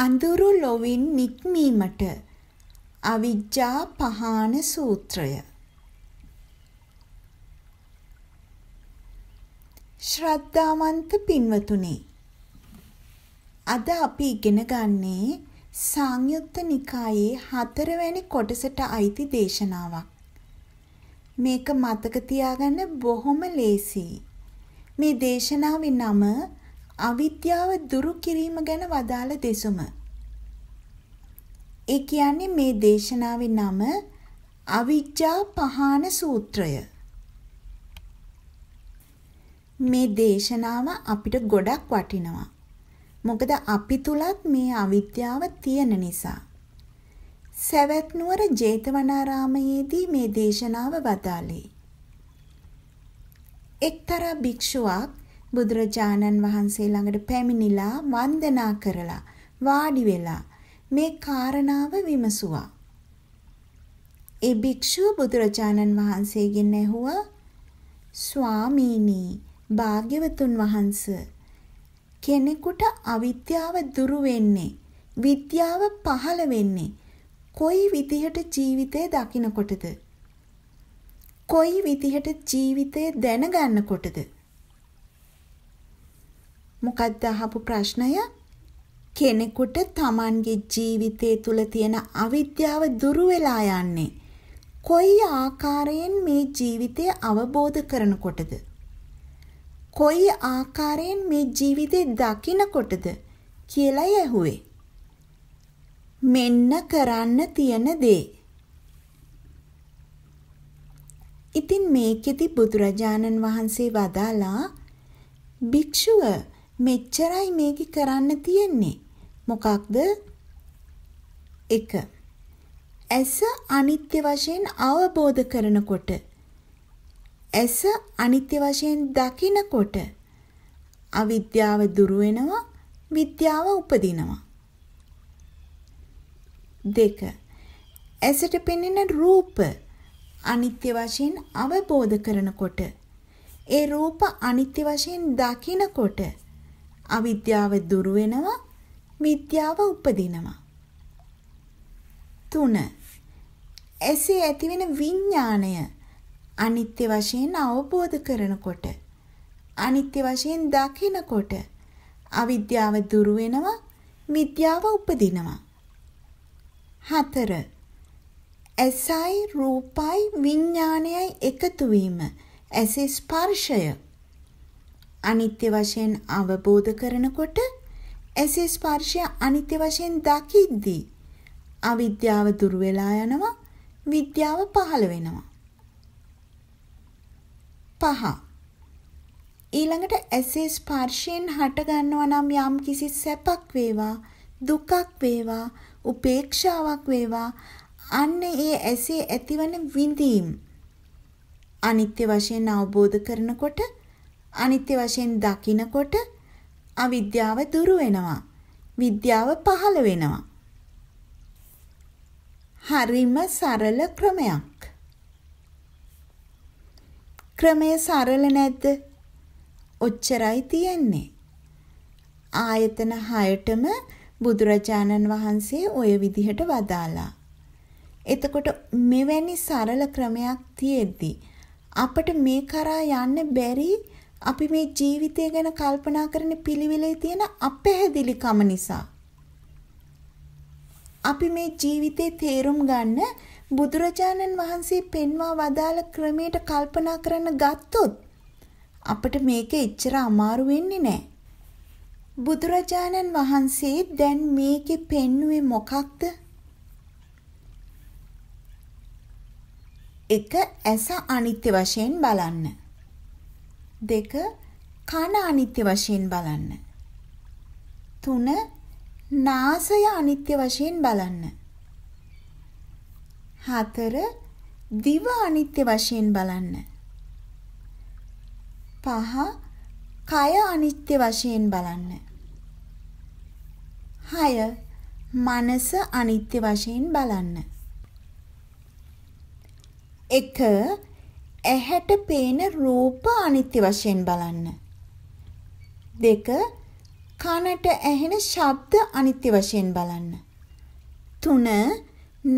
අඳුරු ලොවින් නික්මීමට අවිජ්ජා පහාන සූත්‍රය ශ්‍රද්ධාවන්ත පින්වතුනි අද අපි ඉගෙන ගන්නේ සංයුත්ත නිකායේ හතරවැනි කොටසට අයිති දේශනාවක්. මේක මතක තියාගන්න බොහොම ලේසියි. මේ දේශනාවේ නම අවිද්‍යාව දුරු කිරීම ගැන වදාළ දෙසුම. ඒ කියන්නේ මේ දේශනාවේ නම අවිජ්ජා පහාන සූත්‍රය. මේ දේශනාව අපිට ගොඩක් වටිනවා. මොකද අපි තුලත් මේ අවිද්‍යාව තියෙන නිසා. සවැත් නුවර ජේතවනාරාමයේදී මේ දේශනාව වදාළේ. එක්තරා භික්ෂුවක් බුදුරජාණන් වහන්සේ ළඟට පැමිණිලා වන්දනා කරලා වාඩි වෙලා මේ කාරණාව විමසුවා. ඒ භික්ෂුව බුදුරජාණන් වහන්සේගෙන් ඇහුවා ස්වාමීනි භාග්‍යවතුන් වහන්ස කෙනෙකුට අවිද්‍යාව දුරු වෙන්නේ විද්‍යාව පහළ වෙන්නේ කොයි විදිහට ජීවිතය දකිනකොටද කොයි විදිහට ජීවිතය දැනගන්නකොටද මොකද්ද අහපු ප්‍රශ්නය? කෙනෙකුට Tamanගේ ජීවිතය තුල තියෙන අවිද්‍යාව දුරු වෙලා යන්නේ කොයි ආකාරයෙන් මේ ජීවිතය අවබෝධ කරනකොටද? කොයි ආකාරයෙන් මේ ජීවිතේ දකිනකොටද කියලා යහුවේ. මෙන්න කරන්න තියෙන දේ. ඉතින් මේකෙදි බුදුරජාණන් වහන්සේ වදාලා භික්ෂුව මෙච්චරයි මේකේ කරන්න තියෙන්නේ. මොකක්ද? 1. ඇස අනිත්‍ය වශයෙන් අවබෝධ කරනකොට ඇස අනිත්‍ය වශයෙන් දකිනකොට අවිද්‍යාව දුරු වෙනවා විද්‍යාව උපදිනවා දෙක ඇසට පෙනෙන රූප අනිත්‍ය වශයෙන් අවබෝධ කරනකොට ඒ රූප අනිත්‍ය වශයෙන් දකිනකොට අවිද්‍යාව දුරු වෙනවා විද්‍යාව උපදිනවා. තුන එසේ ඇතිවෙන විඥාණය අනිත්‍ය වශයෙන් අවබෝධ කරනකොට අනිත්‍ය වශයෙන් දකිනකොට අවිද්‍යාව දුරු වෙනවා විද්‍යාව උපදිනවා. හතර ඇසයි රූපයි විඥාණයයි එකතු වීම ඇසේ ස්පර්ශය අනිත්‍ය වශයෙන් අවබෝධ කරනකොට ඇසේ ස්පර්ශය අනිත්‍ය වශයෙන් දකිද්දී අවිද්‍යාව දුර වෙලා යනවා විද්‍යාව පහළ වෙනවා. පහ. ඊළඟට ඇසේ ස්පර්ශයෙන් හට ගන්නවා නම් යම් කිසි සැපක් වේවා, දුකක් වේවා, උපේක්ෂාවක් වේවා, අන්න ඒ ඇසේ ඇතිවන විඳීම් අනිත්‍ය වශයෙන් අවබෝධ කරනකොට අනිත්‍ය වශයෙන් දකිනකොට අවිද්‍යාව දුරු වෙනවා. විද්‍යාව පහළ වෙනවා. හරිම සරල ක්‍රමයක්. ක්‍රමය සරල නැද්ද? ඔච්චරයි තියෙන්නේ. ආයතන 6ටම බුදුරජාණන් වහන්සේ ওই විදිහට වදාලා. එතකොට මෙවැනි සරල ක්‍රමයක් තියෙද්දි අපිට මේ කරා යන්න බැරි අපි මේ ජීවිතය ගැන කල්පනා කරන පිළිවිලේ තියෙන අපැහැදිලිකම නිසා අපි මේ ජීවිතේ තේරුම් ගන්න බුදුරජාණන් වහන්සේ පෙන්වා වදාළ ක්‍රමයට කල්පනා කරන්න ගත්තොත් අපිට මේක එච්චර අමාරු වෙන්නේ නැහැ. බුදුරජාණන් වහන්සේ දැන් මේකේ පෙන්වුවේ මොකක්ද? එක ඇස අනිත්‍ය වශයෙන් බලන්න. දෙක කන අනිත්‍ය වශයෙන් බලන්න. තුන නාසය අනිත්‍ය වශයෙන් බලන්න. හතර දිව අනිත්‍ය වශයෙන් බලන්න. පහ කය අනිත්‍ය වශයෙන් බලන්න. හය මනස අනිත්‍ය වශයෙන් බලන්න. 1 ඇහැට පේන රූප අනිත්‍ය වශයෙන් බලන්න. දෙක කනට ඇහෙන ශබ්ද අනිත්‍ය වශයෙන් බලන්න. තුන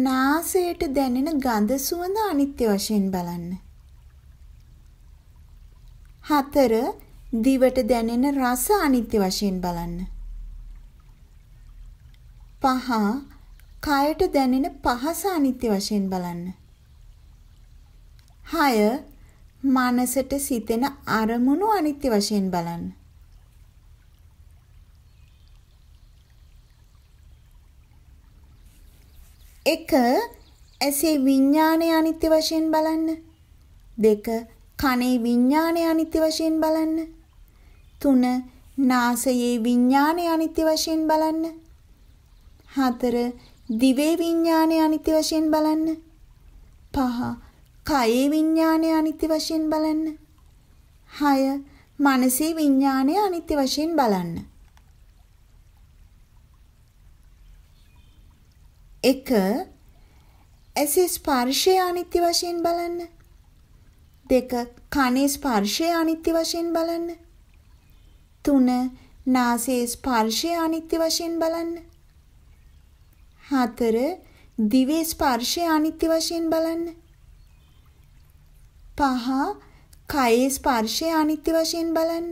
නාසයට දැනෙන ගඳ සුවඳ අනිත්‍ය වශයෙන් බලන්න. හතර දිවට දැනෙන රස අනිත්‍ය වශයෙන් බලන්න. පහ කයට දැනෙන පහස අනිත්‍ය වශයෙන් බලන්න. 6. මනසට සිතෙන අරමුණු අනිත්‍ය වශයෙන් බලන්න. එක ඇසේ විඤ්ඤාණය අනිත්‍ය වශයෙන් බලන්න. දෙක කනේ විඤ්ඤාණය අනිත්‍ය වශයෙන් බලන්න. තුන නාසයේ විඤ්ඤාණය අනිත්‍ය වශයෙන් බලන්න. හතර දිවේ විඤ්ඤාණය අනිත්‍ය වශයෙන් බලන්න. පහ කයේ විඥානය අනිත්‍ය වශයෙන් බලන්න. 6. මනසේ විඥානය අනිත්‍ය වශයෙන් බලන්න. 1. ඇසේ ස්පර්ශය අනිත්‍ය වශයෙන් බලන්න. 2. කනේ ස්පර්ශය අනිත්‍ය වශයෙන් බලන්න. 3. නාසයේ ස්පර්ශය අනිත්‍ය වශයෙන් බලන්න. 4. දිවේ ස්පර්ශය අනිත්‍ය වශයෙන් බලන්න. පහ කයේ ස්පර්ශය අනිත්‍ය වශයෙන් බලන්න.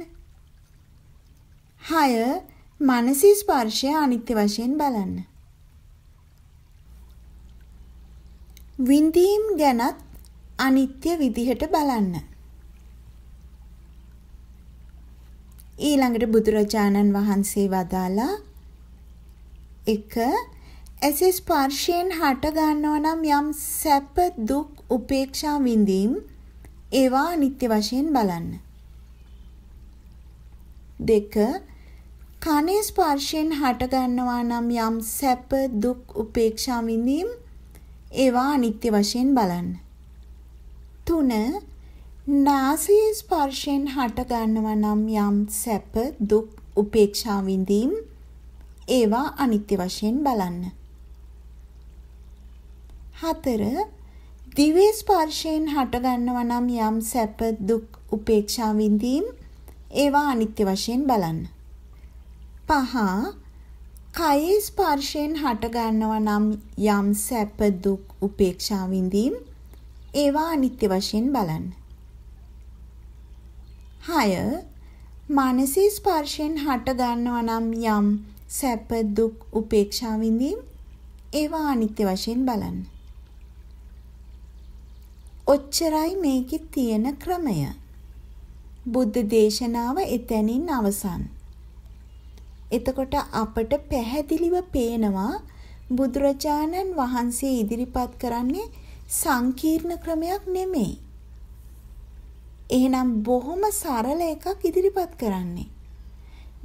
6 මානසික ස්පර්ශය අනිත්‍ය වශයෙන් බලන්න. විඳීම් ගැනත් අනිත්‍ය විදිහට බලන්න. ඊළඟට බුදුරජාණන් වහන්සේ වදාලා එක ඇසේ ස්පර්ශයෙන් හට ගන්නව නම් යම් සැප දුක් උපේක්ෂා විඳීම් ඒවා අනිත්‍ය වශයෙන් බලන්න. දෙක කනේ ස්පර්ශයෙන් හට ගන්නවා නම් යම් සැප දුක් උපේක්ෂා විඳීම් ඒවා අනිත්‍ය වශයෙන් බලන්න. තුන නාසයේ ස්පර්ශයෙන් හට ගන්නවා නම් යම් සැප දුක් උපේක්ෂා විඳීම් ඒවා අනිත්‍ය වශයෙන් බලන්න. හතර දිව්‍ය ස්පර්ශයෙන් හටගන්නවා නම් යම් සැප දුක් උපේක්ෂා විඳීම් ඒවා අනිත්‍ය වශයෙන් බලන්න. පහ කයේ ස්පර්ශයෙන් හටගන්නවා නම් යම් සැප දුක් උපේක්ෂා විඳීම් ඒවා අනිත්‍ය වශයෙන් බලන්න. 6 මානසික ස්පර්ශයෙන් හට ගන්නවා නම් යම් සැප දුක් උපේක්ෂා විඳීම් ඒවා අනිත්‍ය වශයෙන් බලන්න. ඔච්චරයි මේකේ තියෙන ක්‍රමය. බුද්ධ දේශනාව එතැනින් අවසන්. එතකොට අපට පැහැදිලිව පේනවා බුදුරජාණන් වහන්සේ ඉදිරිපත් කරන්නේ සංකීර්ණ ක්‍රමයක් නෙමෙයි. එහෙනම් බොහොම සරල එකක් ඉදිරිපත් කරන්නේ.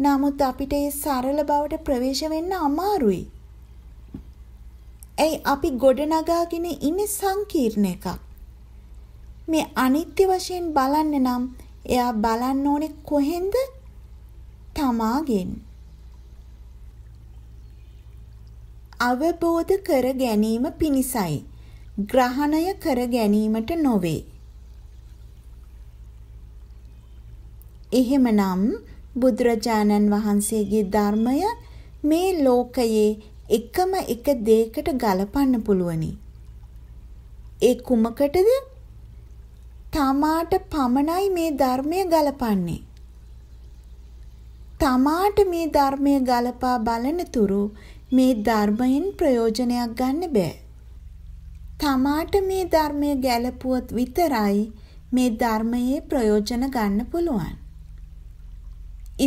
නමුත් අපිට ඒ සරල බවට ප්‍රවේශ වෙන්න අමාරුයි. ඇයි අපි ගොඩනගාගෙන ඉන්නේ සංකීර්ණ එකක්. මේ අනිත්‍ය වශයෙන් බලන්න නම් එයා බලන්න ඕනේ කොහෙන්ද? තමාගෙන්. අවබෝධ කර ගැනීම පිණිසයි. ග්‍රහණය කර ගැනීමට නොවේ. එහෙමනම් බුදුරජාණන් වහන්සේගේ ධර්මය මේ ලෝකයේ එකම එක දෙයකට ගලපන්න පුළුවනි. ඒ කුමකටද? තමාට පමණයි මේ ධර්මය ගලපන්නේ. තමාට මේ ධර්මය ගලපා බලන තුරු මේ ධර්මයෙන් ප්‍රයෝජනයක් ගන්න බෑ. තමාට මේ ධර්මය ගැලපුවොත් විතරයි මේ ධර්මයේ ප්‍රයෝජන ගන්න පුළුවන්.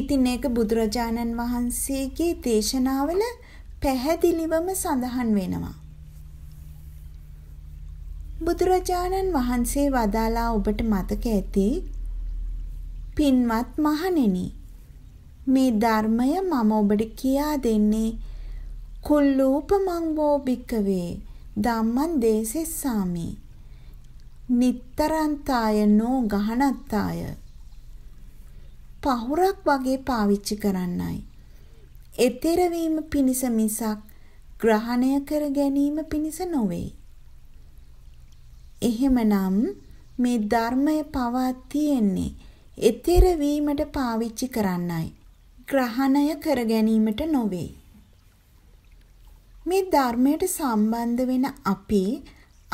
ඉතින් ඒක බුදුරජාණන් වහන්සේගේ දේශනාවල පැහැදිලිවම සඳහන් වෙනවා. බුදුරජාණන් වහන්සේ වදාලා ඔබට මතක ඇති පින්වත් මහණෙනි මේ ධර්මය මම ඔබට කියා දෙන්නේ කුල්ලූපමං වෝ භික්කවේ ධම්මං දේසෙස්සාමි නිත්තරන්තාය නෝ ගහනත්තාය පහුරක් වගේ පාවිච්චි කරන්නයි එතෙරවීම පිණිස මිසක් ග්‍රහණය කර ගැනීම පිණිස නොවේ එහෙමනම් මේ ධර්මය පවා තියෙන්නේ එතෙර වීමට පාවිච්චි කරන්නයි. ග්‍රහණය කර ගැනීමට නොවේ. මේ ධර්මයට සම්බන්ධ වෙන අපි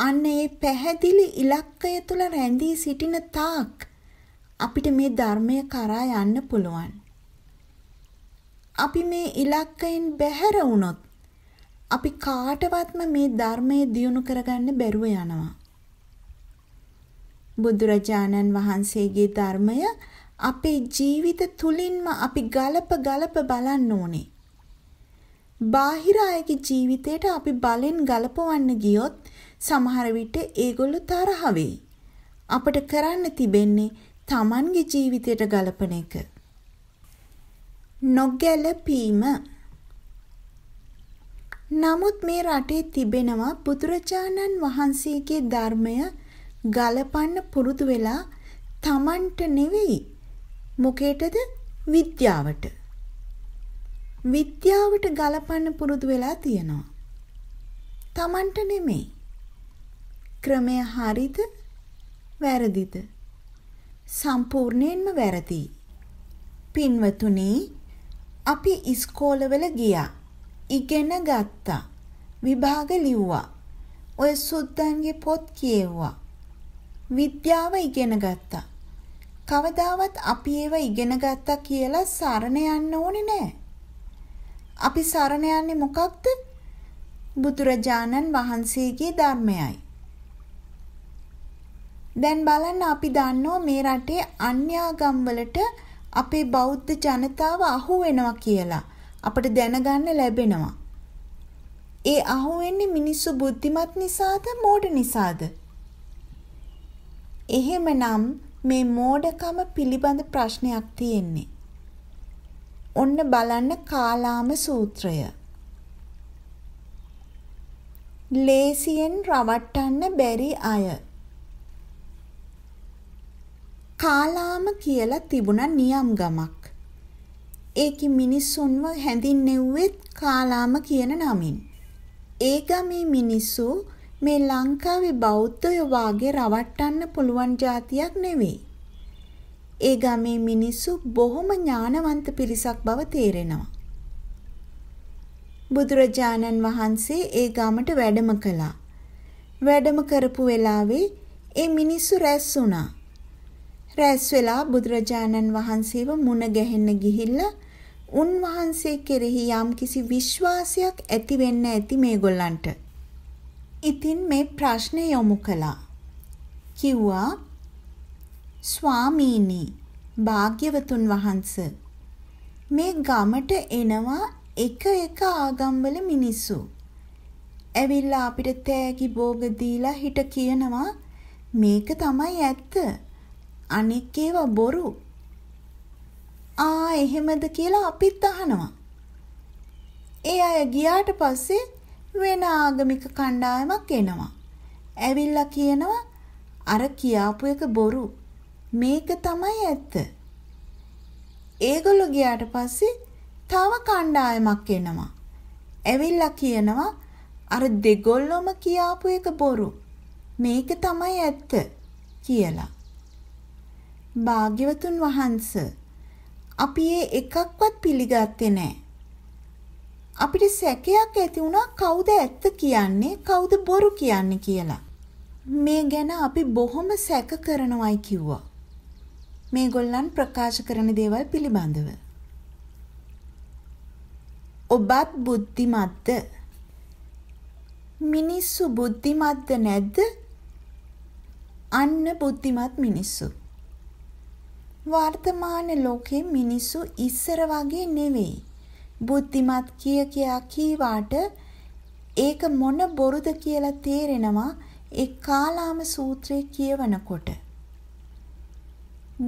අන්න ඒ පැහැදිලි ඉලක්කය තුල රැඳී සිටින තාක් අපිට මේ ධර්මය කරා යන්න පුළුවන්. අපි මේ ඉලක්කයෙන් බැහැර වුණොත් අපි කාටවත්ම මේ ධර්මයේ දියුණු කරගන්න බැරුව යනවා. බුදුරජාණන් වහන්සේගේ ධර්මය අපේ ජීවිත තුලින්ම අපි ගලප ගලප බලන්න ඕනේ. බාහිර අයගේ ජීවිතයට අපි බලෙන් ගලපවන්න ගියොත් සමහර විට ඒගොල්ලෝ තරහ වෙයි. අපිට කරන්න තිබෙන්නේ Tamanගේ ජීවිතයට ගලපන එක. නොගැලපීම නමුත් මේ රටේ තිබෙනවා බුදුරජාණන් වහන්සේගේ ධර්මය ගලපන්න පුරුදු වෙලා Tamanට නෙවෙයි මොකේටද විද්‍යාවට විද්‍යාවට ගලපන්න පුරුදු වෙලා තියෙනවා. Tamanට නෙමෙයි. ක්‍රමය හරිද? වැරදිද? සම්පූර්ණයෙන්ම වැරදි. පින්වතුනි, අපි ඉස්කෝලවල ගියා. ඉගෙන ගත්තා. විභාග ලිව්වා. ඔය සුද්දන්ගේ පොත් කියෙව්වා. විද්‍යාව ඉගෙන ගත්තා. කවදාවත් අපි ඒව ඉගෙන ගත්තා කියලා සරණ යන්න ඕනේ නෑ. අපි සරණ යන්නේ මොකක්ද? බුදුරජාණන් වහන්සේගේ ධර්මයයි. දැන් බලන්න අපි දන්නෝ මේ රටේ අන්‍යාගම් වලට අපේ බෞද්ධ ජනතාව අහු වෙනවා කියලා අපිට දැනගන්න ලැබෙනවා. ඒ අහු වෙන්නේ මිනිස්සු බුද්ධිමත් නිසාද මෝඩ නිසාද? එහෙමනම් මේ මෝඩකම පිළිබඳ ප්‍රශ්නයක් තියෙන්නේ. ඔන්න බලන්න කාලාම සූත්‍රය. ලේසියෙන් රවට්ටන්න බැරි අය. කාලාම කියලා තිබුණා නියම් ගමක්. ඒකේ මිනිස්සුන්ව හැඳින්නෙව්වෙත් කාලාම කියන නමින්. ඒ ගමේ මිනිස්සු මේ ලංකාවේ බෞද්ධයෝ වාගේ රවට්ටන්න පුළුවන් જાතියක් නෙවෙයි. ඒ ගමේ මිනිස්සු බොහොම ඥානවන්ත පිරිසක් බව තේරෙනවා. බුදුරජාණන් වහන්සේ ඒ ගමට වැඩම කළා. වැඩම කරපු වෙලාවේ ඒ මිනිස්සු රැස් වුණා. රැස් වෙලා බුදුරජාණන් වහන්සේව මුණ ගැහෙන්න ගිහිල්ලා උන්වහන්සේ කෙරෙහි යම්කිසි විශ්වාසයක් ඇති වෙන්න ඇති මේගොල්ලන්ට. ඉතින් මේ ප්‍රශ්නේ යොමු කළා. කිව්වා ස්වාමීනි භාග්‍යවතුන් වහන්ස මේ ගමට එනවා එක එක ආගම්වල මිනිස්සු. ඇවිල්ලා අපිට තෑගි බෝග දීලා හිට කියනවා මේක තමයි ඇත්ත. අනික් ඒවා බොරු. ආ එහෙමද කියලා අපිත් අහනවා. ඒ අය ගියාට පස්සේ වෙන ආගමික කණ්ඩායමක් එනවා. ඇවිල්ලා කියනවා අර කියාපු එක බොරු. මේක තමයි ඇත්ත. ඒගොල්ලෝ ගියාට පස්සේ තව කණ්ඩායමක් එනවා. ඇවිල්ලා කියනවා අර දෙගොල්ලොම කියාපු එක බොරු. මේක තමයි ඇත්ත කියලා. භාග්‍යවතුන් වහන්සේ අපි ඒ එකක්වත් පිළිගත්තේ නැහැ. අපිට සැකයක් ඇති වුණා කවුද ඇත්ත කියන්නේ කවුද බොරු කියන්නේ කියලා. මේ ගැන අපි බොහොම සැක කරනවයි කිව්වා. මේගොල්ලන් ප්‍රකාශ කරන දේවල් පිළිබඳව. ඔබත් බුද්ධිමත්ද? මිනිස්සු බුද්ධිමත්ද නැද්ද? අන්න බුද්ධිමත් මිනිස්සු. වර්තමාන ලෝකේ මිනිස්සු ඉස්සර වගේ නෙවෙයි. බුද්ධිමත් කිය කියා කීවාට ඒක මොන බොරුද කියලා තේරෙනවා ඒ කාලාම සූත්‍රය කියවනකොට.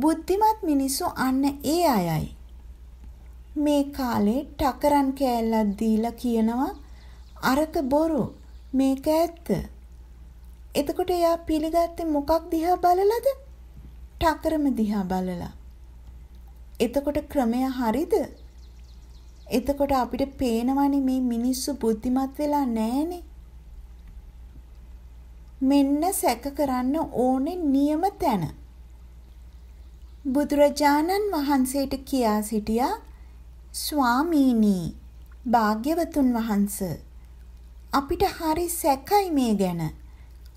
බුද්ධිමත් මිනිස්සු අන්න ඒ අයයි. මේ කාලේ ටකරන් කෑල්ලක් දීලා කියනවා අරක බොරු මේක ඇත්ත. එතකොට එයා පිළිගත්තේ මොකක් දිහා බලලාද? ටකරම දිහා බලලා. එතකොට ක්‍රමය හරිද? එතකොට අපිට පේනවනේ මේ මිනිස්සු බුද්ධිමත් වෙලා නැහනේ. මෙන්න සැක කරන්න ඕනේ නියම තැන. බුදුරජාණන් වහන්සේට කියා සිටියා ස්වාමීනි භාග්‍යවතුන් වහන්ස අපිට හරි සැකයි මේ ගැන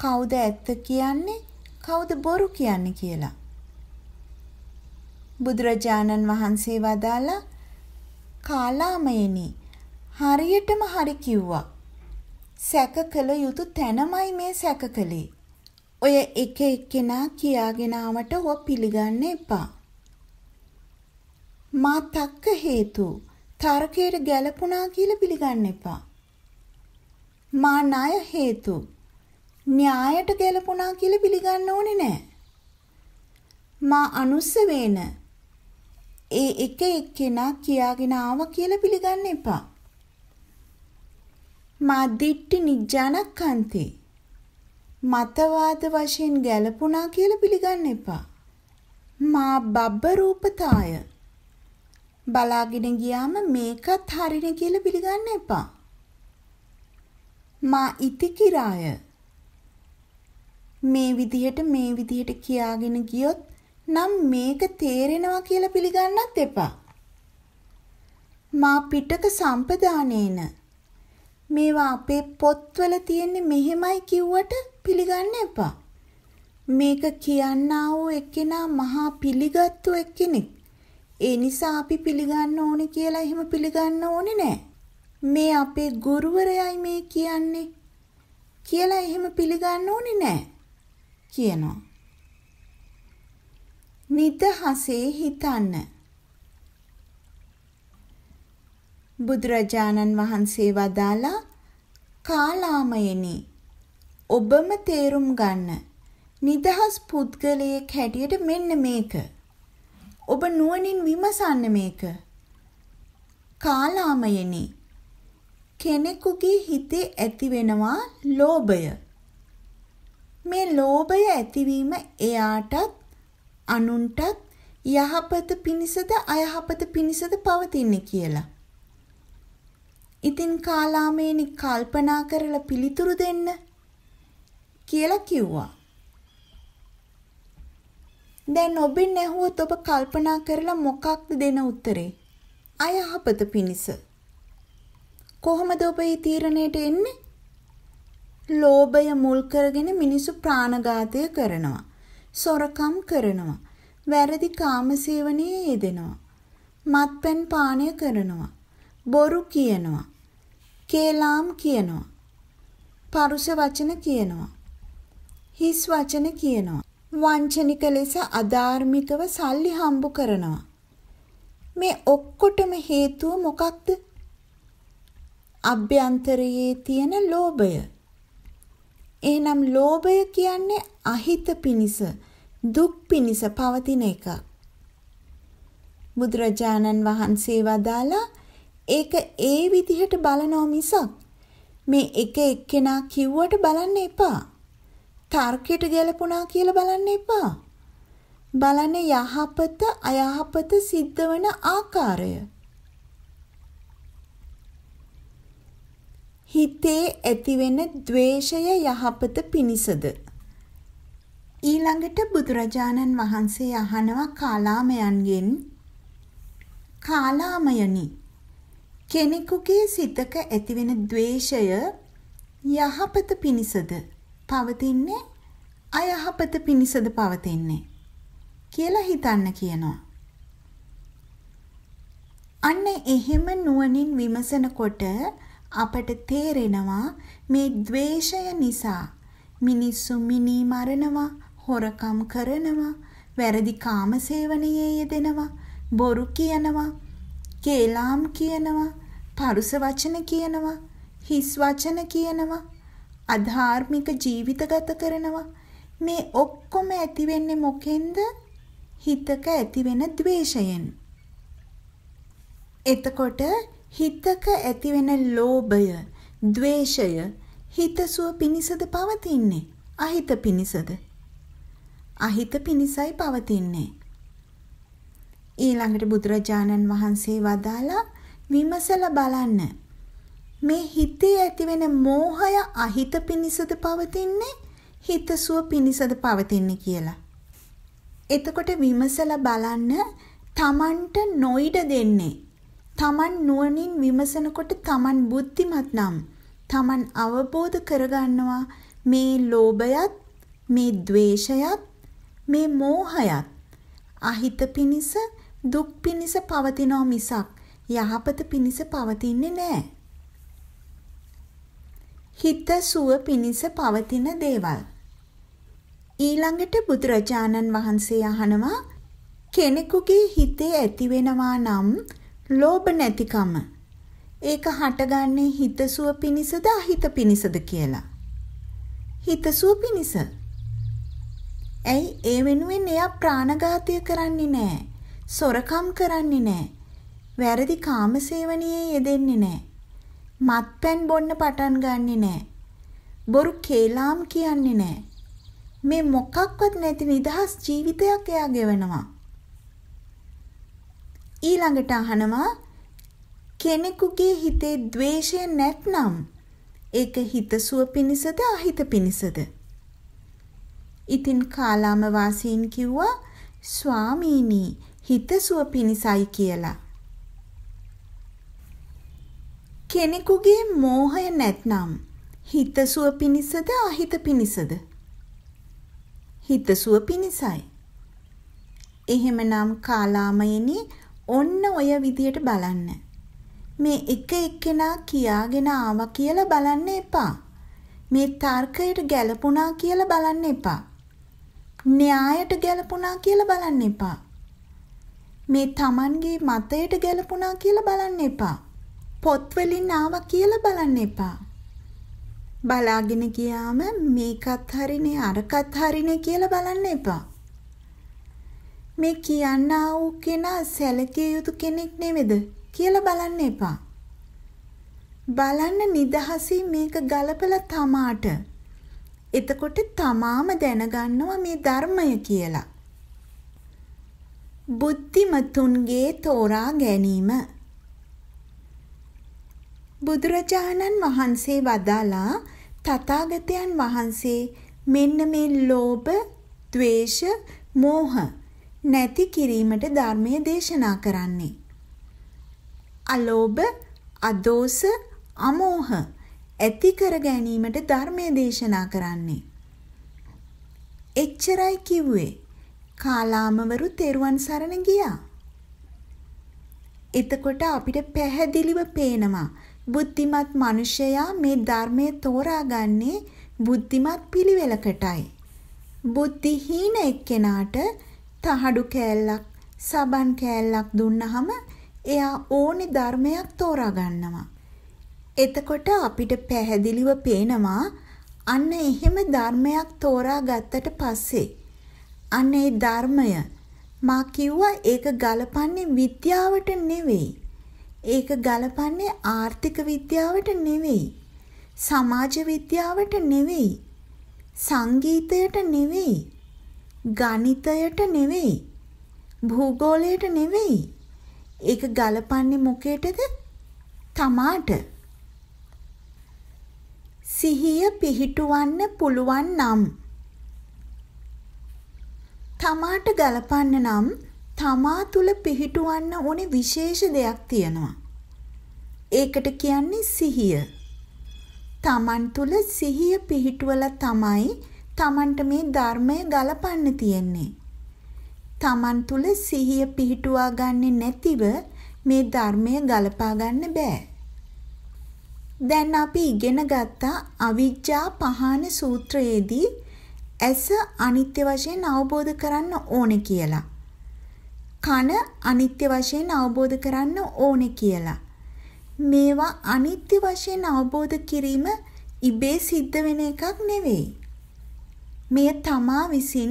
කවුද ඇත්ත කියන්නේ කවුද බොරු කියන්නේ කියලා බුදුරජාණන් වහන්සේ වදාලා කාලාමයේනි හරියටම හරි කිව්වා. සැක කළ යුතු තැනමයි මේ සැක කළේ. ඔය එක එක්කෙනා කියාගෙන ආවට ඔව පිළිගන්න එපා. මා තක්ක හේතු තර්කයට ගැලපුණා කියලා පිළිගන්න එපා. මා ණය හේතු න්‍යායට ගැලපුණා කියලා පිළිගන්න ඕනේ නැහැ. මා අනුස්ස වේන ඒ එක එක්කෙනා කියාගෙන ආවා කියලා පිළිගන්න එපා. මා දිට්ටි නිජ්ජානක්කන්තේ. මතවාද වශයෙන් ගැලපුණා කියලා පිළිගන්න එපා. මා බබ්බ රූපතාය. බලාගෙන ගියාම මේකත් හරිනේ කියලා පිළිගන්න එපා. මා ඉතිකිරාය. මේ විදිහට මේ විදිහට කියාගෙන ගියොත් නම් මේක තේරෙනවා කියලා පිළිගන්නත් එපා. මා පිටක සම්පදානේන මේවා අපේ පොත්වල තියෙන්නේ මෙහෙමයි කිව්වට පිළිගන්න එපා. මේක කියන්නා වූ එක්කෙනා මහා පිළිගත්තු එක්කෙනෙක්. ඒ නිසා අපි පිළිගන්න ඕනේ කියලා එහෙම පිළිගන්න ඕනේ නෑ. මේ අපේ ගුරුවරයයි මේ කියන්නේ කියලා එහෙම පිළිගන්න ඕනේ නෑ කියනවා. නිදහසේ හිතන්න. බුදුරජාණන් වහන්සේ වදාලා කාලාමයනි ඔබම තේරුම් ගන්න. නිදහස් පුද්ගලයෙක් හැටියට මෙන්න මේක. ඔබ නුවණින් විමසන්න මේක. කාලාමයනි කෙනෙකුගේ හිතේ ඇතිවෙනවා ලෝභය. මේ ලෝභය ඇතිවීම එයාටත් අනුන්ටත් යහපත පිණිසද අයහපත පිණිසද පවතින්නේ කියලා. ඉතින් කාලාමේනි කල්පනා කරලා පිළිතුරු දෙන්න කියලා කිව්වා. දැන් ඔබෙන් ඇහුවොත් ඔබ කල්පනා කරලා මොකක්ද දෙන උත්තරේ? අයහපත පිණිස. කොහොමද ඔබ මේ තීරණයට එන්නේ? ලෝභය මුල් කරගෙන මිනිසු ප්‍රාණඝාතය කරනවා. සොරකම් කරනවා. වැරදි කාමසේවනයේ යෙදෙනවා. මත්පැන් පානය කරනවා. බොරු කියනවා. කේලාම් කියනවා. පරුෂ වචන කියනවා. හිස් වචන කියනවා. වංචනික ලෙස අධාර්මිකව සල්ලි හම්බු කරනවා. මේ ඔක්කොටම හේතුව මොකක්ද? අභ්‍යන්තරයේ තියෙන ලෝභය. එහෙනම් ලෝභය කියන්නේ අහිත පිනිස, දුක් පිනිස පවතින එකක්. බුදුරජාණන් වහන්සේ වදාලා ඒක ඒ විදිහට බලනෝ මිසක් මේ එක එක්කෙනා කිව්වට බලන්න එපා. තර්කයට ගැලපුණා කියලා බලන්න එපා. බලන යහපත අයහපත සිද්ධ වන ආකාරය. හිතේ ඇතිවෙන ద్వේෂය යහපත පිණිසද ඊළඟට බුදුරජාණන් වහන්සේ අහනවා කාලාමයන්ගෙන් කාලාමයනි කෙනෙකුගේ සිතක ඇතිවෙන द्वේෂය යහපත පිණිසද පවතින්නේ අයහපත පිණිසද පවතින්නේ කියලා හිතන්න කියනවා අන්න එහෙම නුවණින් විමසනකොට අපට තේරෙනවා මේ ద్వේෂය නිසා මිනිස්සු මිනී මරනවා, හොරකම් කරනවා, වැරදි කාම සේවනයේ යෙදෙනවා, බොරු කියනවා, කේලාම් කියනවා, පරුස වචන කියනවා, හිස් වචන කියනවා, අධාර්මික ජීවිත ගත කරනවා. මේ ඔක්කොම ඇති වෙන්නේ මොකෙන්ද? හිතක ඇති වෙන द्वේෂයෙන්. එතකොට හිතක ඇතිවෙන ලෝභය, ద్వේෂය හිතසුව පිණිසද පවතින්නේ? අහිත පිණිසද? අහිත පිණිසයි පවතින්නේ. ඊළඟට බුදුරජාණන් වහන්සේ වදාලා විමසලා බලන්න. මේ හිතේ ඇතිවෙන මෝහය අහිත පිණිසද පවතින්නේ? හිතසුව පිණිසද පවතින්නේ කියලා. එතකොට විමසලා බලන්න තමන්ට නොයිඩ දෙන්නේ තමන් නුවණින් විමසනකොට තමන් බුද්ධිමත් නම් තමන් අවබෝධ කරගන්නවා මේ ලෝභයත් මේ ద్వේෂයත් මේ මෝහයත් අහිත පිනිස දුක් පිනිස පවතිනෝ මිසක් යහපත පිනිස පවතින්නේ නැහැ. හිත සුව පිනිස පවතින දේවල්. ඊළඟට බුදුරජාණන් වහන්සේ අහනවා කෙනෙකුගේ හිතේ ඇතිවෙනවා නම් ලෝභ නැතිකම. ඒක හටගන්නේ හිතසුව පිණිසද අහිත පිණිසද කියලා. හිතසුව පිණිස. ඇයි ඒ වෙනුවෙන් එයා ප්‍රාණඝාතය කරන්නේ නැහැ. සොරකම් කරන්නේ නැහැ. වැරදි කාමසේවණියේ යෙදෙන්නේ නැහැ. මත්පැන් බොන්න පටන් ගන්නෙ නැහැ. බොරු කේලාම් කියන්නේ නැහැ. මේ මොකක්වත් නැති නිදහස් ජීවිතයක් එයා ගෙවනවා. ඊළඟට අහනවා කෙනෙකුගේ හිතේ द्वේෂය නැත්නම් ඒක හිතසුව පිණිසද අහිත පිණිසද? ඉතින් කාලාම වාසීන් කිව්වා ස්වාමීනි හිතසුව පිණිසයි කියලා. කෙනෙකුගේ මෝහය නැත්නම් හිතසුව පිණිසද අහිත පිණිසද හිතසුව පිණිසයි එහෙමනම් කාලාමයනි ඔන්න ඔය විදියට බලන්න. මේ එක එක්කෙනා කියාගෙන ආවා කියලා බලන්න එපා. මේ තර්කයට ගැලපුණා කියලා බලන්න එපා. න්‍යායට ගැලපුණා කියලා බලන්න එපා. මේ Tamanගේ මතයට ගැලපුණා කියලා බලන්න එපා. පොත් වලින් ආවා කියලා බලන්න එපා. බලාගෙන ගියාම මේකත් හරිනේ අරකත් හරිනේ කියලා බලන්න එපා. මේ කියන්නා වූ කෙනා සැලකිය යුතු කෙනෙක් නෙමෙද කියලා බලන්න එපා. බලන්න නිදහසින් මේක ගලපලා තමාට. එතකොට තමාම දැනගන්නවා මේ ධර්මය කියලා. බුද්ධිමතුන්ගේ තෝරා ගැනීම බුදුරජාණන් වහන්සේ වදාලා තථාගතයන් වහන්සේ මෙන්න මේ ලෝභ, ద్వේෂ, මෝහ නැති කිරීමට ධර්මය දේශනා කරන්නේ. අලෝභ, අදෝස, අමෝහ ඇති කර ගැනීමට ධර්මය දේශනා කරන්නේ. එච්චරයි කිව්වේ. කාලාමවරු තෙරුවන් සරණ ගියා. එතකොට අපිට පැහැදිලිව පේනවා බුද්ධිමත් මිනිසයා මේ ධර්මයේ තෝරාගන්නේ බුද්ධිමත් පිළිවෙලකටයි. බුද්ධිහීන එක්කෙනාට තහඩු කෑල්ලක් සබන් කෑල්ලක් දුන්නහම එයා ඕනි ධර්මයක් තෝරා ගන්නවා. එතකොට අපිට පැහැදිලිව පේනවා අන්න එහෙම ධර්මයක් තෝරා ගත්තට පස්සේ අන්න ඒ ධර්මය මා කිව්වා ඒක ගලපන්නේ විද්‍යාවට නෙවෙයි. ඒක ගලපන්නේ ආර්ථික විද්‍යාවට නෙවෙයි. සමාජ විද්‍යාවට නෙවෙයි. සංගීතයට නෙවෙයි. ගණිතයට නෙවෙයි. භූගෝලයට නෙවෙයි. ඒක ගලපන්නේ මොකේටද? තමාට. සිහිය පිහිටුවන්න පුළුවන් නම් තමාට ගලපන්න නම් තමා තුල පිහිටුවන්න ඕනේ විශේෂ දෙයක් තියෙනවා. ඒකට කියන්නේ සිහිය. තමන් තුල සිහිය පිහිටුවලා තමයි තමන්ට මේ ධර්මය ගලපන්න තියෙන්නේ. තමන් තුල සිහිය පිහිටුවා ගන්නේ නැතිව මේ ධර්මය ගලපා ගන්න බෑ. දැන් අපි ඉගෙන ගත්ත අවිජ්ජා පහාන සූත්‍රයේදී ඇස අනිත්‍ය වශයෙන් අවබෝධ කරන්න ඕනේ කියලා. කන අනිත්‍ය වශයෙන් අවබෝධ කරන්න ඕනේ කියලා. මේවා අනිත්‍ය වශයෙන් අවබෝධ කිරීම ඉබේ සිද්ධ වෙන එකක් නෙවෙයි. මෙය තමා විසින්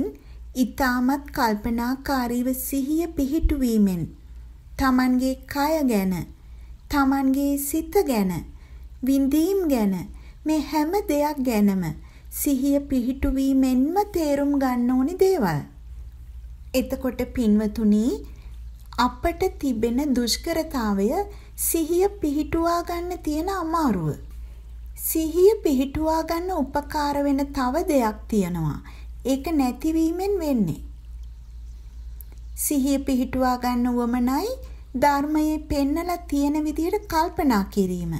ඊටමත් කල්පනාකාරීව සිහිය පිහිටුවීමෙන් තමන්ගේ කය ගැන තමන්ගේ සිත ගැන විඳීම් ගැන මේ හැම දෙයක් ගැනම සිහිය පිහිටුවීමෙන්ම තේරුම් ගන්න ඕනි දේවල්. එතකොට පින්වතුනි අපට තිබෙන දුෂ්කරතාවය සිහිය පිහිටුවා ගන්න තියෙන අමාරුව සිහිය පිහිටුවා ගන්න උපකාර වෙන තව දෙයක් තියෙනවා. ඒක නැතිවීමෙන් වෙන්නේ. සිහිය පිහිටුවා ගන්න උවමනයි ධර්මයේ පෙන්නලා තියෙන විදිහට කල්පනා කිරීම.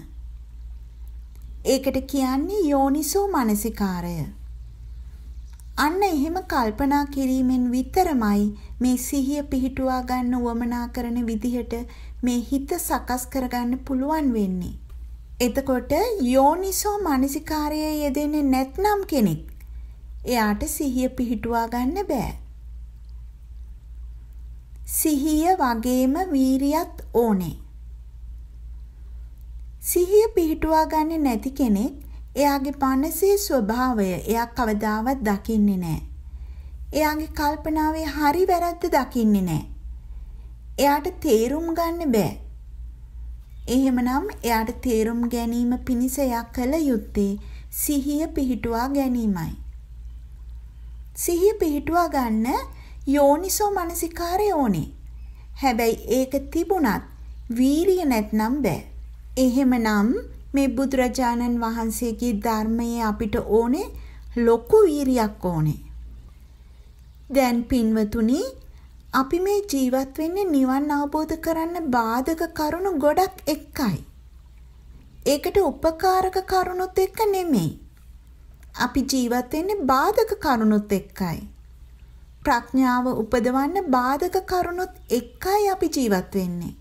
ඒකට කියන්නේ යෝනිසෝ මනසිකාරය. අන්න එහෙම කල්පනා කිරීමෙන් විතරමයි මේ සිහිය පිහිටුවා ගන්න උවමනා කරන විදිහට මේ හිත සකස් කරගන්න පුළුවන් වෙන්නේ. එතකොට යෝනිසෝ මනසිකාරයේ යෙදෙන්නේ නැත්නම් කෙනෙක් එයාට සිහිය පිහිටුවා ගන්න බෑ. සිහිය වගේම වීරියත් ඕනේ. සිහිය පිහිටුවා ගන්න නැති කෙනෙක් එයාගේ මනසේ ස්වභාවය එයා කවදාවත් දකින්නේ නැහැ. එයාගේ කල්පනාවේ හරි වැරද්ද දකින්නේ නැහැ. එයාට තේරුම් ගන්න බෑ. එහෙමනම් එයාට තේරුම් ගැනීම පිණිස එයා කළ යුත්තේ සිහිය පිහිටුවා ගැනීමයි. සිහිය පිහිටුවා ගන්න යෝනිසෝ මනසිකාරය ඕනේ. හැබැයි ඒක තිබුණත් වීරිය නැත්නම් බෑ. එහෙමනම් මේ බුදුරජාණන් වහන්සේගේ ධර්මයේ අපිට ඕනේ ලොකු වීරියක් ඕනේ. දැන් පින්වතුනි අපි මේ ජීවත් වෙන්නේ නිවන් අවබෝධ කරන්න බාධක කරුණු ගොඩක් එක්කයි. ඒකට උපකාරක කරුණුත් එක්ක නෙමෙයි. අපි ජීවත් වෙන්නේ බාධක කරුණුත් එක්කයි. ප්‍රඥාව උපදවන්න බාධක කරුණුත් එක්කයි අපි ජීවත් වෙන්නේ.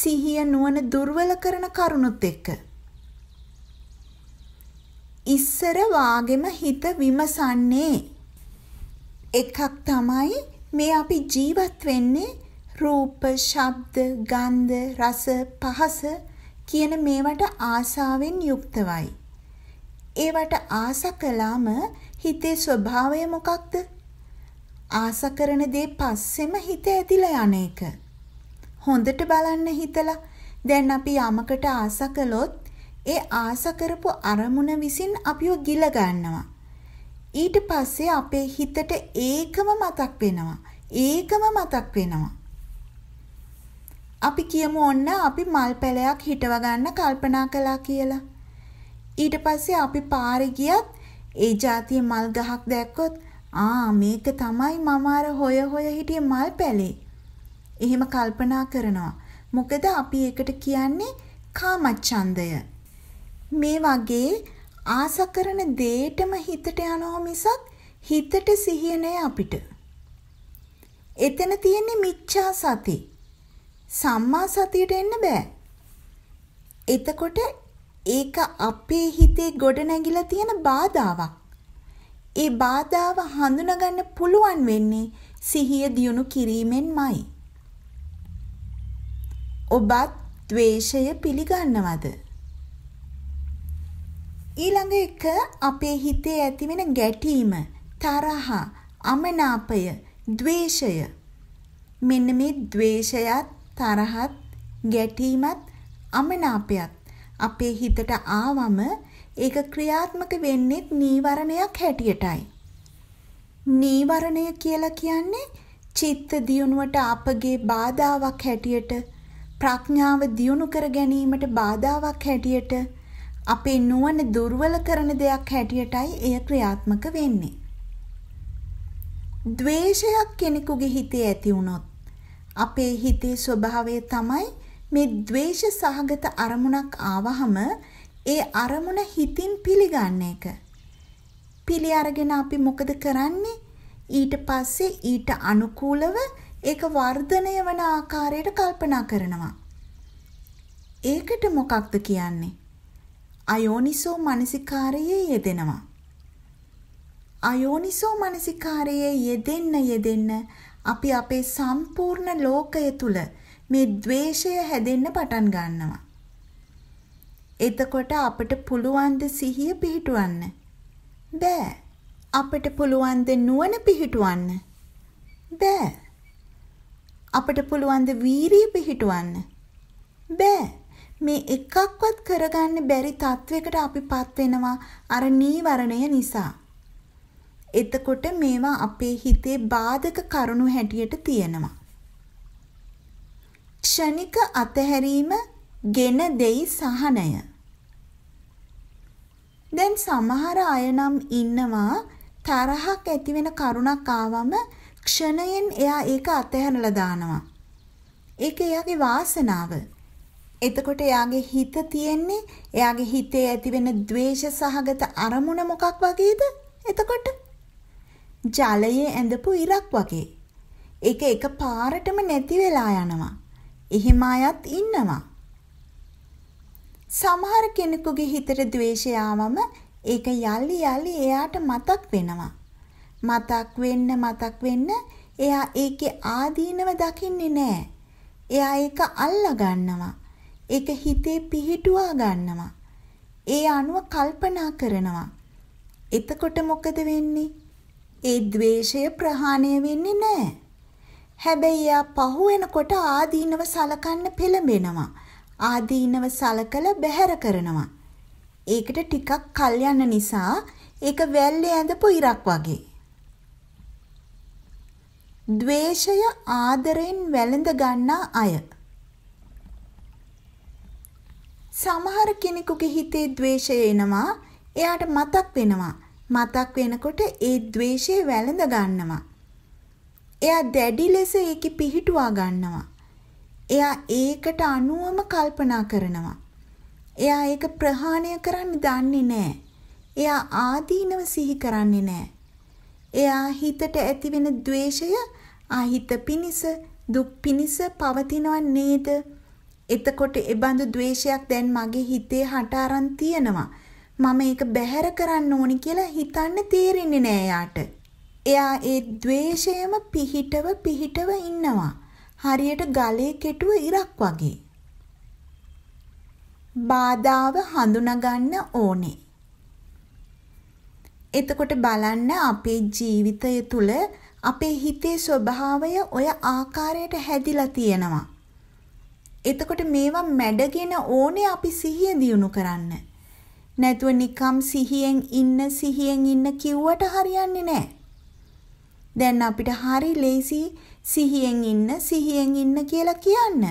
සිහිය නුවණ දුර්වල කරන කරුණුත් එක්ක. ඉස්සර වාගෙම හිත විමසන්නේ එකක් තමයි මේ අපි ජීවත් වෙන්නේ රූප, ශබ්ද, ගන්ධ, රස, පහස කියන මේවට ආසාවෙන් යුක්තවයි. ඒවට ආස කළාම හිතේ ස්වභාවය මොකක්ද? ආස කරන දේ පස්සෙම හිත ඇදිලා යන එක. හොඳට බලන්න හිතලා දැන් අපි යමකට ආස කළොත් ඒ ආස කරපු අරමුණ විසින් අපිව ගිල ගන්නවා. ඊට පස්සේ අපේ හිතට ඒකම මතක් වෙනවා. ඒකම මතක් වෙනවා. අපි කියමු ඔන්න අපි මල් පැලයක් හිටව ගන්න කල්පනා කළා කියලා. ඊට පස්සේ අපි පාරේ ගියත් ඒ જાතිය මල් ගහක් දැක්කොත් ආ මේක තමයි මම අර හොය හොය හිටිය මල් පැලේ. එහෙම කල්පනා කරනවා. මොකද අපි ඒකට කියන්නේ කාමච්ඡන්දය. මේ වගේ ආස කරන දේටම හිතට යනවා මිසක් හිතට සිහිය නෑ අපිට. එතන තියෙන්නේ මිච්ඡා සති. සම්මා සතියට එන්න බෑ. එතකොට ඒක අපේ හිතේ ගොඩ නැගිලා තියෙන බාධාවක්. ඒ බාධාව හඳුනගන්න පුළුවන් වෙන්නේ සිහිය දියුණු කිරීමෙන්මයි. ඔබත් ද්වේෂය පිළිගන්නවද? ඊළඟ එක අපේ හිතේ ඇතිවෙන ගැටීම, තරහ, අමනාපය, ద్వේෂය. මෙන්න මේ ద్వේෂයත්, තරහත්, ගැටීමත්, අමනාපයත් අපේ හිතට ආවම ඒක ක්‍රියාත්මක වෙන්නේ නීවරණයක් හැටියටයි. නීවරණය කියලා කියන්නේ චිත්ත දියුණුවට අපගේ බාධාවක් හැටියට ප්‍රඥාව දියුණු කර ගැනීමට බාධාවක් හැටියට අපේ නුවණ දුර්වල කරන දෙයක් හැටියටයි එය ක්‍රියාත්මක වෙන්නේ. ද්වේෂයක් කෙනෙකුගේ හිතේ ඇති වුණොත් අපේ හිතේ ස්වභාවය තමයි මේ ද්වේෂ සහගත අරමුණක් ආවහම ඒ අරමුණ හිතින් පිළිගන්න එක. පිළි අරගෙන අපි මොකද කරන්නේ? ඊට පස්සේ ඊට අනුකූලව ඒක වර්ධනය වන ආකාරයට කල්පනා කරනවා. ඒකට මොකක්ද කියන්නේ? අයෝනිසෝ මනසිකාරයේ යෙදෙනවා. අයෝනිසෝ මනසිකාරයේ යෙදෙන්න යෙදෙන්න අපි අපේ සම්පූර්ණ ලෝකය තුල මේ द्वේෂය හැදෙන්න පටන් ගන්නවා. එතකොට අපිට පුළුවන් ද සිහිය පිහිටවන්න? බෑ. අපිට පුළුවන් ද නුවණ පිහිටවන්න? බෑ. අපිට පුළුවන් ද වීරිය පිහිටවන්න? බෑ. මේ එකක්වත් කරගන්න බැරි තත්වයකට අපිපත් වෙනවා අර නීවරණය නිසා. එතකොට මේවා අපේ හිතේ බාධක කරුණු හැටියට තියෙනවා. ක්ෂණික අතහැරීම ගෙන දෙයි සහනය. දැන් සමහර අය නම් ඉන්නවා තරහක් ඇති වෙන කරුණක් ආවම ක්ෂණයෙන් එයා ඒක අතහැරලා දානවා. ඒක එයාගේ වාසනාව. එතකොට එයාගේ හිත තියෙන්නේ එයාගේ හිතේ ඇතිවෙන ද්වේෂ සහගත අරමුණ මොකක් වගේද? එතකොට ජලයේ ඇඳපු ඉරක් වගේ. ඒක එක පාරටම නැති වෙලා යනවා. එහෙම අයත් ඉන්නවා. සමහර කෙනෙකුගේ හිතට ද්වේෂය ආවම ඒක යලි යලි එයාට මතක් වෙනවා. මතක් වෙන්න මතක් වෙන්න එයා ඒකේ ආදීනව දකින්නේ නැහැ. එයා ඒක අල්ලා ගන්නවා. ඒක හිතේ පිහිටුවා ගන්නවා. ඒ අනුව කල්පනා කරනවා. එතකොට මොකද වෙන්නේ? ඒ द्वේෂය ප්‍රහාණය වෙන්නේ නැහැ. හැබැයි එයා පහු වෙනකොට ආදීනව සලකන්න පෙළඹෙනවා. ආදීනව සලකලා බැහැර කරනවා. ඒකට ටිකක් කල් යන නිසා ඒක වැල්ලේ ඇඳපු ඉරක් වගේ. ද්වේෂය ආදරෙන් වැළඳ ගන්නා අය සමහර කෙනෙකුගේ හිතේ ද්වේෂය එනවා. එයාට මතක් වෙනවා. මතක් වෙනකොට ඒ ද්වේෂය වැළඳ ගන්නවා. එයා දැඩි ලෙස ඒකේ පිහිටුවා ගන්නවා. එයා ඒකට අනුවම කල්පනා කරනවා. එයා ඒක ප්‍රහාණය කරන්න දන්නේ නැහැ. එයා ආදීනව සිහි කරන්නේ නැහැ. එයා හිතට ඇතිවෙන ද්වේෂය ආහිත පිනිස දුක් පිනිස පවතිනව නේද? එතකොට ඒ බඳු ද්වේෂයක් දැන් මගේ හිතේ හට අරන් තියෙනවා. මම ඒක බැහැර කරන්න ඕනි කියලා හිතන්න තේරෙන්නේ නෑ යාට. එයා ඒ ද්වේෂයම පිහිටව පිහිටව ඉන්නවා. හරියට ගලේ කෙටුව ඉරක් වගේ. බාධාව හඳුනාගන්න ඕනේ. එතකොට බලන්න අපේ ජීවිතය තුළ අපේ හිතේ ස්වභාවය ඔය ආකාරයට හැදිලා තියෙනවා. එතකොට මේවා මැඩගෙන ඕනේ අපි සිහිය දියුණු කරන්න. නැතුව නිකම් සිහියෙන් ඉන්න සිහියෙන් ඉන්න කිව්වට හරියන්නේ නැහැ. දැන් අපිට හරි ලේසි සිහියෙන් ඉන්න සිහියෙන් ඉන්න කියලා කියන්න.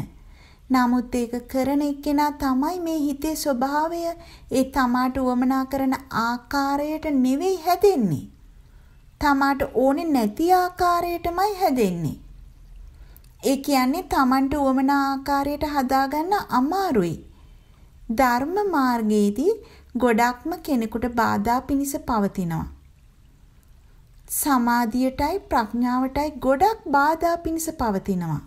නමුත් ඒක කරන එක්කෙනා තමයි මේ හිතේ ස්වභාවය ඒ තමාට උවමනා කරන ආකාරයට හැදෙන්නේ. තමාට ඕනේ නැති ආකාරයටමයි හැදෙන්නේ. ඒ කියන්නේ Tamanට උවමන ආකාරයට හදාගන්න අමාරුයි. ධර්ම මාර්ගයේදී ගොඩක්ම කෙනෙකුට බාධා පිනිස පවතිනවා. සමාධියටයි ප්‍රඥාවටයි ගොඩක් බාධා පිනිස පවතිනවා.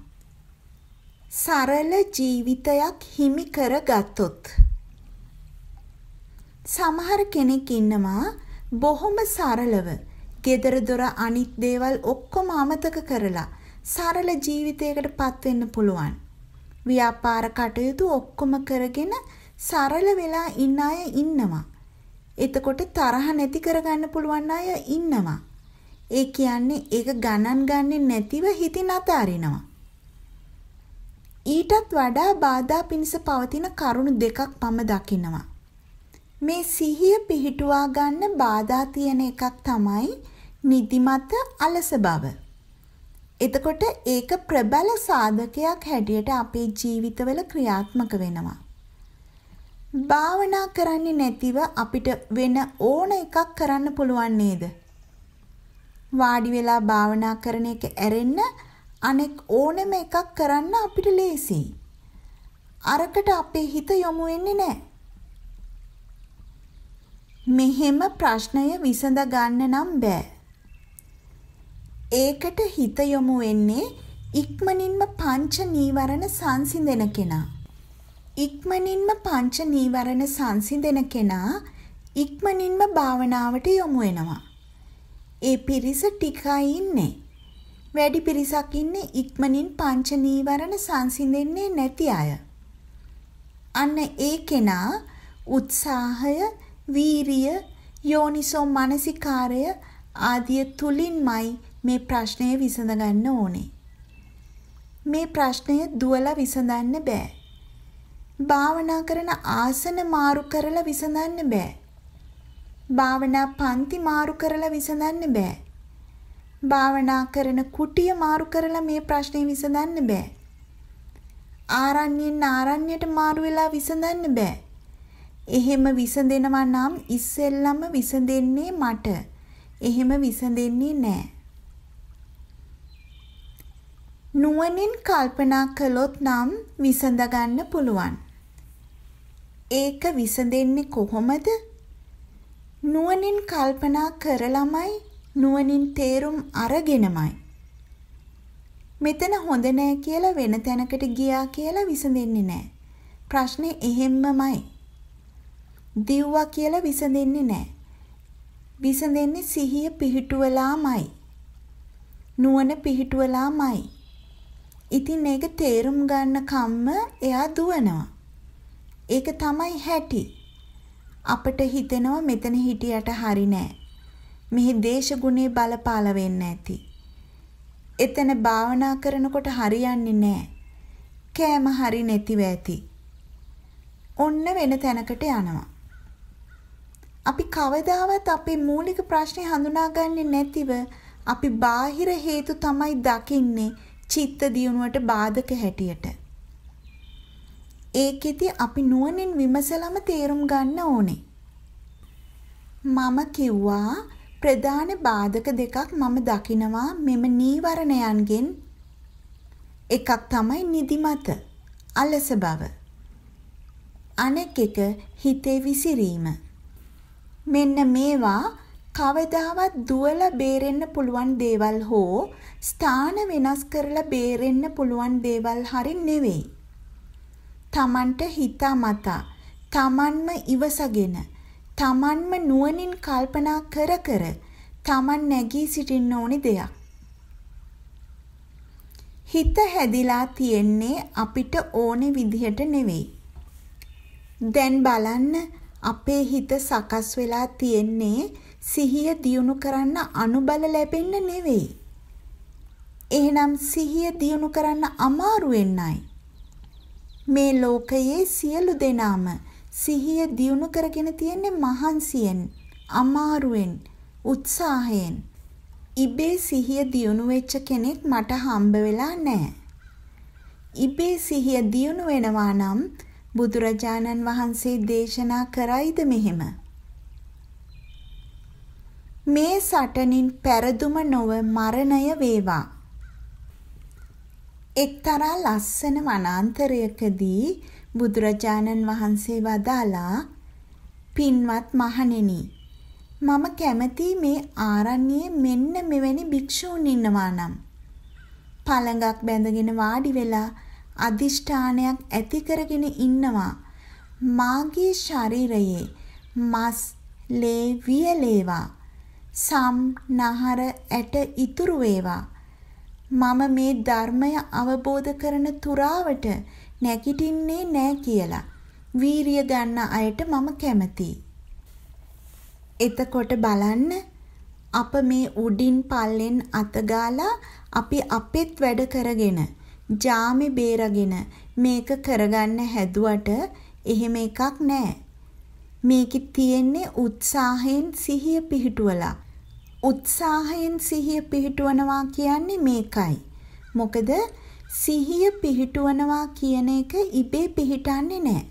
සරල ජීවිතයක් හිමි කරගත්තොත් සමහර කෙනෙක් ඉන්නවා බොහොම සරලව gedara dora අනිත් දේවල් ඔක්කොම අමතක කරලා සරල ජීවිතයකට පත් වෙන්න පුළුවන්. ව්‍යාපාර කටයුතු ඔක්කොම කරගෙන සරල වෙලා ඉන්න අය ඉන්නවා. එතකොට තරහ නැති කරගන්න පුළුවන් අය ඉන්නවා. ඒ කියන්නේ ඒක ගණන් ගන්නේ නැතිව හිතින් අතාරිනවා. ඊටත් වඩා බාධා පිණිස පවතින කරුණු දෙකක් මම දකිනවා. මේ සිහිය පිහිටුවා ගන්න බාධා තියෙන එකක් තමයි නිදිමත අලස බව. එතකොට ඒක ප්‍රබල සාධකයක් හැටියට අපේ ජීවිතවල ක්‍රියාත්මක වෙනවා. භාවනා කරන්නේ නැතිව අපිට වෙන ඕන එකක් කරන්න පුළුවන් නේද? වාඩි වෙලා භාවනා කරන එක ඇරෙන්න අනෙක් ඕනෙම එකක් කරන්න අපිට ලේසියි. අරකට අපේ හිත යොමු වෙන්නේ නැහැ. මෙහෙම ප්‍රශ්නය විසඳ ගන්න නම් බෑ. ඒකට හිත යොමු වෙන්නේ ඉක්මනින්ම පංච නීවරණ සංසිඳෙන කෙනා. ඉක්මනින්ම පංච නීවරණ සංසිඳෙන කෙනා ඉක්මනින්ම භාවනාවට යොමු වෙනවා. ඒ පිරිස ටිකයි ඉන්නේ. වැඩි පිරිසක් ඉන්නේ ඉක්මනින් පංච නීවරණ සංසිඳෙන්නේ නැති අය. අන්න ඒ කෙනා උත්සාහය, වීරිය, යෝනිසෝ මනසිකාරය ආදිය තුලින්මයි මේ ප්‍රශ්නය විසඳගන්න ඕනේ. මේ ප්‍රශ්නය දුවලා විසඳන්න බෑ. භාවනා කරන ආසන මාරු කරලා විසඳන්න බෑ. භාවනා පන්ති මාරු කරලා විසඳන්න බෑ. භාවනා කරන කුටිය මාරු කරලා මේ ප්‍රශ්නේ විසඳන්න බෑ. ආරණ්‍යයෙන් ආරණ්‍යයට මාරු වෙලා විසඳන්න බෑ. එහෙම විසඳෙනවා නම් ඉස්සෙල්ලම විසඳෙන්නේ මට. එහෙම විසඳෙන්නේ නෑ. නුවණින් කල්පනා කළොත් නම් විසඳගන්න පුළුවන්. ඒක විසඳෙන්නේ කොහොමද? නුවණින් කල්පනා කරලමයි නුවණින් තේරුම් අරගෙනමයි. මෙතන හොඳ නෑ කියලා වෙන තැනකට ගියා කියලා විසඳෙන්නේ නෑ. ප්‍රශ්නේ එහෙම්මමයි. දිව්වා කියලා විසඳෙන්නේ නෑ. විසඳෙන්නේ සිහිය පිහිටුවලාමයි. නුවණ පිහිටුවලාමයි. ඉතින් ඒක තේරුම් ගන්න කම්ම එයා දුවනවා. ඒක තමයි හැටි. අපිට හිතෙනවා මෙතන හිටියට හරි නෑ. මෙහි දේශගුණේ බලපාල වෙන්න ඇති. එතන භාවනා කරනකොට හරියන්නේ නෑ. කෑම හරි නැතිව ඇති. ඔන්න වෙන තැනකට යනවා. අපි කවදාවත් අපේ මූලික ප්‍රශ්නේ හඳුනාගන්නේ නැතිව අපි බාහිර හේතු තමයි දකින්නේ චිත්ත දියුණුවට බාධක හැටියට. ඒකෙදි අපි නුවණින් විමසලම තේරුම් ගන්න ඕනේ. මම කිව්වා ප්‍රධාන බාධක දෙකක් මම දකිනවා මෙම නීවරණයන්ගෙන් එකක් තමයි නිදිමත අලස බව අනෙක් එක හිතේ විසිරීම මෙන්න මේවා කවදාවත් දුවලා බේරෙන්න පුළුවන් දේවල් හෝ ස්ථාන වෙනස් කරලා බේරෙන්න පුළුවන් දේවල් හරි නෙවෙයි. තමන්ට හිතාමතා තමන්ම ඉවසගෙන තමන්ම නුවණින් කල්පනා කර කර තමන් නැගී සිටින්න ඕනි දෙයක්. හිත හැදිලා තියෙන්නේ අපිට ඕනේ විදිහට නෙවෙයි. දැන් බලන්න අපේ හිත සකස් වෙලා තියෙන්නේ සිහිය දියුණු කරන්න අනුබල ලැබෙන්න නෙවෙයි. එහෙනම් සිහිය දියුණු කරන්න අමාරු වෙන්නයි. මේ ලෝකයේ සියලු දෙනාම සිහිය දියුණු කරගෙන තියෙන්නේ මහන්සියෙන්, අමාරුවෙන්, උත්සාහයෙන්. ඉබේ සිහිය දියුණු වෙච්ච කෙනෙක් මට හම්බ වෙලා නැහැ. ඉබේ සිහිය දියුණු වෙනවා නම් බුදුරජාණන් වහන්සේ දේශනා කරයිද මෙහෙම? මේ සටනින් පෙරදුම නොව මරණය වේවා. එක්තරා ලස්සන වනාන්තරයකදී බුදුරජාණන් වහන්සේ වදාලා පින්වත් මහණෙනි මම කැමති මේ ආරණ්‍යයේ මෙන්න මෙවැනි භික්ෂූන් ඉන්නවා නම් පළඟක් බැඳගෙන වාඩි වෙලා අදිෂ්ඨානයක් ඇති කරගෙන ඉන්නවා මාගේ ශරීරයේ මස් ලේ වියලේවා සම් නහර ඇට ඉතුරු වේවා. මම මේ ධර්මය අවබෝධ කරන තුරාවට නැගිටින්නේ නෑ කියලා. වීරිය දන්න අයට මම කැමතියි. එතකොට බලන්න අප මේ උඩින් පල්ලෙන් අතගාලා අපි අපෙත් වැඩ කරගෙන ජාමි බේරගෙන මේක කරගන්න හැදුවට එහෙම එකක් නෑ. මේකේ තියෙන්නේ උත්සාහයෙන් සිහිය පිහිටුවලා උත්සාහයෙන් සිහිය පිහිටුවනවා කියන්නේ මේකයි. මොකද සිහිය පිහිටුවනවා කියන එක ඉබේ පිහිටන්නේ නැහැ.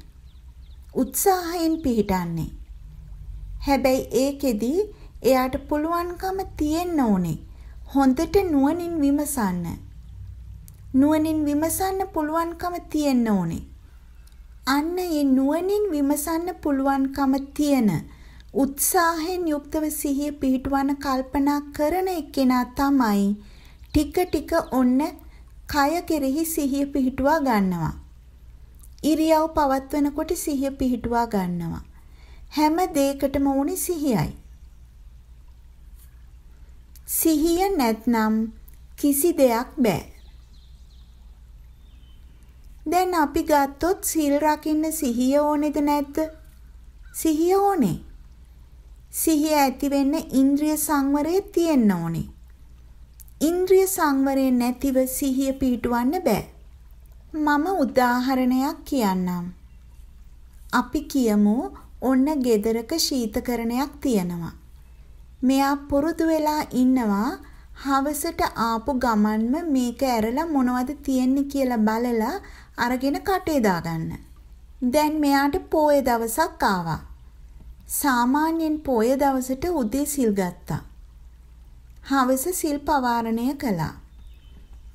උත්සාහයෙන් පිහිටන්නේ. හැබැයි ඒකෙදි එයාට පුළුවන්කම තියෙන්න ඕනේ. හොඳට නුවණින් විමසන්න. නුවණින් විමසන්න පුළුවන්කම තියෙන්න ඕනේ. අන්න ඒ නුවණින් විමසන්න පුළුවන්කම තියෙන උත්සාහයෙන් යුක්තව සිහිය පිහිටුවන කල්පනා කරන එක්කෙනා තමයි ටික ටික ඔන්න කය කෙරෙහි සිහිය පිහිටුවා ගන්නවා. ඉරියව් පවත්වනකොට සිහිය පිහිටුවා ගන්නවා. හැම දෙයකටම ඕනි සිහියයි. සිහිය නැත්නම් කිසි දෙයක් බෑ. දැන් අපි ගත්තොත් සීල් රකින්න සිහිය ඕනේද නැද්ද? සිහිය ඕනේ. සිහිය ඇති වෙන්න ඉන්ද්‍රිය සංවරය තියෙන්න ඕනේ. ඉන්ද්‍රිය සංවරය නැතිව සිහිය පිටවන්න බෑ. මම උදාහරණයක් කියන්නම්. අපි කියමු ඔන්න ගෙදරක ශීතකරණයක් තියෙනවා. මෙයා පුරුදු වෙලා ඉන්නවා හවසට ආපු ගමන්ම මේක ඇරලා මොනවද තියෙන්නේ කියලා බලලා අරගෙන කටේ දාගන්න. දැන් මෙයාට පොයේ දවසක් ආවා. සාමාන්‍යයෙන් පොය දවසට උදේ සිල් ගත්තා. හවස සිල් පවාරණය කළා.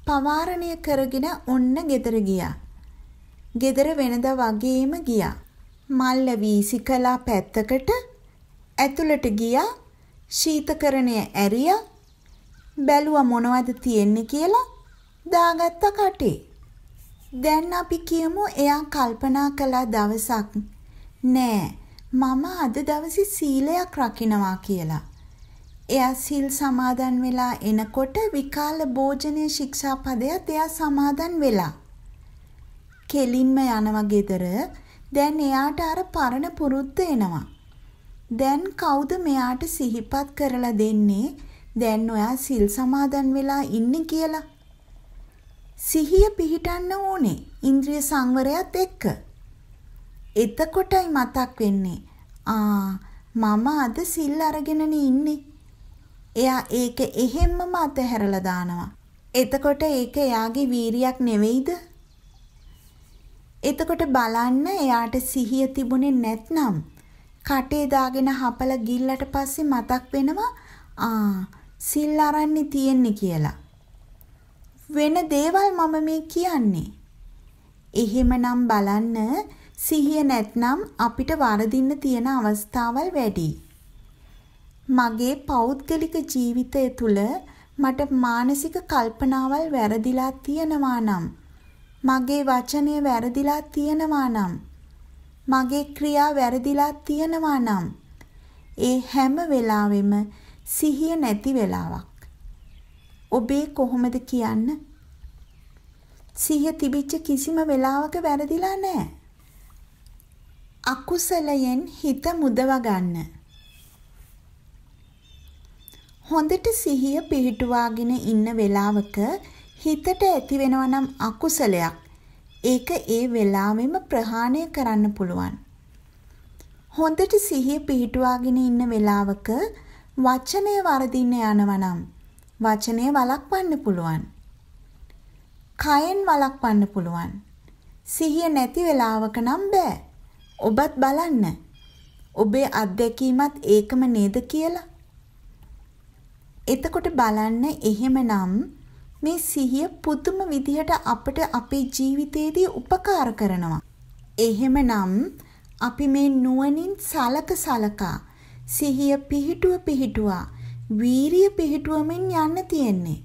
පවාරණය කරගෙන ඔන්න ගෙදර ගියා. ගෙදර වෙනද වගේම ගියා. මල්ල වීසි කළා පැත්තකට ඇතුළට ගියා ශීතකරණය ඇරියා බැලුවා මොනවද තියෙන්නේ කියලා දාගත්ත කටේ. දැන් අපි කියමු එයා කල්පනා කළා දවසක් නෑ මම අද දවසේ සීලයක් රකින්නවා කියලා. එයා සිල් සමාදන් වෙලා එනකොට විකාල භෝජනයේ ශික්ෂා පදයට එයා සමාදන් වෙලා. කෙලින්ම යනවා ගෙදර. දැන් එයාට අර පරණ පුරුද්ද එනවා. දැන් කවුද මෙයාට සිහිපත් කරලා දෙන්නේ? දැන් ඔයා සිල් සමාදන් වෙලා ඉන්නේ කියලා. සිහිය පිහිටන්න ඕනේ. ඉන්ද්‍රිය සංවරයත් එක්ක. එතකොටයි මතක් වෙන්නේ. ආ මම අද සිල් අරගෙනනේ ඉන්නේ. එයා ඒක එහෙම්මම අතහැරලා දානවා. එතකොට ඒක එයාගේ වීරියක් නෙවෙයිද? එතකොට බලන්න එයාට සිහිය තිබුණේ නැත්නම් කටේ දාගෙන හපල ගිල්ලට පස්සේ මතක් වෙනවා ආ සිල් අරන්නේ තියෙන්නේ කියලා. වෙන දේවල් මම මේ කියන්නේ. එහෙමනම් බලන්න සිහිය නැත්නම් අපිට වරදින්න තියෙන අවස්ථාවල් වැඩි. මගේ පෞද්ගලික ජීවිතය තුළ මට මානසික කල්පනාවල් වැරදිලා තියෙනවා නම් මගේ වචනය වැරදිලා තියෙනවා නම් මගේ ක්‍රියා වැරදිලා තියෙනවා නම් ඒ හැම වෙලාවෙම සිහිය නැති වෙලාවක් ඔබේ කොහොමද කියන්න සිහිය තිබිච්ච කිසිම වෙලාවක වැරදිලා නැහැ අකුසලයෙන් හිත මුදවා ගන්න. හොඳට සිහිය පිහිටුවාගෙන ඉන්න වෙලාවක හිතට ඇතිවෙනවා නම් අකුසලයක්. ඒක ඒ වෙලාවෙම ප්‍රහාණය කරන්න පුළුවන්. හොඳට සිහිය පිහිටුවාගෙන ඉන්න වෙලාවක වචනය වර්ධින්න යනවා නම් වචනය වළක්වන්න පුළුවන්. කයෙන් වළක්වන්න පුළුවන්. සිහිය නැති වෙලාවක නම් බෑ. ඔබත් බලන්න. ඔබේ අත්දැකීමත් ඒකම නේද කියලා. එතකොට බලන්න එහෙමනම් මේ සිහිය පුදුම විදිහට අපිට අපේ ජීවිතේදී උපකාර කරනවා. එහෙමනම් අපි මේ නුවණින් සලක සලකා සිහිය පිහිටුව පිහිටුවා වීරිය පිහිටුවමින් යන්න තියෙන්නේ.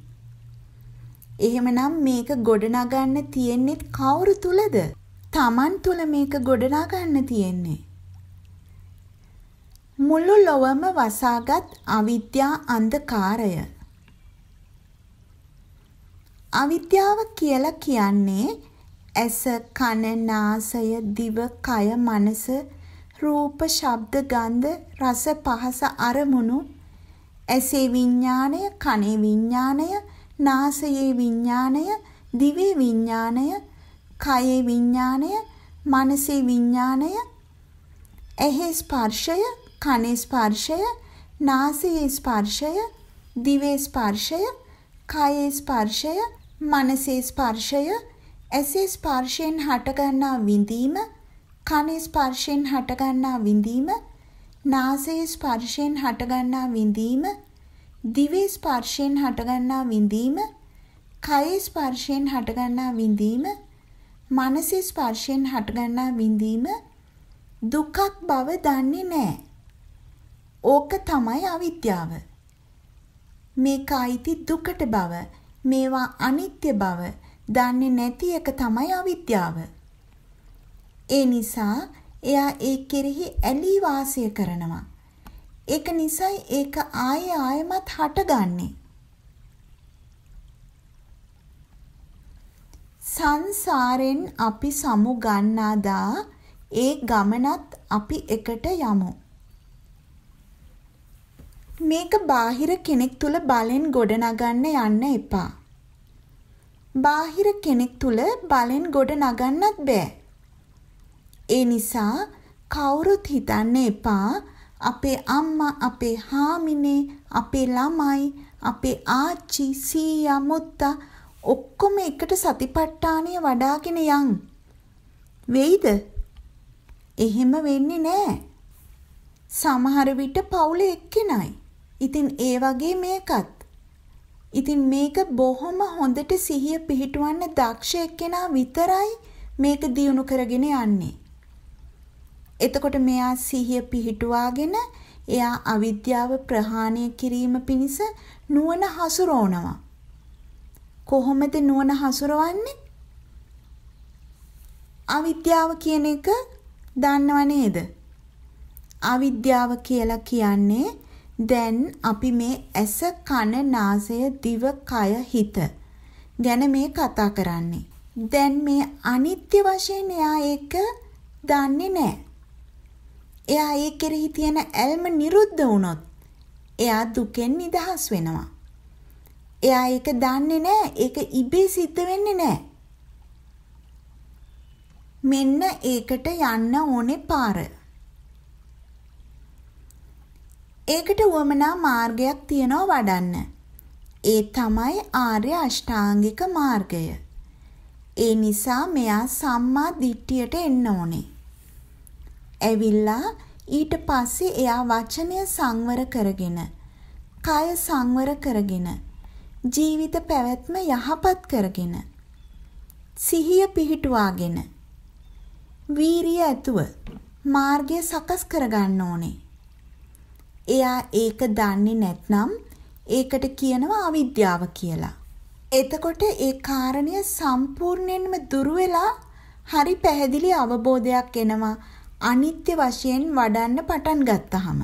එහෙමනම් මේක ගොඩනගන්න තියෙන්නේ කවුරු තුලද? තමන් තුළ මේක ගොඩනා ගන්න තියෙන්නේ. මුළු ලොවම වසාගත් අවිද්‍යා අන්ධකාරය. අවිද්‍යාව කියලා කියන්නේ ඇස කන නාසය දිව කය මනස රූප ශබ්ද ගන්ධ රස පහස අරමුණු ඇසේ විඥාණය කනේ විඥාණය නාසයේ විඥාණය දිවේ විඥාණය කයේ විඥාණය, මනසේ විඥාණය, ඇහි ස්පර්ශය, කනේ ස්පර්ශය, නාසයේ ස්පර්ශය, දිවේ ස්පර්ශය, කයේ ස්පර්ශය, මනසේ ස්පර්ශය, ඇසේ ස්පර්ශයෙන් හටගන්නා විඳීම, කනේ ස්පර්ශයෙන් හටගන්නා විඳීම, නාසයේ ස්පර්ශයෙන් හටගන්නා විඳීම, දිවේ ස්පර්ශයෙන් හටගන්නා විඳීම, කයේ ස්පර්ශයෙන් හටගන්නා විඳීම මනස ස්පර්ශයෙන් හටගන්නා විඳීම දුකක් බව දන්නේ නැහැ. ඕක තමයි අවිද්‍යාව. මේක අයිති දුකට බව, මේවා අනිත්‍ය බව දන්නේ නැති එක තමයි අවිද්‍යාව. ඒ නිසා එයා ඒ කෙරෙහි ඇලී වාසය කරනවා. ඒක නිසයි ඒක ආයෙ ආයෙමත් හටගන්නේ. සංසාරෙන් අපි සමු ගන්නාදා ඒ ගමනත් අපි එකට යමු. මේක බාහිර කෙනෙක් තුල බලෙන් ගොඩනගන්න යන්න එපා. බාහිර කෙනෙක් තුල බලෙන් ගොඩනගන්නත් බෑ. ඒ නිසා කවුරුත් හිතන්න එපා අපේ අම්මා, අපේ හාමිනේ, අපේ ළමයි, අපේ ආච්චි, සීයා, මුත්තා ඔක්කොම එකට සතිපට්ඨානය වඩාගෙන යන්. වෙයිද? එහෙම වෙන්නේ නෑ. සමහර විට පවුල එක්කෙනයි. ඉතින් ඒ වගේ මේකත්. ඉතින් මේක බොහොම හොඳට සිහිය පිහිටවන්න දක්ෂ එක්කෙනා විතරයි මේක දියුණු කරගෙන යන්නේ. එතකොට මෙයා සිහිය පිහිටුවාගෙන එයා අවිද්‍යාව ප්‍රහාණය කිරීම පිණිස නුවණ හසුරවනවා. කොහොමද නුවණ හසුරවන්නේ? අවිද්‍යාව කියන එක දන්නව නේද? අවිද්‍යාව කියලා කියන්නේ දැන් අපි මේ ඇස කන නාසය දිව කය හිත ගැන මේ කතා කරන්නේ. දැන් මේ අනිත්‍ය වශයෙන් එයා ඒක දන්නේ නැහැ. එයා ඒ කෙරෙහි තියෙන ඇල්ම නිරුද්ධ වුණොත් එයා දුකෙන් නිදහස් වෙනවා. එයා ඒක දන්නේ නැහැ. ඒක ඉබේ සිද්ධ වෙන්නේ නැහැ. මෙන්න ඒකට යන්න ඕනේ පාර. ඒකට වමනා මාර්ගයක් තියනවා වඩන්න. ඒ තමයි ආර්ය අෂ්ටාංගික මාර්ගය. ඒ නිසා මෙයා සම්මා දිට්ඨියට එන්න ඕනේ. ඇවිල්ලා ඊට පස්සේ එයා වචනය සංවර කරගෙන, කය සංවර කරගෙන, ජීවිත පැවැත්ම යහපත් කරගෙන සිහිය පිහිටුවාගෙන වීරිය ඇතුව මාර්ගය සකස් කරගන්න ඕනේ. එයා ඒක දන්නේ නැත්නම් ඒකට කියනවා අවිද්‍යාව කියලා. එතකොට ඒ කාරණය සම්පූර්ණයෙන්ම දුරු වෙලා හරි පැහැදිලි අවබෝධයක් එනවා අනිත්‍ය වශයෙන් වඩන්න පටන් ගත්තාම.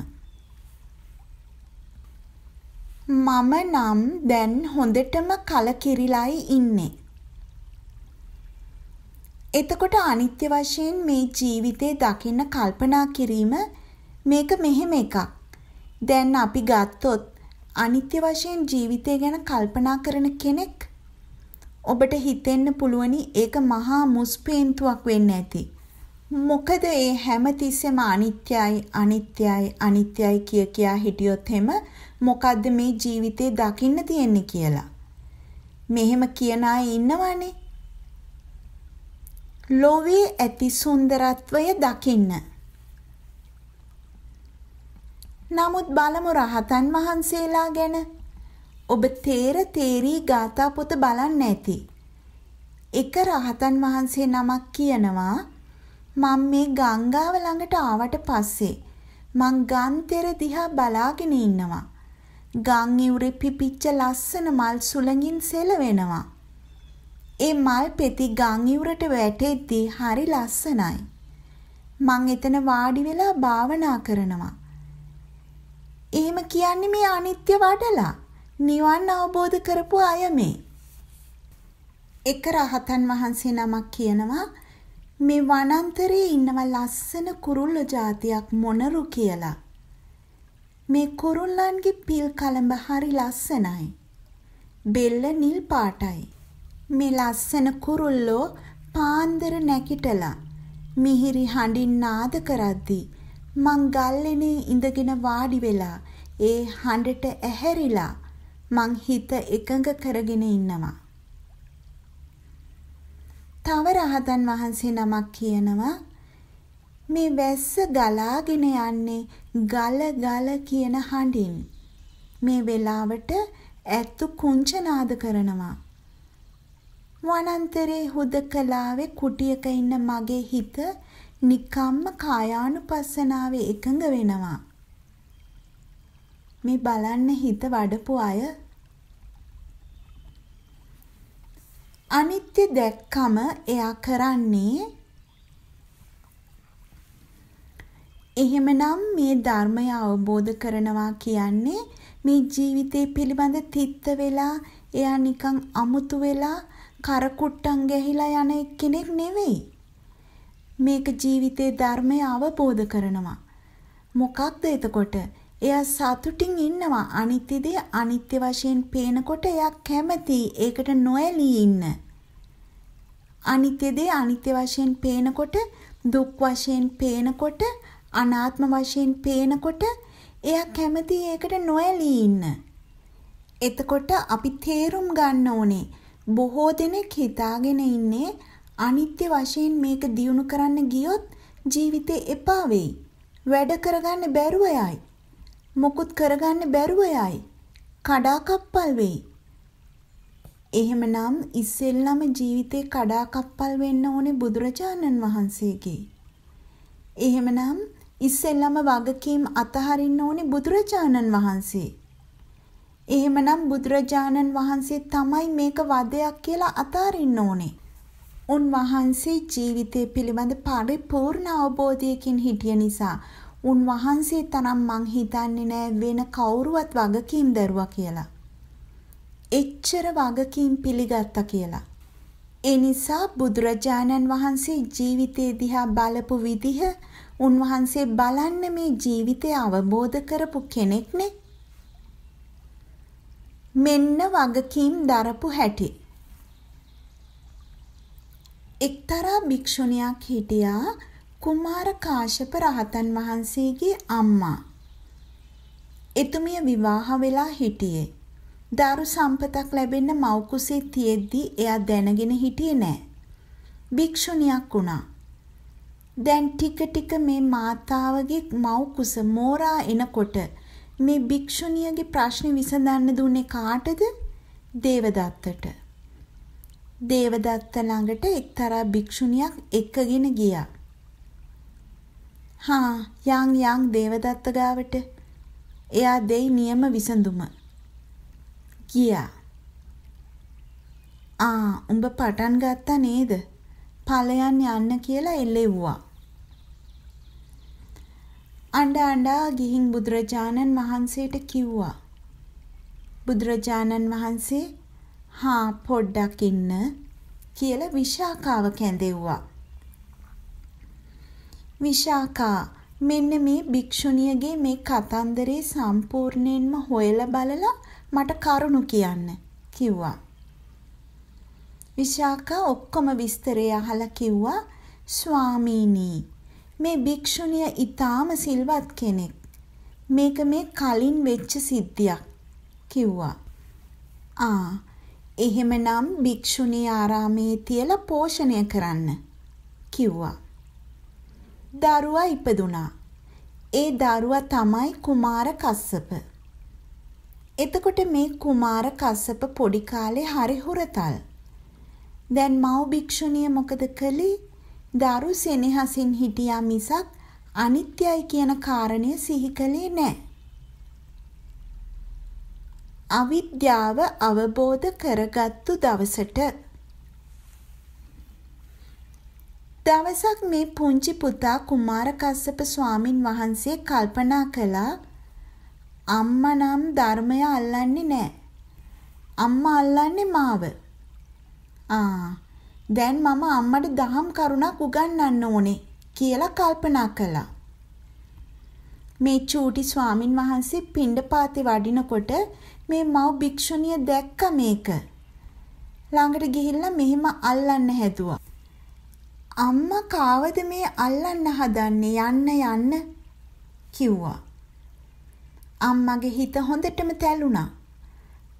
මම නම් දැන් හොඳටම කලකිරිලයි ඉන්නේ. එතකොට අනිත්‍ය වශයෙන් මේ ජීවිතේ දකින්න කල්පනා කිරීම මේක මෙහෙම එකක්. දැන් අපි ගත්තොත් අනිත්‍ය වශයෙන් ජීවිතය ගැන කල්පනා කරන කෙනෙක් ඔබට හිතෙන්න පුළුවනි ඒක මහා මුස්පේන්තුවක් වෙන්න ඇති. මොකද ඒ හැම තිස්සෙම අනිත්‍යයි අනිත්‍යයි අනිත්‍යයි කිය කියා හිටියොත් එම මොකද්ද මේ ජීවිතේ දකින්න තියෙන්නේ කියලා. මෙහෙම කියන අය ඉන්නවනේ. ලෝවේ ඇති සුන්දරත්වය දකින්න. නමුත් බලමු රහතන් වහන්සේලා ගැන. ඔබ තේර තේරී ගාථා පොත බලන්න ඇති. එක රහතන් වහන්සේ නමක් කියනවා මම මේ ගංගාව ළඟට ආවට පස්සේ මං ගන්තර දිහා බලාගෙන ඉන්නවා. ගං ඉවුරේ පිපිච්ච ලස්සන මල් සුළඟින් සෙලවෙනවා. ඒ මල් පෙති ගං ඉවුරට වැටෙද්දී හරි ලස්සනයි. මං එතන වාඩි වෙලා භාවනා කරනවා. එහෙම කියන්නේ මේ අනිත්‍ය වඩලා නිවන් අවබෝධ කරපු අය මේ. එක රහතන් වහන්සේ නමක් කියනවා මේ වනාන්තරයේ ඉන්නව ලස්සන කුරුල්ල జాතියක් මොනරු කියලා. මේ කුරුල්ලන්ගේ පිල් කලඹ හරි ලස්සනයි. බෙල්ල නිල් පාටයි. මේ ලස්සන කුරුල්ලෝ පාන්දර නැගිටලා මිහිරි හඬින් නාද කරද්දී මං ගල්ලෙනේ ඉඳගෙන වාඩි වෙලා ඒ හඬට ඇහැරිලා මං හිත එකඟ කරගෙන ඉන්නවා. තව රහතන් වහන්සේ නමක් කියනවා මේ වැස්ස ගලාගෙන යන්නේ ගල ගල කියන හඬින්. මේ වෙලාවට ඇත්තු කුංචනාද කරනවා. වනාන්තරේ හුදකලාවේ කුටියක ඉන්න මගේ හිත නිකම්ම කායානුපස්සනාවේ එකඟ වෙනවා. මේ බලන්න හිත වඩපු අය අනිත්‍ය දැක්කම එයා කරන්නේ එහෙමනම් මේ ධර්මය අවබෝධ කරනවා කියන්නේ මේ ජීවිතේ පිළිබඳ තිත්ත වෙලා එයා නිකන් අමුතු වෙලා කරකුට්ටම් ගැහිලා යන කෙනෙක් නෙවෙයි. මේක ජීවිතේ ධර්මය අවබෝධ කරනවා. මොකක්ද එතකොට? එයා සතුටින් ඉන්නවා. අනිත්‍ය දේ අනිත්‍ය වශයෙන් පේනකොට එයා කැමති ඒකට නොඇලී ඉන්න. අනිත්‍ය දේ අනිත්‍ය වශයෙන් පේනකොට දුක් වශයෙන් පේනකොට අනාත්ම වශයෙන් පේනකොට එයා කැමති ඒකට නොඇලී ඉන්න. එතකොට අපි තේරුම් ගන්න ඕනේ බොහෝ දෙනෙක් හිතාගෙන ඉන්නේ අනිත්‍ය වශයෙන් මේක දියුණු කරන්න ගියොත් ජීවිතේ එපා වෙයි. වැඩ කරගන්න බැරුව යයි. මොකුත් කරගන්න බැරුව යයි. කඩාකප්පල් වෙයි. එහෙමනම් ඉස්සෙල්ලම ජීවිතේ කඩාකප්පල් වෙන්න ඕනේ බුදුරජාණන් වහන්සේගේ. එහෙමනම් ඉස්සෙල්ලම වගකීම් අතහරින්න ඕනේ බුදුරජාණන් වහන්සේ. එහෙමනම් බුදුරජාණන් වහන්සේ තමයි මේක වදයක් කියලා අතාරින්න ඕනේ. උන්වහන්සේ ජීවිතය පිළිබඳ පරිපූර්ණ අවබෝධයකින් හිටිය නිසා උන්වහන්සේ තරම් මං හිතන්නේ නෑ වෙන කවුරුවත් වගකීම් දරුවා කියලා. එච්චර වගකීම් පිළිගත්තා කියලා. ඒ නිසා බුදුරජාණන් වහන්සේ ජීවිතේ දිහා බලපු විදිහ උන්වහන්සේ බලන්න මේ ජීවිතය අවබෝධ කරපු කෙනෙක්නේ. මෙන්න වගකීම් දරපු හැටි. එක්තරා භික්ෂුණියක් හිටියා කුමාර කාශ්‍යප රහතන් වහන්සේගේ අම්මා. එතුමිය විවාහ වෙලා හිටියේ. දරු සම්පතක් ලැබෙන්න මව් කුසේ තියෙද්දි එයා දැනගෙන හිටියේ නෑ. භික්ෂුණියක් වුණා. දැන් ටික ටික මේ මාතාවගේ මව් කුස මෝරා එනකොට මේ භික්ෂුණියගේ ප්‍රශ්නේ විසඳන්න දුන්නේ කාටද? දේවදත්තට. දේවදත්ත ළඟට එක්තරා භික්ෂුණියක් එක්කගෙන ගියා. හා යන් යන් දේවදත්ත ගාවට එයා දෙයි නියම විසඳුම. ගියා. ආ උඹ පටන් ගත්තා නේද? ඵලයන් යන්න කියලා එළෙව්වා. අඬ අඬා ගිහින් බුදුරජාණන් වහන්සේට කිව්වා. බුදුරජාණන් වහන්සේ "හා පොඩ්ඩක් ඉන්න" කියලා විශාකාව කැඳෙව්වා. විශාකා මෙන්න මේ භික්ෂුණියගේ මේ කතන්දරේ සම්පූර්ණයෙන්ම හොයලා බලලා මට කරුණු කියන්න කිව්වා. විශාකා ඔක්කොම විස්තරය අහලා කිව්වා ස්වාමීනි මේ භික්ෂුණිය ඊටාම සිල්වත් කෙනෙක්. මේක මේ කලින් වෙච්ච සිද්ධියක් කිව්වා. ආ එහෙමනම් භික්ෂුණී ආරාමේ තියලා පෝෂණය කරන්න කිව්වා. දරුවා ඉපදුනා. ඒ දරුවා තමයි කුමාර කස්සප. එතකොට මේ කුමාර කස්සප පොඩි කාලේ හරි හොරතල්. දැන් මව් භික්ෂුණිය මොකද කළේ? දරු සෙනෙහසින් හිටියා මිසක් අනිත්‍යයි කියන කාරණය සිහි කළේ නැහැ. අවිද්‍යාව අවබෝධ කරගත්තු දවසට දවසක් මේ පුංචි පුතා කුමාර කස්සප ස්වාමින් වහන්සේ කල්පනා කළා අම්මා නම් ධර්මය අල්ලන්නේ නැහැ. අම්මා අල්ලන්නේ මාව. ආ දැන් මම අම්මට දහම් කරුණක් උගන්වන්න ඕනේ කියලා කල්පනා කළා. මේ චූටි ස්වාමින් වහන්සේ පිණ්ඩපාතේ වඩිනකොට මේ මව් භික්ෂුණිය දැක්ක මේක. ළඟට ගිහිල්ලා මෙහෙම අල්ලන්න හැදුවා. අම්මා කාවද මේ අල්ලන්න හදන්නේ යන්න යන්න කිව්වා. අම්මගේ හිත හොඳටම තැළුණා.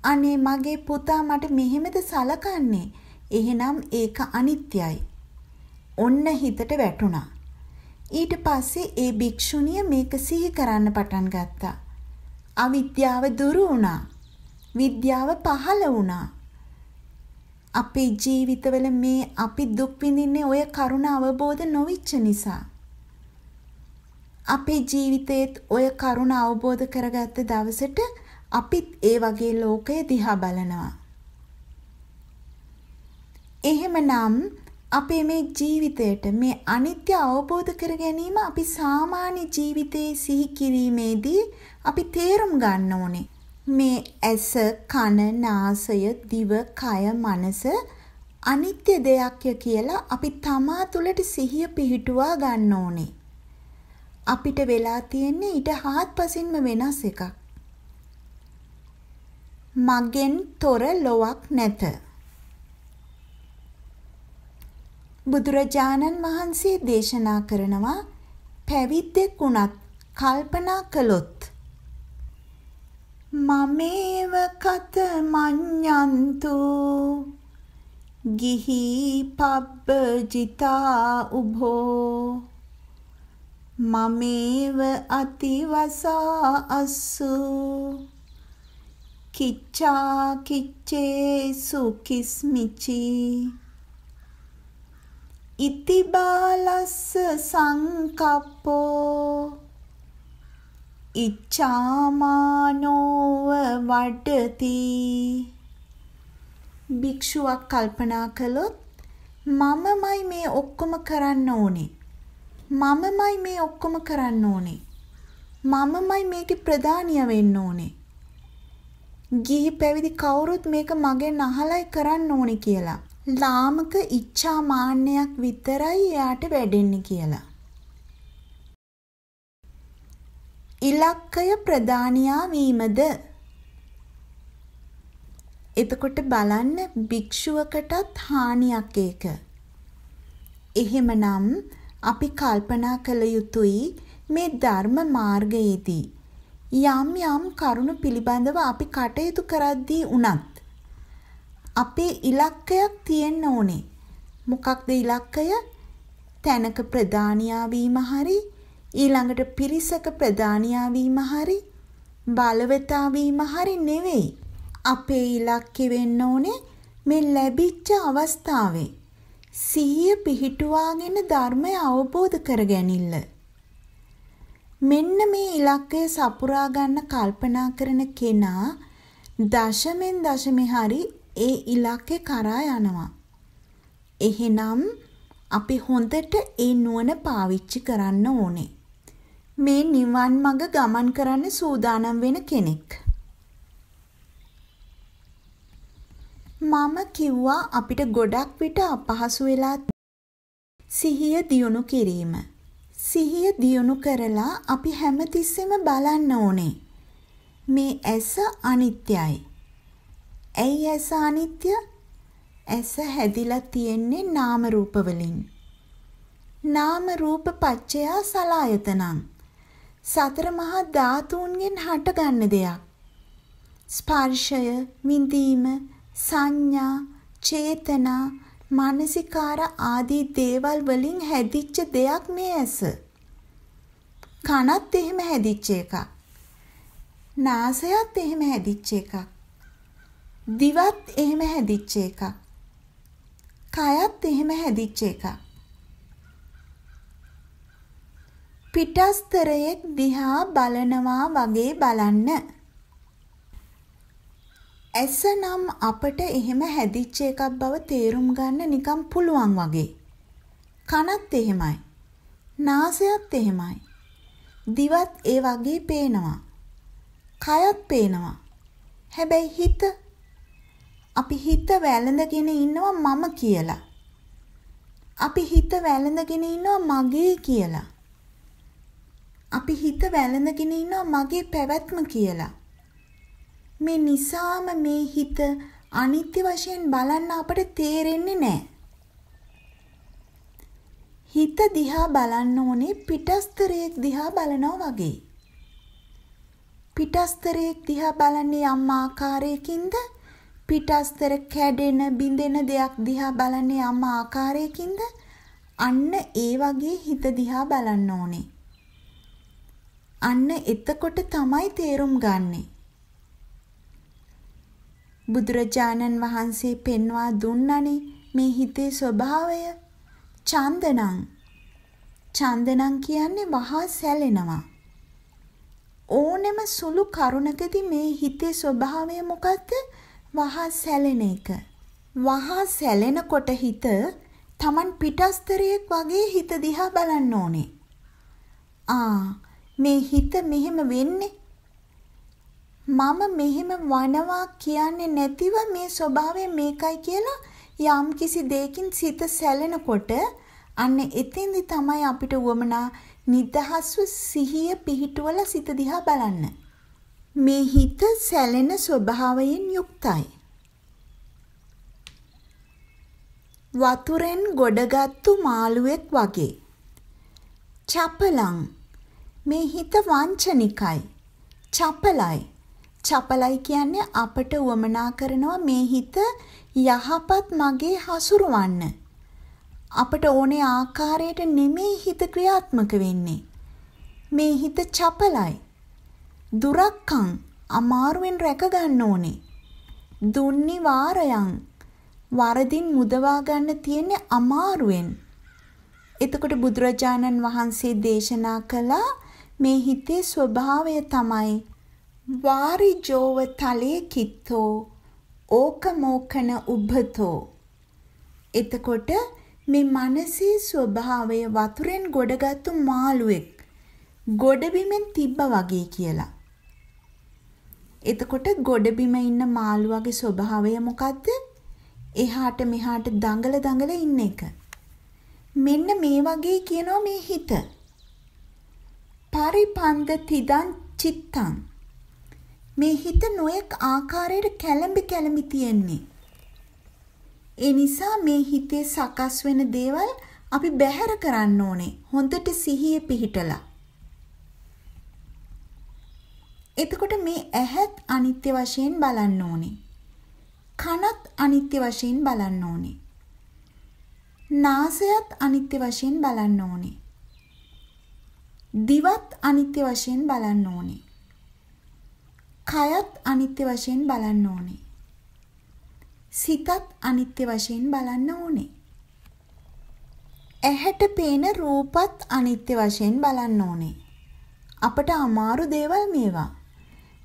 අනේ මගේ පුතා මට මෙහෙමද සලකන්නේ? එහෙනම් ඒක අනිත්‍යයි. ඔන්න හිතට වැටුණා. ඊට පස්සේ ඒ භික්ෂුණිය මේක සිහි කරන්න පටන් ගත්තා. අවිද්‍යාව දුරු වුණා. විද්‍යාව පහළ වුණා. අපේ ජීවිතවල මේ අපි දුක් විඳින්නේ ඔය කරුණ අවබෝධ නොවිච්ච නිසා. අපේ ජීවිතයේත් ඔය කරුණ අවබෝධ කරගත්ත දවසට අපිත් ඒ වගේ ලෝකය දිහා බලනවා. එහෙමනම් අපේ මේ ජීවිතයට මේ අනිත්‍ය අවබෝධ කර ගැනීම අපි සාමාන්‍ය ජීවිතයේ සිහි කිරීමේදී අපි තේරුම් ගන්න ඕනේ. මේ ඇස, කන, නාසය, දිව, කය, මනස අනිත්‍ය දෙයක්ය කියලා අපි තමා තුළට සිහිය පිහිටුවා ගන්න ඕනේ. අපිට වෙලා තියෙන්නේ ඊට හාත්පසින්ම වෙනස් එකක්. මගෙන් තොර ලොවක් නැත. බුදුරජාණන් වහන්සේ දේශනා කරනවා පැවිද්දෙක් වුණත් කල්පනා කළොත් මමේව කත මඤ්ඤන්තු ගිහි පබ්බජිතා උභෝ මමේව අතිවසා අස්සු කිච්චා කිච්චේ සුකිස්මිචී ඉතිබාලස්ස සංකප්පෝ ඉච්ඡාමානෝව වඩති භික්ෂුවක් කල්පනා කළොත් මමමයි මේ ඔක්කොම කරන්න ඕනේ මමමයි මේ ඔක්කොම කරන්න ඕනේ මමමයි මේකේ ප්‍රධානිය වෙන්න ඕනේ ගිහි පැවිදි කවුරුත් මේක මගෙන් අහලයි කරන්න ඕනේ කියලා ලාමක ඉච්ඡා මාන්නයක් විතරයි එයාට වැඩෙන්නේ කියලා. ඉලක්කය ප්‍රධානියා වීමද එතකොට බලන්න භික්ෂුවකටත් හානියක් ඒක. එහෙමනම් අපි කල්පනා කළ යුතුයි මේ ධර්ම මාර්ගයේදී යම් යම් කරුණු පිළිබඳව අපි කටයුතු කරද්දී උනත් අපේ ඉලක්කයක් තියෙන්න ඕනේ. මොකක්ද ඉලක්කය? තැනක ප්‍රධානියා වීම හරි ඊළඟට පිරිසක ප්‍රධානියා වීම හරි බලවතා වීම හරි නෙවෙයි. අපේ ඉලක්කෙ වෙන්න ඕනේ මේ ලැබිච්ච අවස්ථාවේ සිහිය පිහිටුවාගෙන ධර්මය අවබෝධ කරගැනින්න. මෙන්න මේ ඉලක්කය සපුරා ගන්න කල්පනා කරන කෙනා දශමෙන් දශමේ හරි ඒ ඉලක්කේ කරා යනවා. එහෙනම් අපි හොඳට ඒ නුවණ පාවිච්චි කරන්න ඕනේ. මේ නිවන් මඟ ගමන් කරන්න සූදානම් වෙන කෙනෙක්. මම කිව්වා අපිට ගොඩක් විට අපහසු වෙලා සිහිය දියුණු කිරීම. සිහිය දියුණු කරලා අපි හැමතිස්සෙම බලන්න ඕනේ. මේ ඇස අනිත්‍යයි. ඇයි ඇස අනිත්‍ය? ඇස හැදිලා තියෙන්නේ නාම රූප වලින්. නාම රූප පච්චය සලායතනං. සතර මහා ධාතුන්ගෙන් හටගන්න දෙයක්. ස්පර්ශය, විඳීම, සංඥා, චේතනා, මානසිකාර ආදී දේවල් වලින් හැදිච්ච දෙයක් මේ ඇස. කනත් එහෙම හැදිච්ච එකක්. නාසයත් එහෙම හැදිච්ච එකක්. දිවත් එහෙම හැදිච්ච එකක්. කයත් එහෙම හැදිච්ච එකක්. පිටස්තරයෙක් දිහා බලනවා වගේ බලන්න. ඇස නම් අපට එහෙම හැදිච්ච එකක් බව තේරුම් ගන්න නිකම් පුළුවන් වගේ. කනත් එහෙමයි. නාසයත් එහෙමයි. දිවත් ඒ වගේ පේනවා. කයත් පේනවා. හැබැයි හිත අපි හිත වැළඳගෙන ඉන්නවා මම කියලා. අපි හිත වැළඳගෙන ඉන්නවා මගේ කියලා. අපි හිත වැළඳගෙන ඉන්නවා මගේ පැවැත්ම කියලා. මේ නිසාම මේ හිත අනිත්‍ය වශයෙන් බලන්න අපට තේරෙන්නේ නැහැ. හිත දිහා බලන්න ඕනේ පිටස්තරයක් දිහා බලනවා වගේ. පිටස්තරයක් දිහා බලන්නේ අම්මා ආකාරයකින්ද පිටස්තර කැඩෙන බිඳෙන දෙයක් දිහා බලන්නේ යම් ආකාරයකින්ද අන්න ඒ වගේ හිත දිහා බලන්න ඕනේ. අන්න එතකොට තමයි තේරුම් ගන්නෙ. බුදුරජාණන් වහන්සේ පෙන්වා දුන්නනේ මේ හිතේ ස්වභාවය චන්දනං චන්දනං කියන්නේ වහා සැලෙනවා ඕනෙම සුළු කරුණකදී මේ හිතේ ස්වභාවය මොකක්ද වහා සැලෙන එක. වහා සැලෙනකොට හිත Taman පිටස්තරයක් වගේ හිත දිහා බලන්න ඕනේ. ආ මේ හිත මෙහෙම වෙන්නේ මම මෙහෙම වනවා කියන්නේ නැතිව මේ ස්වභාවය මේකයි කියලා යම් කිසි දෙයකින් සිත සැලෙනකොට අන්න එතෙන්දි තමයි අපිට වමනා නිදහස්ව සිහිය පිහිටුවලා සිත දිහා බලන්න. මේ හිත සැලෙන ස්වභාවයෙන් යුක්තයි. වතුරෙන් ගොඩගත්තු මාළුවෙක් වගේ. චපලං මේ හිත වංචනිකයි. චපලයි. චපලයි කියන්නේ අපට උවමනා කරනවා මේ හිත යහපත් මගේ හසුරවන්න. අපට ඕනේ ආකාරයට නෙමෙයි හිත ක්‍රියාත්මක වෙන්නේ. මේ හිත චපලයි. දුරක්කං අමාරුවෙන් රැක ගන්න ඕනේ. දුන්නි වාරයන් වරදින් මුදවා ගන්න තියෙන්නේ අමාරුවෙන්. එතකොට බුදුරජාණන් වහන්සේ දේශනා කළා මේ හිතේ ස්වභාවය තමයි වාරි ජෝව තලේ කිත්තෝ ඕක මෝකන උබ්බතෝ එතකොට මේ මනසේ ස්වභාවය වතුරෙන් ගොඩගත්තු මාළුවෙක් ගොඩබිමෙන් තිබ්බා වගේ කියලා එතකොට ගොඩබිම ඉන්න මාළුවාගේ ස්වභාවය මොකද්ද? එහාට මෙහාට දඟල දඟල ඉන්න එක. මෙන්න මේ වගේ කියනවා මේ හිත. පරිපන්ද තිදං චිත්තං. මේ හිත නොයෙක් ආකාරයට කැළඹි කැළඹි තියෙන්නේ. ඒ නිසා මේ හිතේ සකස් වෙන දේවල් අපි බැහැර කරන්න ඕනේ. හොඳට සිහිය පිහිටලා. එතකොට මේ ඇහත් අනිත්‍ය වශයෙන් බලන්න ඕනේ. කනත් අනිත්‍ය වශයෙන් බලන්න ඕනේ. නාසයත් අනිත්‍ය වශයෙන් බලන්න ඕනේ. දිවත් අනිත්‍ය වශයෙන් බලන්න ඕනේ. කයත් අනිත්‍ය වශයෙන් බලන්න ඕනේ. සිතත් අනිත්‍ය වශයෙන් බලන්න ඕනේ. ඇහැට පේන රූපත් අනිත්‍ය වශයෙන් බලන්න ඕනේ. අපට අමාරු දේවල් මේවා.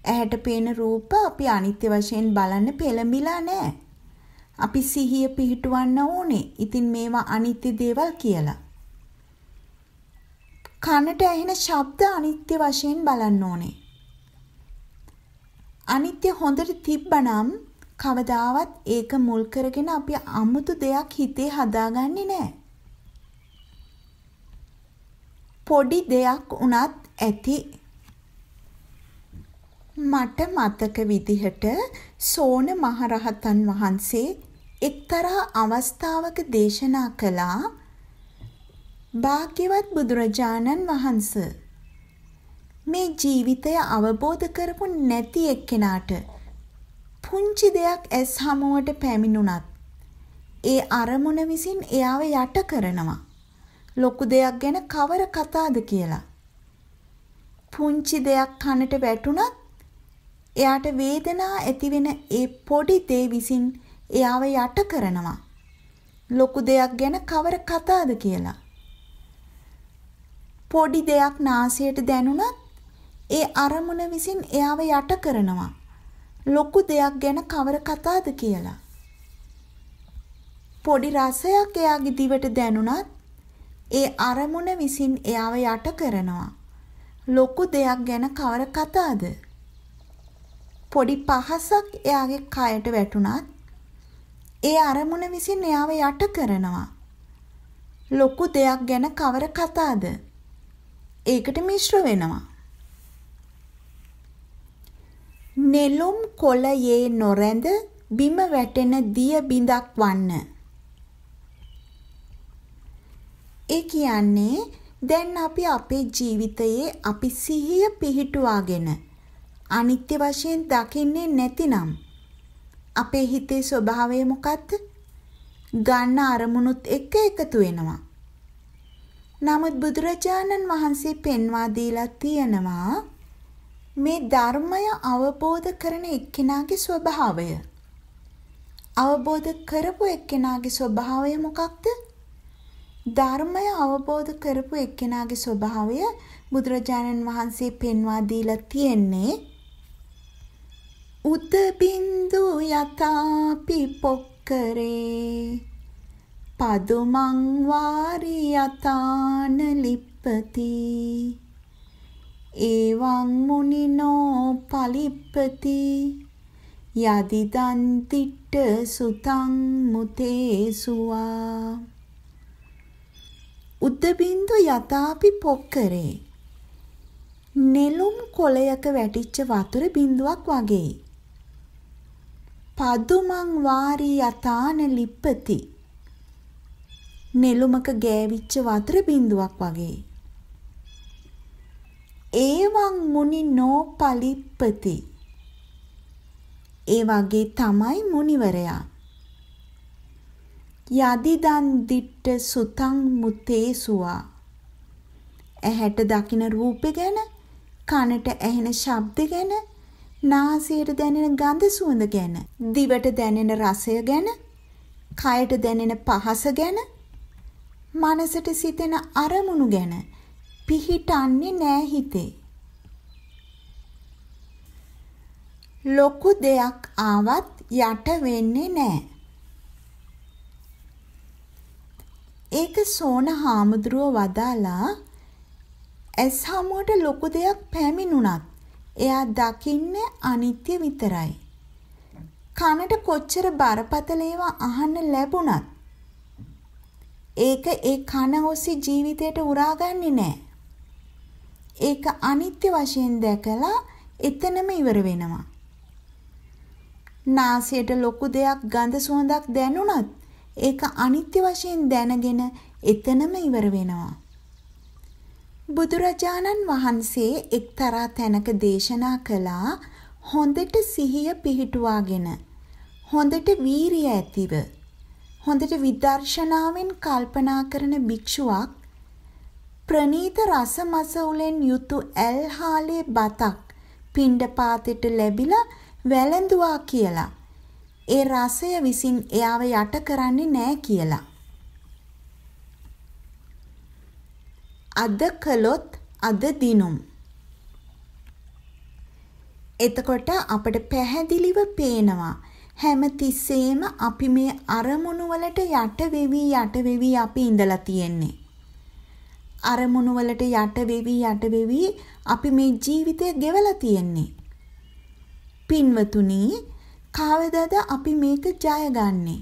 ඇහැට පේන රූප අපි අනිත්‍ය වශයෙන් බලන්න පෙළඹිලා නැහැ. අපි සිහිය පිහිටුවන්න ඕනේ. ඉතින් මේවා අනිත්‍ය දේවල් කියලා. කනට ඇහෙන ශබ්ද අනිත්‍ය වශයෙන් බලන්න ඕනේ. අනිත්‍ය හොඳට තිබ්බනම් කවදාවත් ඒක මුල් කරගෙන අපි අමුතු දෙයක් හිතේ හදාගන්නේ නැහැ. පොඩි දෙයක් උනත් ඇති මට මතක විදිහට සෝන මහරහතන් වහන්සේ එක්තරා අවස්ථාවක දේශනා කළා භාග්‍යවත් බුදුරජාණන් වහන්ස මේ ජීවිතය අවබෝධ කරපු නැති එක්කෙනාට පුංචි දෙයක් ඇස් හමුවට පැමිණුණත් ඒ අරමුණ විසින් එයාව යට කරනවා ලොකු දෙයක් ගැන කවර කතාද කියලා පුංචි දෙයක් කනට වැටුණත් එයාට වේදනා ඇතිවෙන ඒ පොඩි දේ විසින් එයාව යට කරනවා. ලොකු දෙයක් ගැන කවර කතාද කියලා. පොඩි දෙයක් නාසයට දැනුණත් ඒ අරමුණ විසින් එයාව යට කරනවා. ලොකු දෙයක් ගැන කවර කතාද කියලා. පොඩි රසයක් එයාගේ දිවට දැනුණත් ඒ අරමුණ විසින් එයාව යට කරනවා. ලොකු දෙයක් ගැන කවර කතාද? පොඩි පහසක් එයාගේ කයට වැටුණත් ඒ අරමුණ විසින් එයාව යට කරනවා. ලොකු දෙයක් ගැන කවර කතාද? ඒකට මිශ්‍ර වෙනවා. නෙළුම් කොළයේ නොරැඳ බිම වැටෙන දිය බිඳක් වන්න. ඒ කියන්නේ දැන් අපි අපේ ජීවිතයේ අපි සිහිය පිහිටුවාගෙන අනිත්‍ය වශයෙන් දකින්නේ නැතිනම් අපේ හිතේ ස්වභාවය මොකද්ද? ගන්න අරමුණුත් එක්ක එකතු වෙනවා. නමුත් බුදුරජාණන් වහන්සේ පෙන්වා දීලා තියෙනවා මේ ධර්මය අවබෝධ කරන එක්කෙනාගේ ස්වභාවය. අවබෝධ කරපු එක්කෙනාගේ ස්වභාවය මොකක්ද? ධර්මය අවබෝධ කරපු එක්කෙනාගේ ස්වභාවය බුදුරජාණන් වහන්සේ පෙන්වා දීලා තියෙන්නේ උත බින්දු යතාපි පොක්කරේ පදුමං වාරි යතාන ලිප්පති ඒවං මුනිනෝ පලිප්පති යදිදන් තිට්ට සුතං මුතේසුවා උද්දබින්දු යතාපි පොක්කරේ නෙළුම් කොළයක වැටිච්ච වතුර බින්දුවක් වගේ පදුමං වාරී යතාන ලිප්පති. නෙළුමක ගෑවිච්ච වතුර බිඳුවක් වගේ. ඒවං මුනි නෝපලිප්පති. ඒ වගේ තමයි මුනිවරයා. යදිදන් දිට්ට සුතං මුතේසුවා. ඇහැට දකින රූපේ ගැන කනට ඇහෙන ශබ්ද ගැන නාසයට දැනෙන ගඳ සුවඳ ගැන, දිවට දැනෙන රසය ගැන, කයට දැනෙන පහස ගැන, මනසට සිතෙන අරමුණු ගැන පිහිටන්නේ නෑ හිතේ. ලොකු දෙයක් ආවත් යට වෙන්නේ නෑ. ඒක සෝන හාමුදුරුව වදාලා ඇස් හමුවට ලොකු දෙයක් පැමිණුණත් එයා දකින්නේ අනිත්‍ය විතරයි. කනට කොච්චර බරපතල ඒවා අහන්න ලැබුණත් ඒක ඒ කන ඔසි ජීවිතයට උරාගන්නේ නැහැ. ඒක අනිත්‍ය වශයෙන් දැකලා එතනම ඉවර වෙනවා. නාසයට ලොකු දෙයක් ගඳ සුවඳක් දැනුණත් ඒක අනිත්‍ය වශයෙන් දැනගෙන එතනම ඉවර වෙනවා. බුදුරජාණන් වහන්සේ එක්තරා තැනක දේශනා කළා හොඳට සිහිය පිහිටුවාගෙන හොඳට වීරිය ඇතිව හොඳට විදර්ශනාවෙන් කල්පනා කරන භික්ෂුවක් ප්‍රනීත රස මස උලෙන් යුතු ඇල් හාලේ බතක් පිණ්ඩපාතෙට ලැබිලා වැළඳුවා කියලා. ඒ රසය විසින් එයාව යට කරන්නේ නැහැ කියලා. අද කළොත් අද දිනුම්. එතකොට අපට පැහැදිලිව පේනවා හැමතිස්සෙම අපි මේ අරමුණු වලට යට වෙවි යට වෙවි අපි ඉඳලා තියෙන්නේ. අරමුණු වලට යට වෙවි යට වෙවි අපි මේ ජීවිතය ගෙවලා තියෙන්නේ. පින්වතුනි, කවදාද අපි මේක ජයගන්නේ?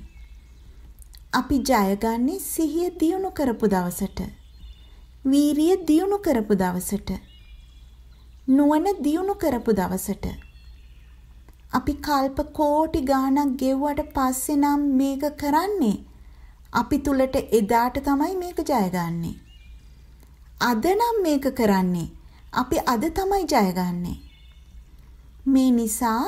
අපි ජයගන්නේ සිහිය දියුණු කරපු දවසට. වීරිය දියුණු කරපු දවසට නුවණ දියුණු කරපු දවසට අපි කල්ප කෝටි ගාණක් ගෙව්වට පස්සේ නම් මේක කරන්නේ අපි තුලට එදාට තමයි මේක ජයගන්නේ අද නම් මේක කරන්නේ අපි අද තමයි ජයගන්නේ මේ නිසා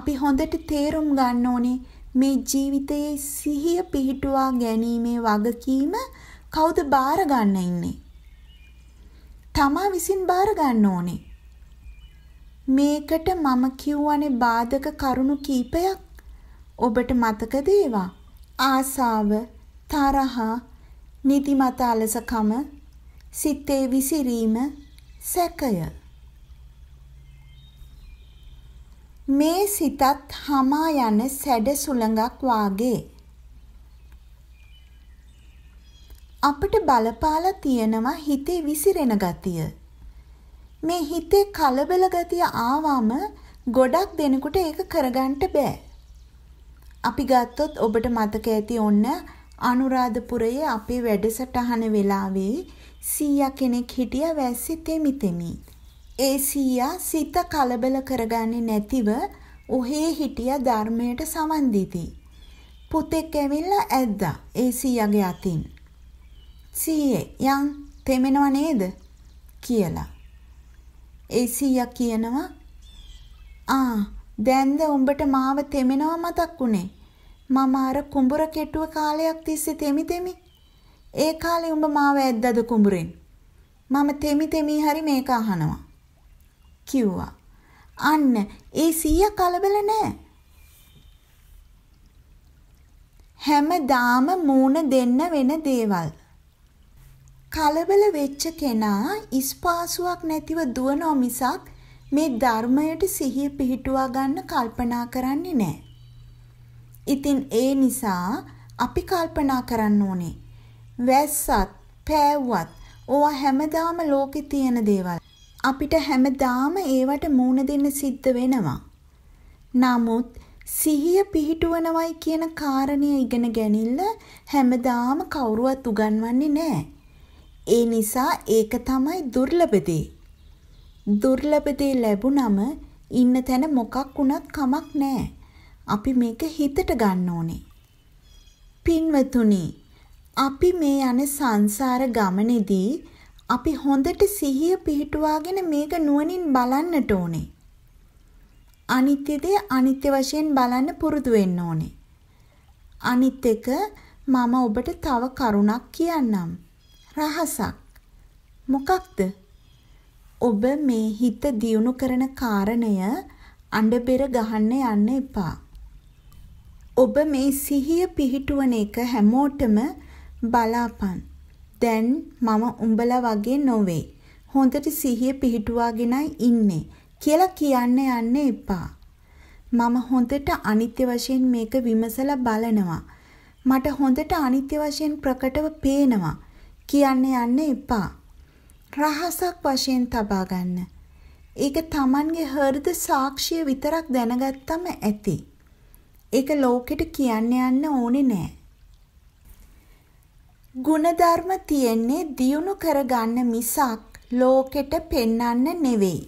අපි හොඳට තේරුම් ගන්න ඕනේ මේ ජීවිතයේ සිහිය පිහිටුවා ගැනීමේ වගකීම කවුද බාර ගන්න ඉන්නේ තමා විසින් බාර ගන්න ඕනේ. මේකට මම කිව්වනේ බාධක කරුණු කීපයක් ඔබට මතකද ඒවා? ආසාව, තරහ, නිදිමත අලසකම, සිතේ විසිරීම, සැකය. මේ සිතත් hama යන සැඩ සුළඟක් වාගේ අපිට බලපාලා තියෙනවා හිතේ විසිරෙන ගතිය. මේ හිතේ කලබල ගතිය ආවම ගොඩක් දෙනෙකුට ඒක කරගන්න බෑ. අපි ගත්තොත් ඔබට මතක ඇති ඔන්න අනුරාධපුරයේ අපේ වැඩසටහන වෙලාවේ සීයා කෙනෙක් හිටියා වැස්සි තෙමි තෙමි. ඒ සීයා සිත කලබල කරගන්නේ නැතිව ඔහේ හිටියා ධර්මයට සවන් දීති. පුතෙක් ඇවිල්ලා ඇද්දා ඒ සීයාගේ අතින්. සීයේ යන් තෙමෙනව නේද කියලා. ඒ සීයා කියනවා ආ දැන්ද උඹට මාව තෙමෙනව මතක් උනේ. මම අර කුඹුර කෙටුව කාලයක් තිස්සේ තෙමි තෙමි. ඒ කාලේ උඹ මාව ඇද්දද කුඹුරෙන්. මම තෙමි තෙමි හරි මේක අහනවා. කිව්වා. අන්න ඒ සීයා කලබල නෑ. හැමදාම මූණ දෙන්න වෙන දේවල්. කලබල වෙච්ච කෙනා ඉස්පාසුවක් නැතිව දුවනෝ මිසක් මේ ධර්මයට සිහිය පිහිටුවා ගන්න කල්පනා කරන්නේ නැහැ. ඉතින් ඒ නිසා අපි කල්පනා කරන්න ඕනේ. වැස්සත්, පෑවුවත් ඕවා හැමදාම ලෝකේ තියෙන දේවල්. අපිට හැමදාම ඒවට මූණ දෙන්න සිද්ධ වෙනවා. නමුත් සිහිය පිහිටුවනවයි කියන කාරණය ඉගෙන ගැනීම හැමදාම කවුරුවත් උගන්වන්නේ නැහැ. ඒ නිසා ඒක තමයි දුර්ලභ දේ. දුර්ලභ දේ ලැබුණම ඉන්න තැන මොකක් වුණත් කමක් නැහැ. අපි මේක හිතට ගන්න ඕනේ. පින්වතුනි, අපි මේ යන සංසාර ගමනේදී අපි හොඳට සිහිය පිහිටුවාගෙන මේක නුවණින් බලන්නට ඕනේ. අනිත්‍ය දේ අනිත්‍ය වශයෙන් බලන්න පුරුදු වෙන්න ඕනේ. අනිත් එක මම ඔබට තව කරුණක් කියන්නම්. රහසක්. මොකක්ද? ඔබ මේ හිත දියුණු කරන කාරණය අඬබෙර ගහන්න යන්න එපා. ඔබ මේ සිහිය පිහිටුවන එක හැමෝටම බලාපන්. දැන් මම උඹලා වගේ නොවේ. හොඳට සිහිය පිහිටුවාගෙනයි ඉන්නේ කියලා කියන්න යන්න එපා. මම හොඳට අනිත්‍ය වශයෙන් මේක විමසලා බලනවා. මට හොඳට අනිත්‍ය වශයෙන් ප්‍රකටව පේනවා. කියන්න යන්න එපා. රහසක් වශයෙන් තබා ගන්න. ඒක Tamanගේ හෘද සාක්ෂිය විතරක් දැනගත්තම ඇති. ඒක ලෝකෙට කියන්න යන්න ඕනේ නෑ. ಗುಣධර්ම තියෙන්නේ දියුණු කරගන්න මිසක් ලෝකෙට පෙන්වන්න නෙවෙයි.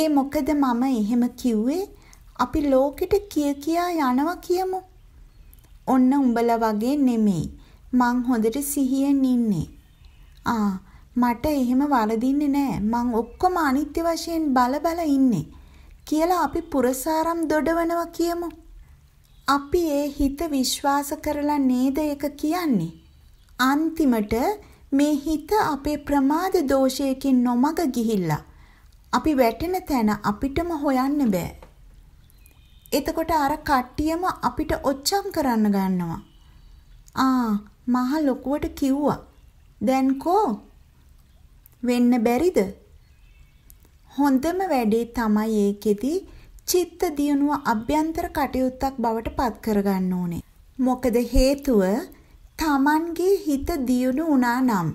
ඒ මොකද මම එහෙම කිව්වේ අපි ලෝකෙට කිය කියා යනවා කියමු. ඔන්න උඹලා වගේ නෙමෙයි. මං හොඳට සිහියෙන් ඉන්නේ. ආ මට එහෙම වරදින්නේ නෑ. මං ඔක්කොම අනිත්‍ය වශයෙන් බල බල ඉන්නේ. කියලා අපි පුරසාරම් දොඩවනවා කියමු. අපි ඒ හිත විශ්වාස කරලා නේද ඒක කියන්නේ. අන්තිමට මේ හිත අපේ ප්‍රමාද දෝෂයකින් නොමග ගිහිල්ලා අපි වැටෙන තැන අපිටම හොයන්න බෑ. එතකොට අර කට්ටියම අපිට ඔච්චම් කරන්න ගන්නවා. ආ මහ ලොකුවට කිව්වා. දැන් කෝ වෙන්න බැරිද? හොඳම වැඩේ තමයි ඒකෙදි චිත්ත දියුණුව අභ්‍යන්තර කටයුත්තක් බවට පත් කරගන්න ඕනේ. මොකද හේතුව තමන්ගේ හිත දියුණු වුණා නම්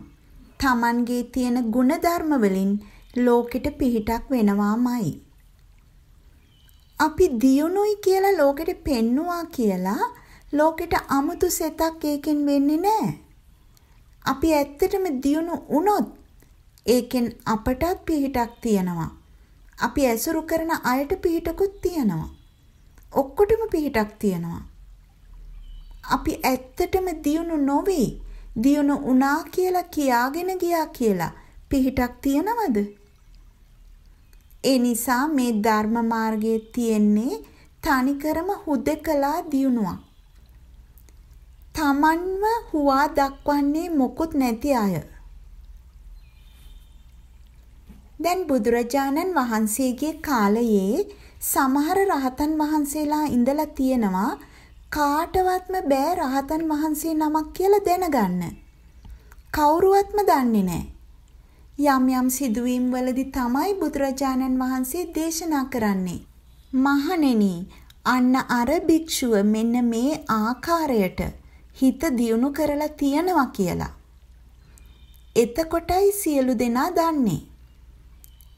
තමන්ගේ තියෙන ಗುಣධර්ම වලින් ලෝකෙට පිහිටක් වෙනවාමයි. අපි දියුණුයි කියලා ලෝකෙට පෙන්නවා කියලා ලෝකෙට අමුතු සෙතක් ඒකෙන් වෙන්නේ නැහැ. අපි ඇත්තටම දියුණු වුණොත් ඒකෙන් අපටත් පිහිටක් තියෙනවා. අපි ඇසුරු කරන අයට පිහිටකුත් තියෙනවා. ඔක්කොටම පිහිටක් තියෙනවා. අපි ඇත්තටම දියුණු නොවේ දියුණු වුණා කියලා කියාගෙන ගියා කියලා පිහිටක් තියනවද? ඒ නිසා මේ ධර්ම මාර්ගයේ තියෙන්නේ තනිකරම හුදකලා දියුණුවක්. තමන්ව හුවා දක්වන්නේ මොකුත් නැති අය. දැන් බුදුරජාණන් වහන්සේගේ කාලයේ සමහර රහතන් වහන්සේලා ඉඳලා තියෙනවා කාටවත්ම බෑ රහතන් වහන්සේ නමක් කියලා දැනගන්න. කවුරුවත්ම දන්නේ නැහැ. යම් යම් සිදුවීම් වලදී තමයි බුදුරජාණන් වහන්සේ දේශනා කරන්නේ. මහණෙනි, අන්න අර භික්ෂුව මෙන්න මේ ආකාරයට හිත දියුණු කරලා තියනවා කියලා. එතකොටයි සියලු දෙනා දන්නේ.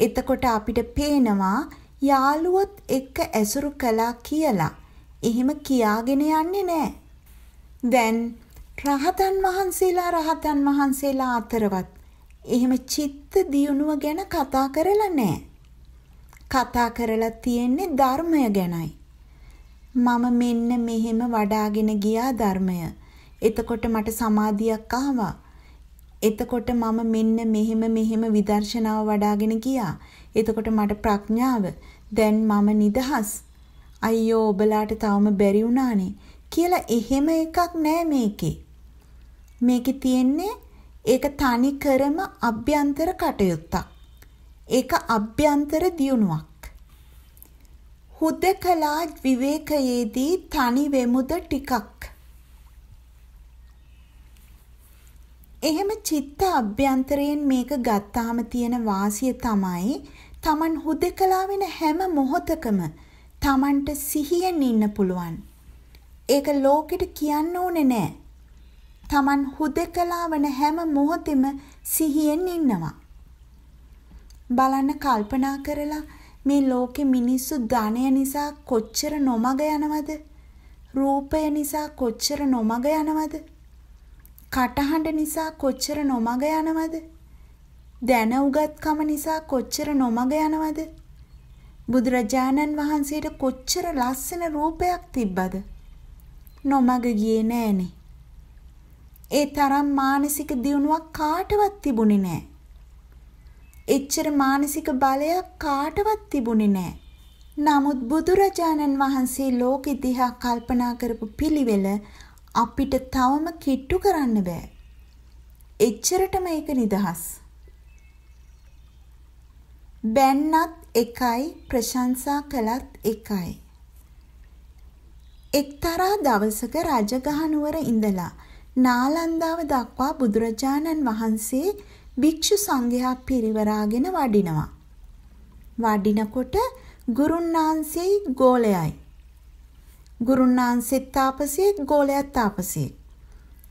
එතකොට අපිට පේනවා යාළුවොත් එක්ක ඇසුරු කළා කියලා. එහෙම කියාගෙන යන්නේ නැහැ. දැන් රහතන් වහන්සේලා රහතන් වහන්සේලා අතරවත් එහෙම චිත්ත දියුණුව ගැන කතා කරලා නැහැ. කතා කරලා තියෙන්නේ ධර්මය ගැනයි. මම මෙන්න මෙහෙම වඩාගෙන ගියා ධර්මය. එතකොට මට සමාධියක් ආවා. එතකොට මම මෙන්න මෙහෙම මෙහෙම විදර්ශනාව වඩාගෙන ගියා. එතකොට මට ප්‍රඥාව. දැන් මම නිදහස්. අයියෝ ඔබලාට තවම බැරි වුණානේ කියලා එහෙම එකක් නෑ මේකේ. මේකේ තියෙන්නේ ඒක තනි කරම අභ්‍යන්තර කටයුත්තක්. ඒක අභ්‍යන්තර දියුණුවක්. හුදකලා විවේකයේදී තනි වෙමුද ටිකක්. එහෙම චිත්ත අභ්‍යන්තරයෙන් මේක ගත්තාම තියෙන වාසිය තමයි Taman හුදකලා වෙන හැම මොහොතකම Tamanට සිහියෙන් ඉන්න පුළුවන්. ඒක ලෝකෙට කියන්න ඕනේ නෑ. Taman හුදකලා වන හැම මොහොතෙම සිහියෙන් ඉන්නවා. බලන්න කල්පනා කරලා මේ ලෝකේ මිනිස්සු ධනය නිසා කොච්චර නොමග යනවද? රූපය නිසා කොච්චර නොමග යනවද? කටහඬ නිසා කොච්චර නොමග යනවද? දැන උගත්කම නිසා කොච්චර නොමග යනවද? බුදුරජාණන් වහන්සේට කොච්චර ලස්සන රූපයක් තිබ්බද? නොමග ගියේ නෑනේ. ඒ තරම් මානසික දියුණුවක් කාටවත් තිබුණේ නැහැ. එච්චර මානසික බලයක් කාටවත් තිබුණේ නැහැ. නමුත් බුදුරජාණන් වහන්සේ ලෝක දිහා කල්පනා කරපු පිළිවෙල අපිට තවම කිට්ටු කරන්න බෑ. එච්චරටම ඒක නිදහස්. බැන්නත් එකයි ප්‍රශංසා කළත් එකයි. එක්තරා දවසක රජගහනුවර ඉඳලා නාලන්දාව දක්වා බුදුරජාණන් වහන්සේ භික්ෂු සංඝයා පිරිවරාගෙන වඩිනවා. වඩිනකොට ගුරුන්නාන්සේයි ගෝලයයි. ගුරුන්නාන්සෙත් තාපසයෙක් ගෝලයක් තාපසයෙක්.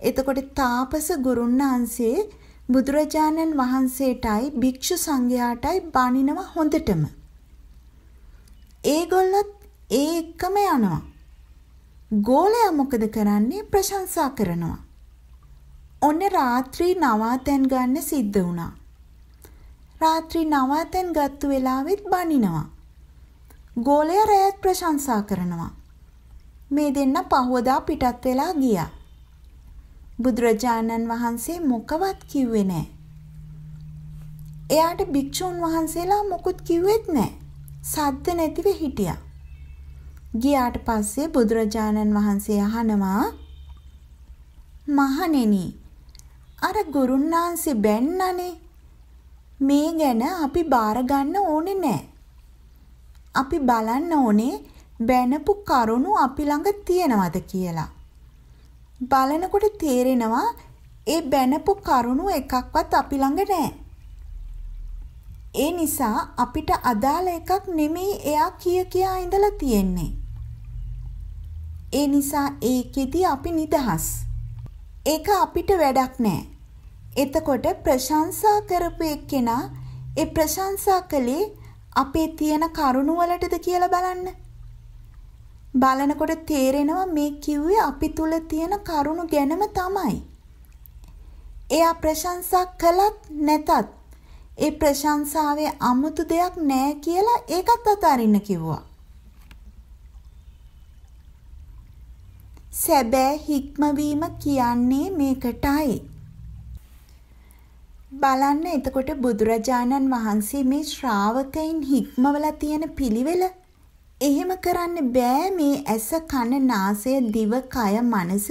එතකොට තාපස ගුරුන්නාන්සේ බුදුරජාණන් වහන්සේටයි භික්ෂු සංඝයාටයි බණිනව හොඳටම. ඒගොල්ලොත් ඒ එක්කම යනවා. ගෝලයා මොකද කරන්නේ ප්‍රශංසා කරනවා. ඔන්න රාත්‍රී නවාතැන් ගන්න සිද්ධ වුණා. රාත්‍රී නවාතැන් ගත්තු වෙලාවෙත් බනිනවා. ගෝලය රෑත් ප්‍රශංසා කරනවා. මේ දෙන්න පහුවදා පිටත් වෙලා ගියා. බුදුරජාණන් වහන්සේ මොකවත් කිව්වේ නෑ. එයාට භික්ෂූන් වහන්සේලා මොකුත් කිව්වෙත් නෑ. සද්ද නැතිව හිටියා. ගියාට පස්සේ බුදුරජාණන් වහන්සේ අහනවා මහණෙනි අර ගුරුන්නාන්සේ බැන්නනේ. මේ ගැන අපි බාර ගන්න ඕනේ නෑ. අපි බලන්න ඕනේ බැනපු කරුණු අපි ළඟ තියෙනවද කියලා. බලනකොට තේරෙනවා ඒ බැනපු කරුණු එකක්වත් අපි ළඟ නෑ. ඒ නිසා අපිට අදාළ එකක් නෙමෙයි එයා කිය කියා ඉඳලා තියෙන්නේ. ඒ නිසා ඒකෙදි අපි නිදහස්. ඒක අපිට වැඩක් නෑ. එතකොට ප්‍රශංසා කරපු එක්කෙනා ඒ ප්‍රශංසා කළේ අපේ තියෙන කරුණු වලටද කියලා බලන්න. බලනකොට තේරෙනවා මේ කිව්වේ අපි තුල තියෙන කරුණු ගැනම තමයි. එයා ප්‍රශංසා කළත් නැතත් ඒ ප්‍රශංසාවේ අමුතු දෙයක් නෑ කියලා ඒකත් අතාරින්න කිව්වා. සැබෑ හික්මවීම කියන්නේ මේකටයි. බලන්න එතකොට බුදුරජාණන් වහන්සේ මේ ශ්‍රාවකයන් හික්මවලා තියෙන පිළිවෙල එහෙම කරන්න බෑ මේ ඇස කන නාසය දිව කය මනස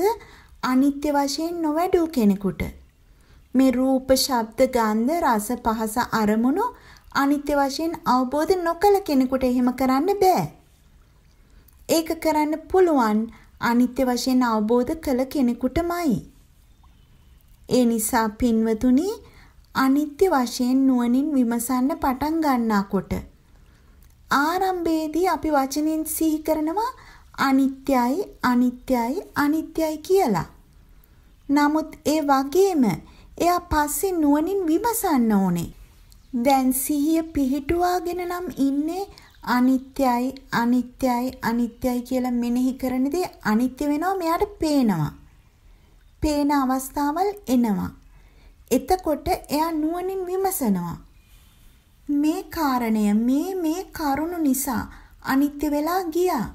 අනිත්‍ය වශයෙන් නොවැඩූ කෙනෙකුට මේ රූප ශබ්ද ගන්ධ රස පහස අරමුණු අනිත්‍ය වශයෙන් අවබෝධ නොකළ කෙනෙකුට එහෙම කරන්න බෑ ඒක කරන්න පුළුවන් අනිත්‍ය වශයෙන් අවබෝධ කළ කෙනෙකුටමයි ඒ නිසා පින්වතුනි අනිත්‍ය වශයෙන් නුවණින් විමසන්න පටන් ගන්නකොට ආරම්භයේදී අපි වචනෙන් සිහි කරනවා අනිත්‍යයි අනිත්‍යයි අනිත්‍යයි කියලා. නමුත් ඒ වගේම එයා පස්සේ නුවණින් විමසන්න ඕනේ. දැන් සිහිය පිහිටුවාගෙන නම් ඉන්නේ අනිත්‍යයි අනිත්‍යයි අනිත්‍යයි කියලා මෙනෙහි කරන දේ අනිත්‍ය වෙනවා මෙයාට පේනවා. පේන අවස්ථාවල් එනවා. එතකොට එයා නුවණින් විමසනවා. මේ කාරණය මේ මේ කරුණු නිසා අනිත්‍ය වෙලා ගියා.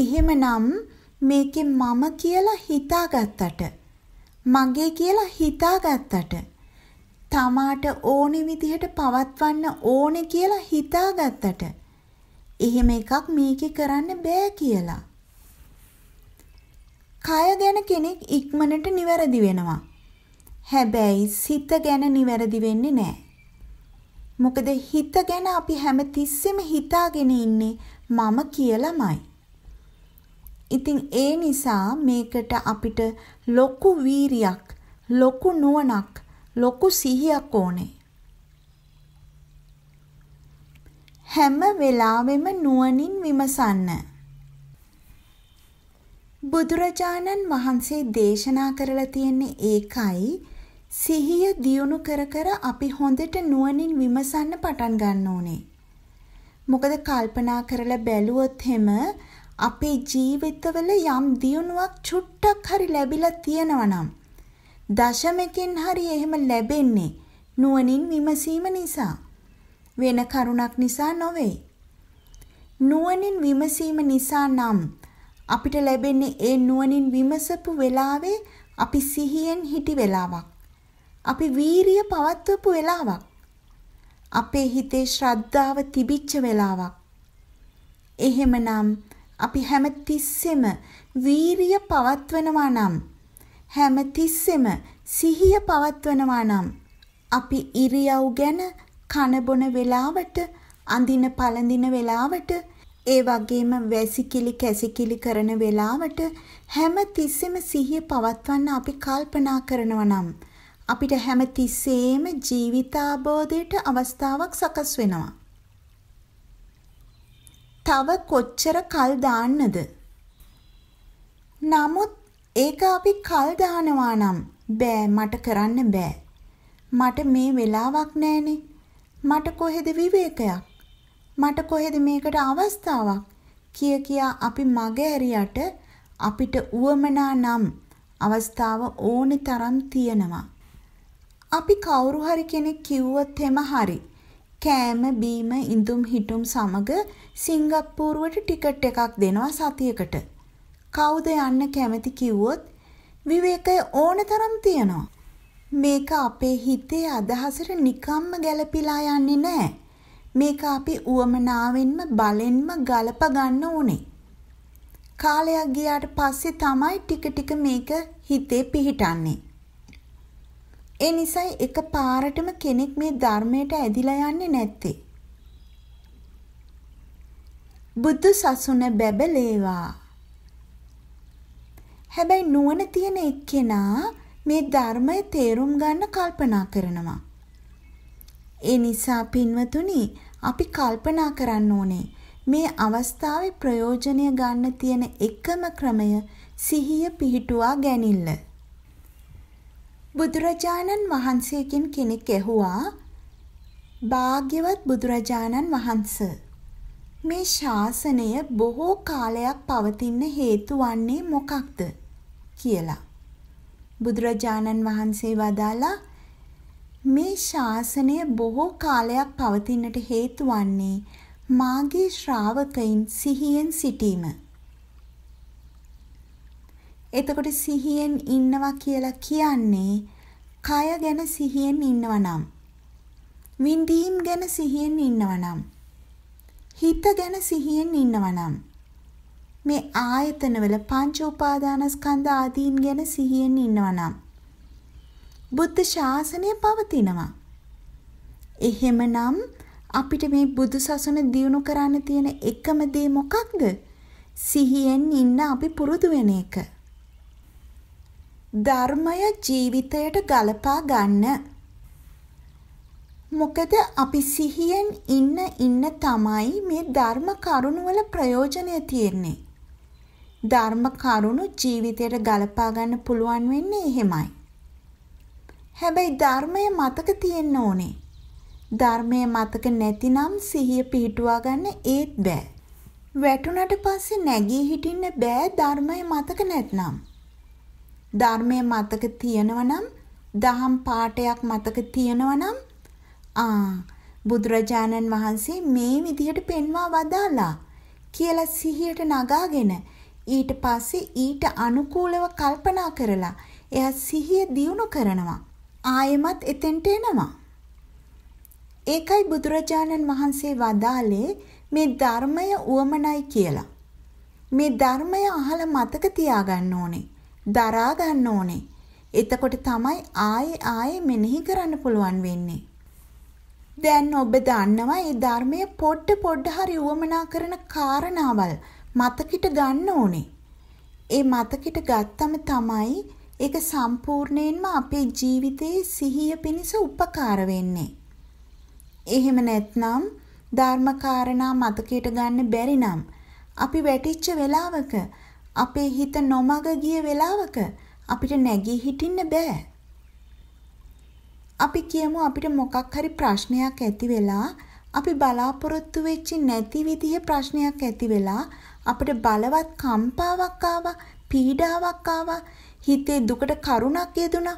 එහෙමනම් මේකේ මම කියලා හිතාගත්තට මගේ කියලා හිතාගත්තට තමාට ඕනෙ විදිහට පවත්වන්න ඕනෙ කියලා හිතාගත්තට එහෙම එකක් මේකේ කරන්න බෑ කියලා. කය ගැන කෙනෙක් ඉක්මනට නිවැරදි වෙනවා. හැබැයි සිත ගැන නිවැරදි වෙන්නේ නැහැ. මොකද හිත ගැන අපි හැම තිස්සෙම හිතාගෙන ඉන්නේ මම කියලාමයි. ඉතින් ඒ නිසා මේකට අපිට ලොකු වීරියක්, ලොකු නුවණක්, ලොකු සිහියක් ඕනේ. හැම වෙලාවෙම නුවණින් විමසන්න. බුදුරජාණන් වහන්සේ දේශනා කරලා තියෙන්නේ ඒකයි සිහිය දියුණු කර කර අපි හොඳට නුවණින් විමසන්න පටන් ගන්න ඕනේ. මොකද කල්පනා කරලා බැලුවොත් හැම අපේ ජීවිතවල යම් දියුණුවක් චුට්ටක් හරි ලැබිලා තියෙනවා නම් දශමකින් හරි එහෙම ලැබෙන්නේ නුවණින් විමසීම නිසා. වෙන කරුණක් නිසා නොවේ. නුවණින් විමසීම නිසා නම් අපිට ලැබෙන්නේ ඒ නුවණින් විමසපු වෙලාවේ අපි සිහියෙන් හිටි වෙලාවක්. අපි වීරිය පවත්වපු වෙලාවක්. අපේ හිතේ ශ්‍රද්ධාව තිබිච්ච වෙලාවක්. එහෙමනම් අපි හැමතිස්සෙම වීරිය පවත්වනවා නම් හැමතිස්සෙම සිහිය පවත්වනවා නම් අපි ඉරියව් ගැන කනබොන වෙලාවට අඳින පළඳින වෙලාවට ඒ වගේම වැසිකිලි කැසිකිලි කරන වෙලාවට හැම තිස්සෙම සිහිය පවත්වන්න අපි කල්පනා කරනවා නම් අපිට හැමතිස්සෙම ජීවිතාබෝධයට අවස්ථාවක් සකස් වෙනවා. තව කොච්චර කල් දාන්නද? නමුත් ඒක අපි කල් දානවා නම් බෑ මට කරන්න බෑ. මට මේ වෙලාවක් නෑනේ. මට කොහෙද විවේකයක්? මට කොහෙද මේකට අවස්ථාවක්? කිය කියා අපි මග ඇරියට අපිට උවමනා නම් අවස්ථාව ඕනි තරම් තියෙනවා. අපි කවුරු හරි කෙනෙක් කිව්වොත් එම හරි. කෑම බීම ඉඳුම් හිටුම් සමග සිංගප්පූරුවට ටිකට් එකක් දෙනවා සතියකට. කවුද යන්න කැමති කිව්වොත් විවේකය ඕන තරම් තියෙනවා. මේක අපේ හිතේ අදහසට නිකම්ම ගැලපිලා යන්නේ නැහැ. මේක අපි උවමනාවෙන්ම බලෙන්ම ගලප ගන්න ඕනේ. කාලයක් ගියාට පස්සේ තමයි ටික ටික මේක හිතේ පිහිටන්නේ. ඒ නිසයි එක පාරටම කෙනෙක් මේ ධර්මයට ඇදිලා යන්නේ නැත්තේ. බුදු සසුන බැබලේවා. හැබැයි නුවණ තියෙන එක්කෙනා මේ ධර්මය තේරුම් ගන්න කල්පනා කරනවා. ඒ නිසා පින්වතුනි අපි කල්පනා කරන්න ඕනේ මේ අවස්ථාවේ ප්‍රයෝජනය ගන්න තියෙන එකම ක්‍රමය සිහිය පිහිටුවා ගැනීමල. බුදුරජාණන් වහන්සේකින් කෙනෙක් ඇහුවා භාග්‍යවත් බුදුරජාණන් වහන්ස මේ ශාසනය බොහෝ කාලයක් පවතින්න හේතු වන්නේ මොකක්ද කියලා බුදුරජාණන් වහන්සේ වදාලා මේ ශාසනය බොහෝ කාලයක් පවතින්නට හේතු වන්නේ මාගේ ශ්‍රාවකයින් සිහියෙන් සිටීම එතකොට සිහියෙන් ඉන්නවා කියලා කියන්නේ කය ගැන සිහියෙන් ඉන්නවා නම් විඳීම් ගැන සිහියෙන් ඉන්නවා නම් හිත ගැන සිහියෙන් ඉන්නවා නම් මේ ආයතනවල පංච උපාදානස්කන්ධ ආදීන් ගැන සිහියෙන් ඉන්නවා නම් බුද්ධ ශාසනය පවතිනවා එහෙමනම් අපිට මේ බුදු සසුන දියුණු කරන්න තියෙන එකම දේ මොකක්ද? සිහියෙන් ඉන්න අපි පුරුදු වෙන එක. ධර්මය ජීවිතයට ගලපා ගන්න. මොකද අපි සිහියෙන් ඉන්න ඉන්න තමයි මේ ධර්ම කරුණවල ප්‍රයෝජනය තියෙන්නේ. ධර්ම කරුණු ජීවිතයට ගලපා ගන්න පුළුවන් වෙන්නේ එහෙමයි. හැබැයි ධර්මය මතක තියෙන්න ඕනේ. ධර්මය මතක නැතිනම් සිහිය පිහිටුවා ගන්න ඒත් බෑ. වැටුණට පස්සේ නැගී හිටින්න බෑ ධර්මය මතක නැත්නම්. ධර්මය මතක තියෙනවනම් දහම් පාඩයක් මතක තියෙනවනම් ආ බුදුරජාණන් වහන්සේ මේ විදිහට පෙන්වා වදාලා කියලා සිහියට නගාගෙන ඊට පස්සේ ඊට අනුකූලව කල්පනා කරලා එයා සිහිය දියුණු කරනවා ආයෙමත් එතෙන්ට එනවා ඒකයි බුදුරජාණන් වහන්සේ වදාලේ මේ ධර්මය උවමනයි කියලා මේ ධර්මය අහලා මතක තියාගන්න ඕනේ දරා ගන්න ඕනේ. එතකොට තමයි ආයේ ආයේ මෙනෙහි කරන්න පුළුවන් වෙන්නේ. දැන් ඔබ දන්නවා මේ ධර්මයේ පොඩ පොඩ හරි උවමනා කරන කාරණාවල් මතකිට ගන්න ඕනේ. ඒ මතකිට ගත්තම තමයි ඒක සම්පූර්ණයෙන්ම අපේ ජීවිතයේ සිහිය පිණිස උපකාර වෙන්නේ. එහෙම නැත්නම් ධර්මකාරණා මතකයට ගන්න බැරි නම් අපි වැටිච්ච වෙලාවක අපේ හිත නොමග ගිය වෙලාවක අපිට නැගී හිටින්න බෑ. අපි කියමු අපිට මොකක් හරි ප්‍රශ්නයක් ඇති වෙලා අපි බලාපොරොත්තු වෙච්ච නැති විදිහේ ප්‍රශ්නයක් ඇති වෙලා අපිට බලවත් කම්පාවක් ආවා, පීඩාවක් ආවා, හිතේ දුකට කරුණක් යෙදුණා.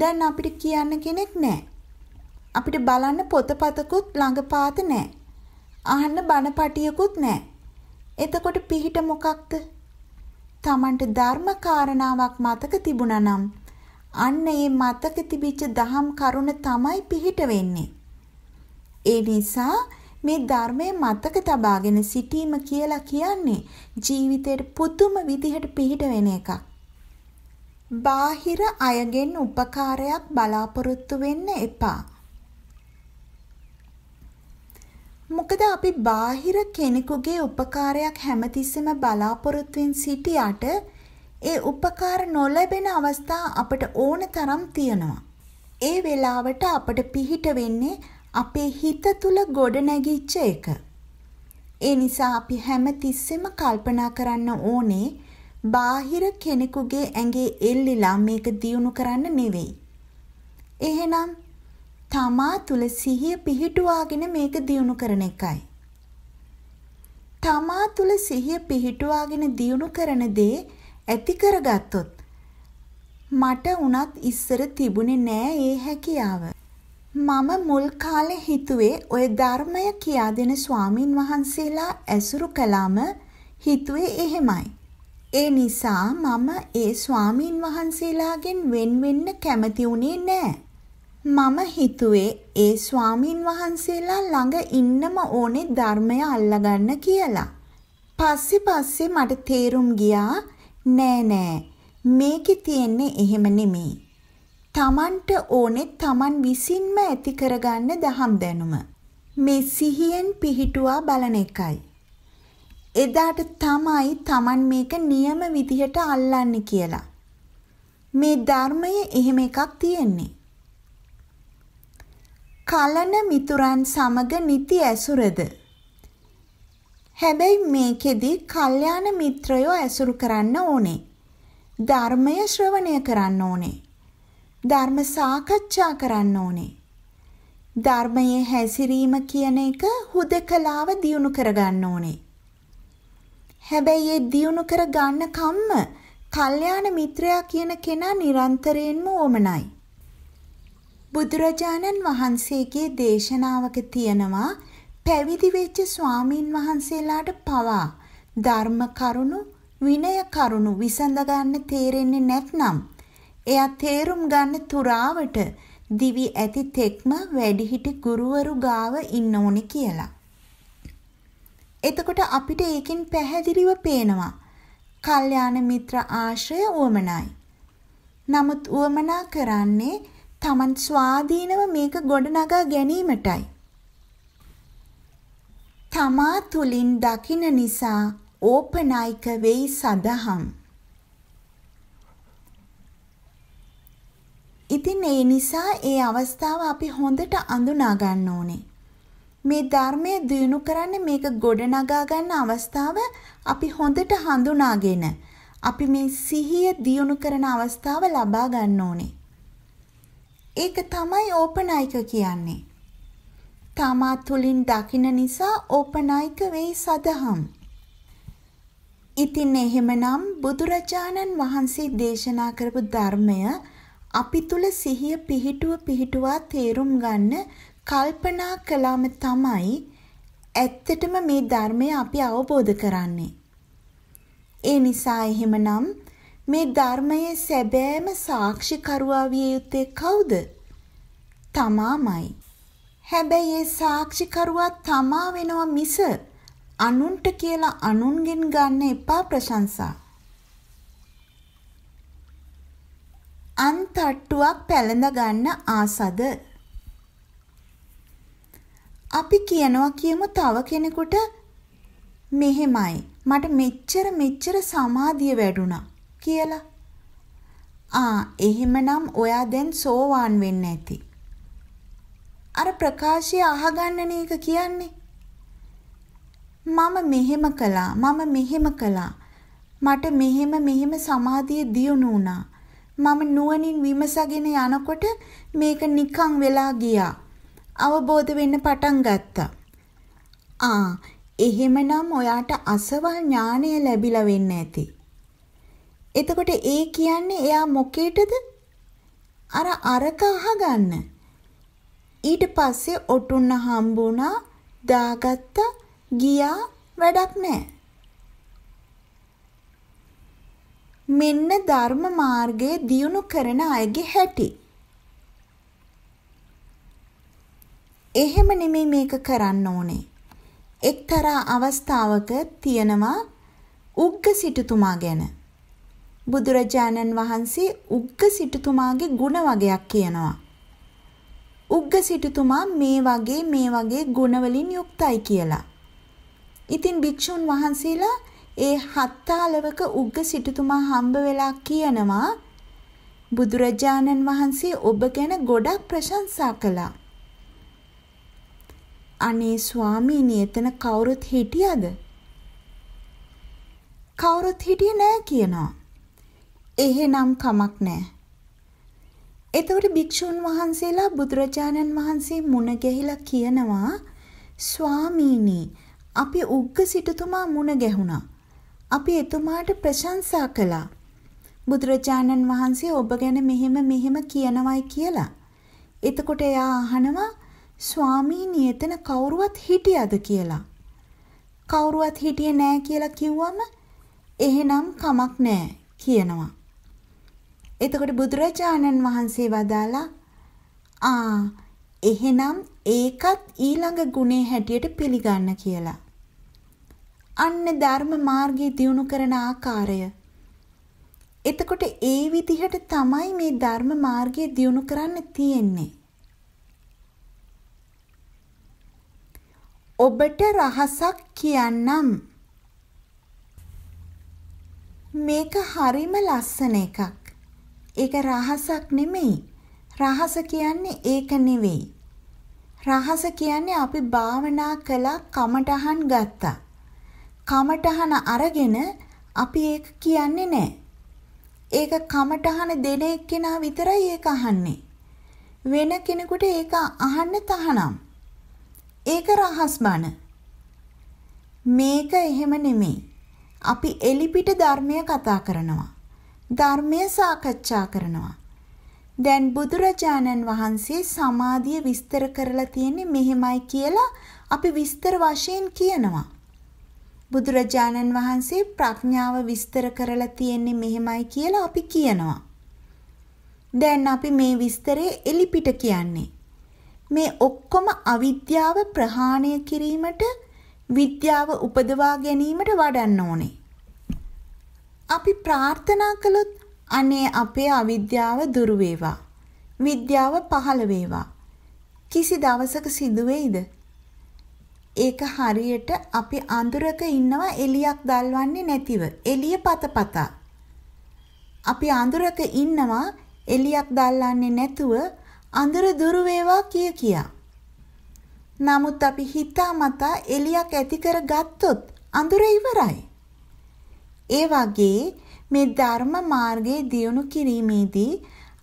දැන් අපිට කියන්න කෙනෙක් නැහැ. අපිට බලන්න පොතපතකුත් ළඟපාත නැහැ. අහන්න බණපටියකුත් නැහැ. එතකොට පිහිට මොකක්ද? තමන්ට ධර්ම කාරණාවක් මතක තිබුණා නම් අන්න ඒ මතක තිබිච්ච දහම් කරුණ තමයි පිහිට වෙන්නේ. ඒ නිසා මේ ධර්මයේ මතක තබාගෙන සිටීම කියලා කියන්නේ ජීවිතේට පුදුම විදිහට පිහිට වෙන එකක්. බාහිර අයගෙන් උපකාරයක් බලාපොරොත්තු වෙන්න එපා. මොකද අපි බාහිර කෙනෙකුගේ උපකාරයක් හැමතිස්සෙම බලාපොරොත්තුෙන් සිටියාට ඒ උපකාර නොලැබෙන අවස්ථා අපට ඕන තරම් තියෙනවා. ඒ වෙලාවට අපට පිහිට වෙන්නේ අපේ හිත තුල ගොඩනැගිච්ච එක. ඒ නිසා අපි හැමතිස්සෙම කල්පනා කරන්න ඕනේ බාහිර කෙනෙකුගේ ඇඟේ එල්ලිලා මේක දියුණු කරන්න නෙවෙයි. එහෙනම් තමා තුල සිහිය පිහිටුවාගෙන මේක දියුණු කරන එකයි. තමා තුල සිහිය පිහිටුවාගෙන දියුණු කරන දේ ඇති කරගත්තොත් මට උනත් ඉස්සර තිබුණේ නෑ ඒ හැකියාව. මම මුල් කාලේ හිතුවේ ඔය ධර්මය කියා දෙන ස්වාමින් වහන්සේලා ඇසුරු කළාම හිතුවේ එහෙමයි. ඒ නිසා මම ඒ ස්වාමීන් වහන්සේලාගෙන් වෙන් වෙන්න කැමති උනේ නෑ. මම හිතුවේ ඒ ස්වාමින් වහන්සේලා ළඟ ඉන්නම ඕනේ ධර්මය අල්ලගන්න කියලා. පස්සේ පස්සේ මට තේරුම් ගියා නෑ නෑ මේකේ තියෙන්නේ එහෙම නෙමෙයි. තමන්ට ඕනේ තමන් විසින්ම ඇති කරගන්න දහම් දැනුම. මේ සිහියෙන් පිහිටුවා බලන එකයි. එදාට තමයි තමන් මේක නියම විදිහට අල්ලන්නේ කියලා. මේ ධර්මයේ එහෙම එකක් තියෙන්නේ. කලන මිතුරන් සමග නිති ඇසුරද. හැබැයි මේකෙදි කල්යාණ මිත්‍රයෝ ඇසුරු කරන්න ඕනේ. ධර්මය ශ්‍රවණය කරන්න ඕනේ. ධර්ම සාකච්ඡා කරන්න ඕනේ. ධර්මයේ හැසිරීම කියන එක හුදකලාව දියුණු කරගන්න ඕනේ. හැබැයි ඒ දියුණු කරගන්න කම්ම කල්යාණ මිත්‍රයා කියන කෙනා නිරන්තරයෙන්ම ඕමනයි. බුදුරජාණන් වහන්සේගේ දේශනාවක තියෙනවා පැවිදි වෙච්ච ස්වාමීන් වහන්සේලාට පවා ධර්ම කරුණු විනය කරුණු විසඳ ගන්න තේරෙන්නේ නැත්නම් එයා තේරුම් ගන්න තුරාවට දිවි ඇති තෙක්ම වැඩිහිටි ගුරුවරු ගාව ඉන්න ඕනේ කියලා. එතකොට අපිට ඒකෙන් පැහැදිලිව පේනවා. කල්යාණ මිත්‍ර ආශ්‍රය උවමනයි. නමුත් උවමනා කරන්නේ Taman ස්වාධීනව මේක ගොඩනගා ගැනීමටයි. තමා තුලින් දකින නිසා ඕපනායික වෙයි සඳහම්. ඉතින් ඒ නිසා ඒ අවස්ථාව අපි හොඳට අඳුනා ගන්න ඕනේ. මේ ධර්මය දිනු කරන්න මේක ගොඩනගා ගන්න අවස්ථාව අපි හොඳට හඳුනාගෙන අපි මේ සිහිය දියුණු කරන අවස්ථාව ලබා ගන්න ඕනේ. ඒක තමයි ඕපනායික කියන්නේ. තමා තුලින් දකින නිසා ඕපනායික වෙයි සදහම්. ඉතින් එහෙමනම් බුදුරජාණන් වහන්සේ දේශනා කරපු ධර්මය අපි තුල සිහිය පිහිටුව පිහිටුවා තේරුම් ගන්න කල්පනා කළාම තමයි ඇත්තටම මේ ධර්මය අපි අවබෝධ කරන්නේ. ඒ නිසා එහෙමනම් මේ ධර්මයේ සැබෑම සාක්ෂිකරුවා විය යුත්තේ කවුද? තමාමයි. හැබැයි ඒ සාක්ෂිකරුවා තමා වෙනවා මිස අනුන්ට කියලා අනුන්ගෙන් ගන්න එපා ප්‍රශංසා. අන්තට්ටුවක් පැළඳ ගන්න ආසද? අපි කියනවා කියමු තව කෙනෙකුට මෙහෙමයි මට මෙච්චර මෙච්චර සමාධිය වැඩුණා. කියලා. ආ එහෙමනම් ඔයා දැන් සෝවාන් වෙන්න ඇති. අර ප්‍රකාශය අහගන්නනේ එක කියන්නේ. මම මෙහෙම කළා මම මෙහෙම කළා මට මෙහෙම මෙහෙම සමාධිය දියුණු වුණා. මම නුවණින් විමසගෙන යනකොට මේක නිකන් වෙලා ගියා. අවබෝධ වෙන්න පටන් ගත්තා. ආ එහෙමනම් ඔයාට අසවල් ඥානය ලැබිලා වෙන්න ඇති. එතකොට ඒ කියන්නේ එයා මොකේටද? අර අරක අහගන්න. ඊට පස්සේ ඔටුන්න හම්බුණා, දාගත්තා, ගියා, වැඩක් නැහැ. මෙන්න ධර්ම මාර්ගයේ දියුණු කරන අයගේ හැටි. එහෙම නෙමෙයි මේක කරන්න ඕනේ. එක්තරා අවස්ථාවක තියෙනවා උග්ග සිටුතුමා ගැන. බුදුරජාණන් වහන්සේ උග්ග සිටුතුමාගේ ಗುಣ වගයක් කියනවා. උග්ග සිටුතුමා මේ වගේ මේ වගේ ಗುಣ වලින් යුක්තයි කියලා. ඉතින් භික්ෂුන් වහන්සේලා ඒ හත්තාලවක උග්ග සිටුතුමා හම්බ වෙලා කියනවා බුදුරජාණන් වහන්සේ ඔබ ගැන ගොඩක් ප්‍රශංසා කළා. අනේ ස්වාමීනි එතන කවුරුත් හිටියද? කවුරුත් හිටියේ නෑ කියනවා. එහෙනම් කමක් නෑ. එතකොට භික්ෂුන් වහන්සේලා බුදුරජාණන් වහන්සේ මුණ ගැහිලා කියනවා ස්වාමීනි අපි උග්ග සිටුතුමා මුණ ගැහුණා. අපි එතුමාට ප්‍රශංසා කළා. බුදුරජාණන් වහන්සේ ඔබ ගැන මෙහෙම මෙහෙම කියනවයි කියලා. එතකොට එයා අහනවා ස්වාමීනි එතන කවුරුවත් හිටියද කියලා. කවුරුවත් හිටියේ නෑ කියලා කිව්වම එහෙනම් කමක් නෑ කියනවා. එතකොට බුදුරජාණන් වහන්සේ වදාලා ආ එහෙනම් ඒකත් ඊළඟ ගුණේ හැටියට පිළිගන්න කියලා. අන්න ධර්ම මාර්ගයේ දියුණු කරන ආකාරය. එතකොට ඒ විදිහට තමයි මේ ධර්ම මාර්ගයේ දියුණු කරන්න තියෙන්නේ. ඔබට රහසක් කියන්නම්. මේක හරිම ලස්සන එකක්. ඒක රහසක් නෙමෙයි. රහස කියන්නේ ඒක නෙවෙයි. රහස කියන්නේ අපි භාවනා කළා කමටහන් ගත්තා. කමටහන අරගෙන අපි ඒක කියන්නේ නැහැ. ඒක කමටහන දෙන එක්කෙනා විතරයි ඒක අහන්නේ. වෙන කෙනෙකුට ඒක අහන්න තහනම්. ඒක රහස් බණ. මේක එහෙම නෙමෙයි. අපි එලිපිට ධර්මය කතා කරනවා. ධර්මය සාකච්ඡා කරනවා. දැන් බුදුරජාණන් වහන්සේ සමාධිය විස්තර කරලා තියෙන්නේ මෙහෙමයි කියලා අපි විස්තර වශයෙන් කියනවා. බුදුරජාණන් වහන්සේ ප්‍රඥාව විස්තර කරලා තියෙන්නේ මෙහෙමයි කියලා අපි කියනවා. දැන් අපි මේ විස්තරේ එලිපිට කියන්නේ. මේ ඔක්කොම අවිද්‍යාව ප්‍රහාණය කිරීමට විද්‍යාව උපදවා ගැනීමට වඩන්න ඕනේ. අපි ප්‍රාර්ථනා කළොත් අනේ අපේ අවිද්‍යාව දුරු වේවා. විද්‍යාව පහළ වේවා. කිසි දවසක සිදු වෙයිද? ඒක හරියට අපි අඳුරක ඉන්නවා එලියක් දල්වන්නේ නැතිව. එළිය පතපතා. අපි අඳුරක ඉන්නවා එලියක් දල්වන්නේ නැතුව අඳුර දුරු වේවා කිය කියා. නමුත් අපි හිතාමතා එලියක් ඇති කර ගත්තොත් අඳුර ඉවරයි. ඒ වගේ මේ ධර්ම මාර්ගයේ දියුණු කිරීමේදී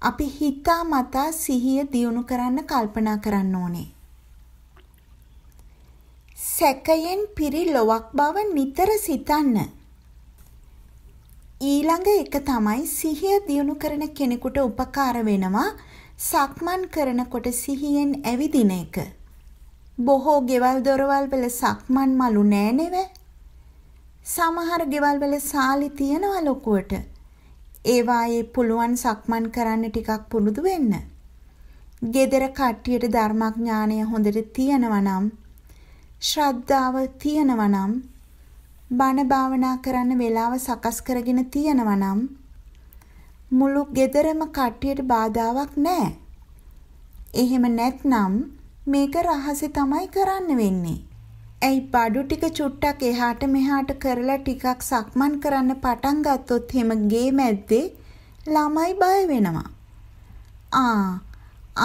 අපි හිතා මතා සිහිය දියුණු කරන්න කල්පනා කරන්න ඕනේ. සැකයෙන් පිරි ලොවක් බව නිතර සිතන්න. ඊළඟ එක තමයි සිහිය දියුණු කරන කෙනෙකුට උපකාර වෙනවා සක්මන් කරනකොට සිහියෙන් ඇවිදින එක. බොහෝ ගෙවල් දොරවල් වල සක්මන් මලු නෑ නෙවෙයි. සමහර ගෙවල් වල සාලි තියනවා ලොකුවට. ඒවායේ පුළුවන් සක්මන් කරන්න ටිකක් පුරුදු වෙන්න. gedara කට්ටියට ධර්මඥානය හොඳට තියනවා නම්, ශ්‍රද්ධාව තියනවා නම්, බණ භාවනා කරන්න වෙලාව සකස් කරගෙන තියනවා නම් මුළු gederම කට්ටියට බාධාවක් නැහැ. එහෙම නැත්නම් මේක රහසේ තමයි කරන්න වෙන්නේ. ඇයි බඩු ටික චුට්ටක් එහාට මෙහාට කරලා ටිකක් සක්මන් කරන්න පටන් ගත්තොත් හිම ගේ මැද්දේ ළමයි බය වෙනවා. ආ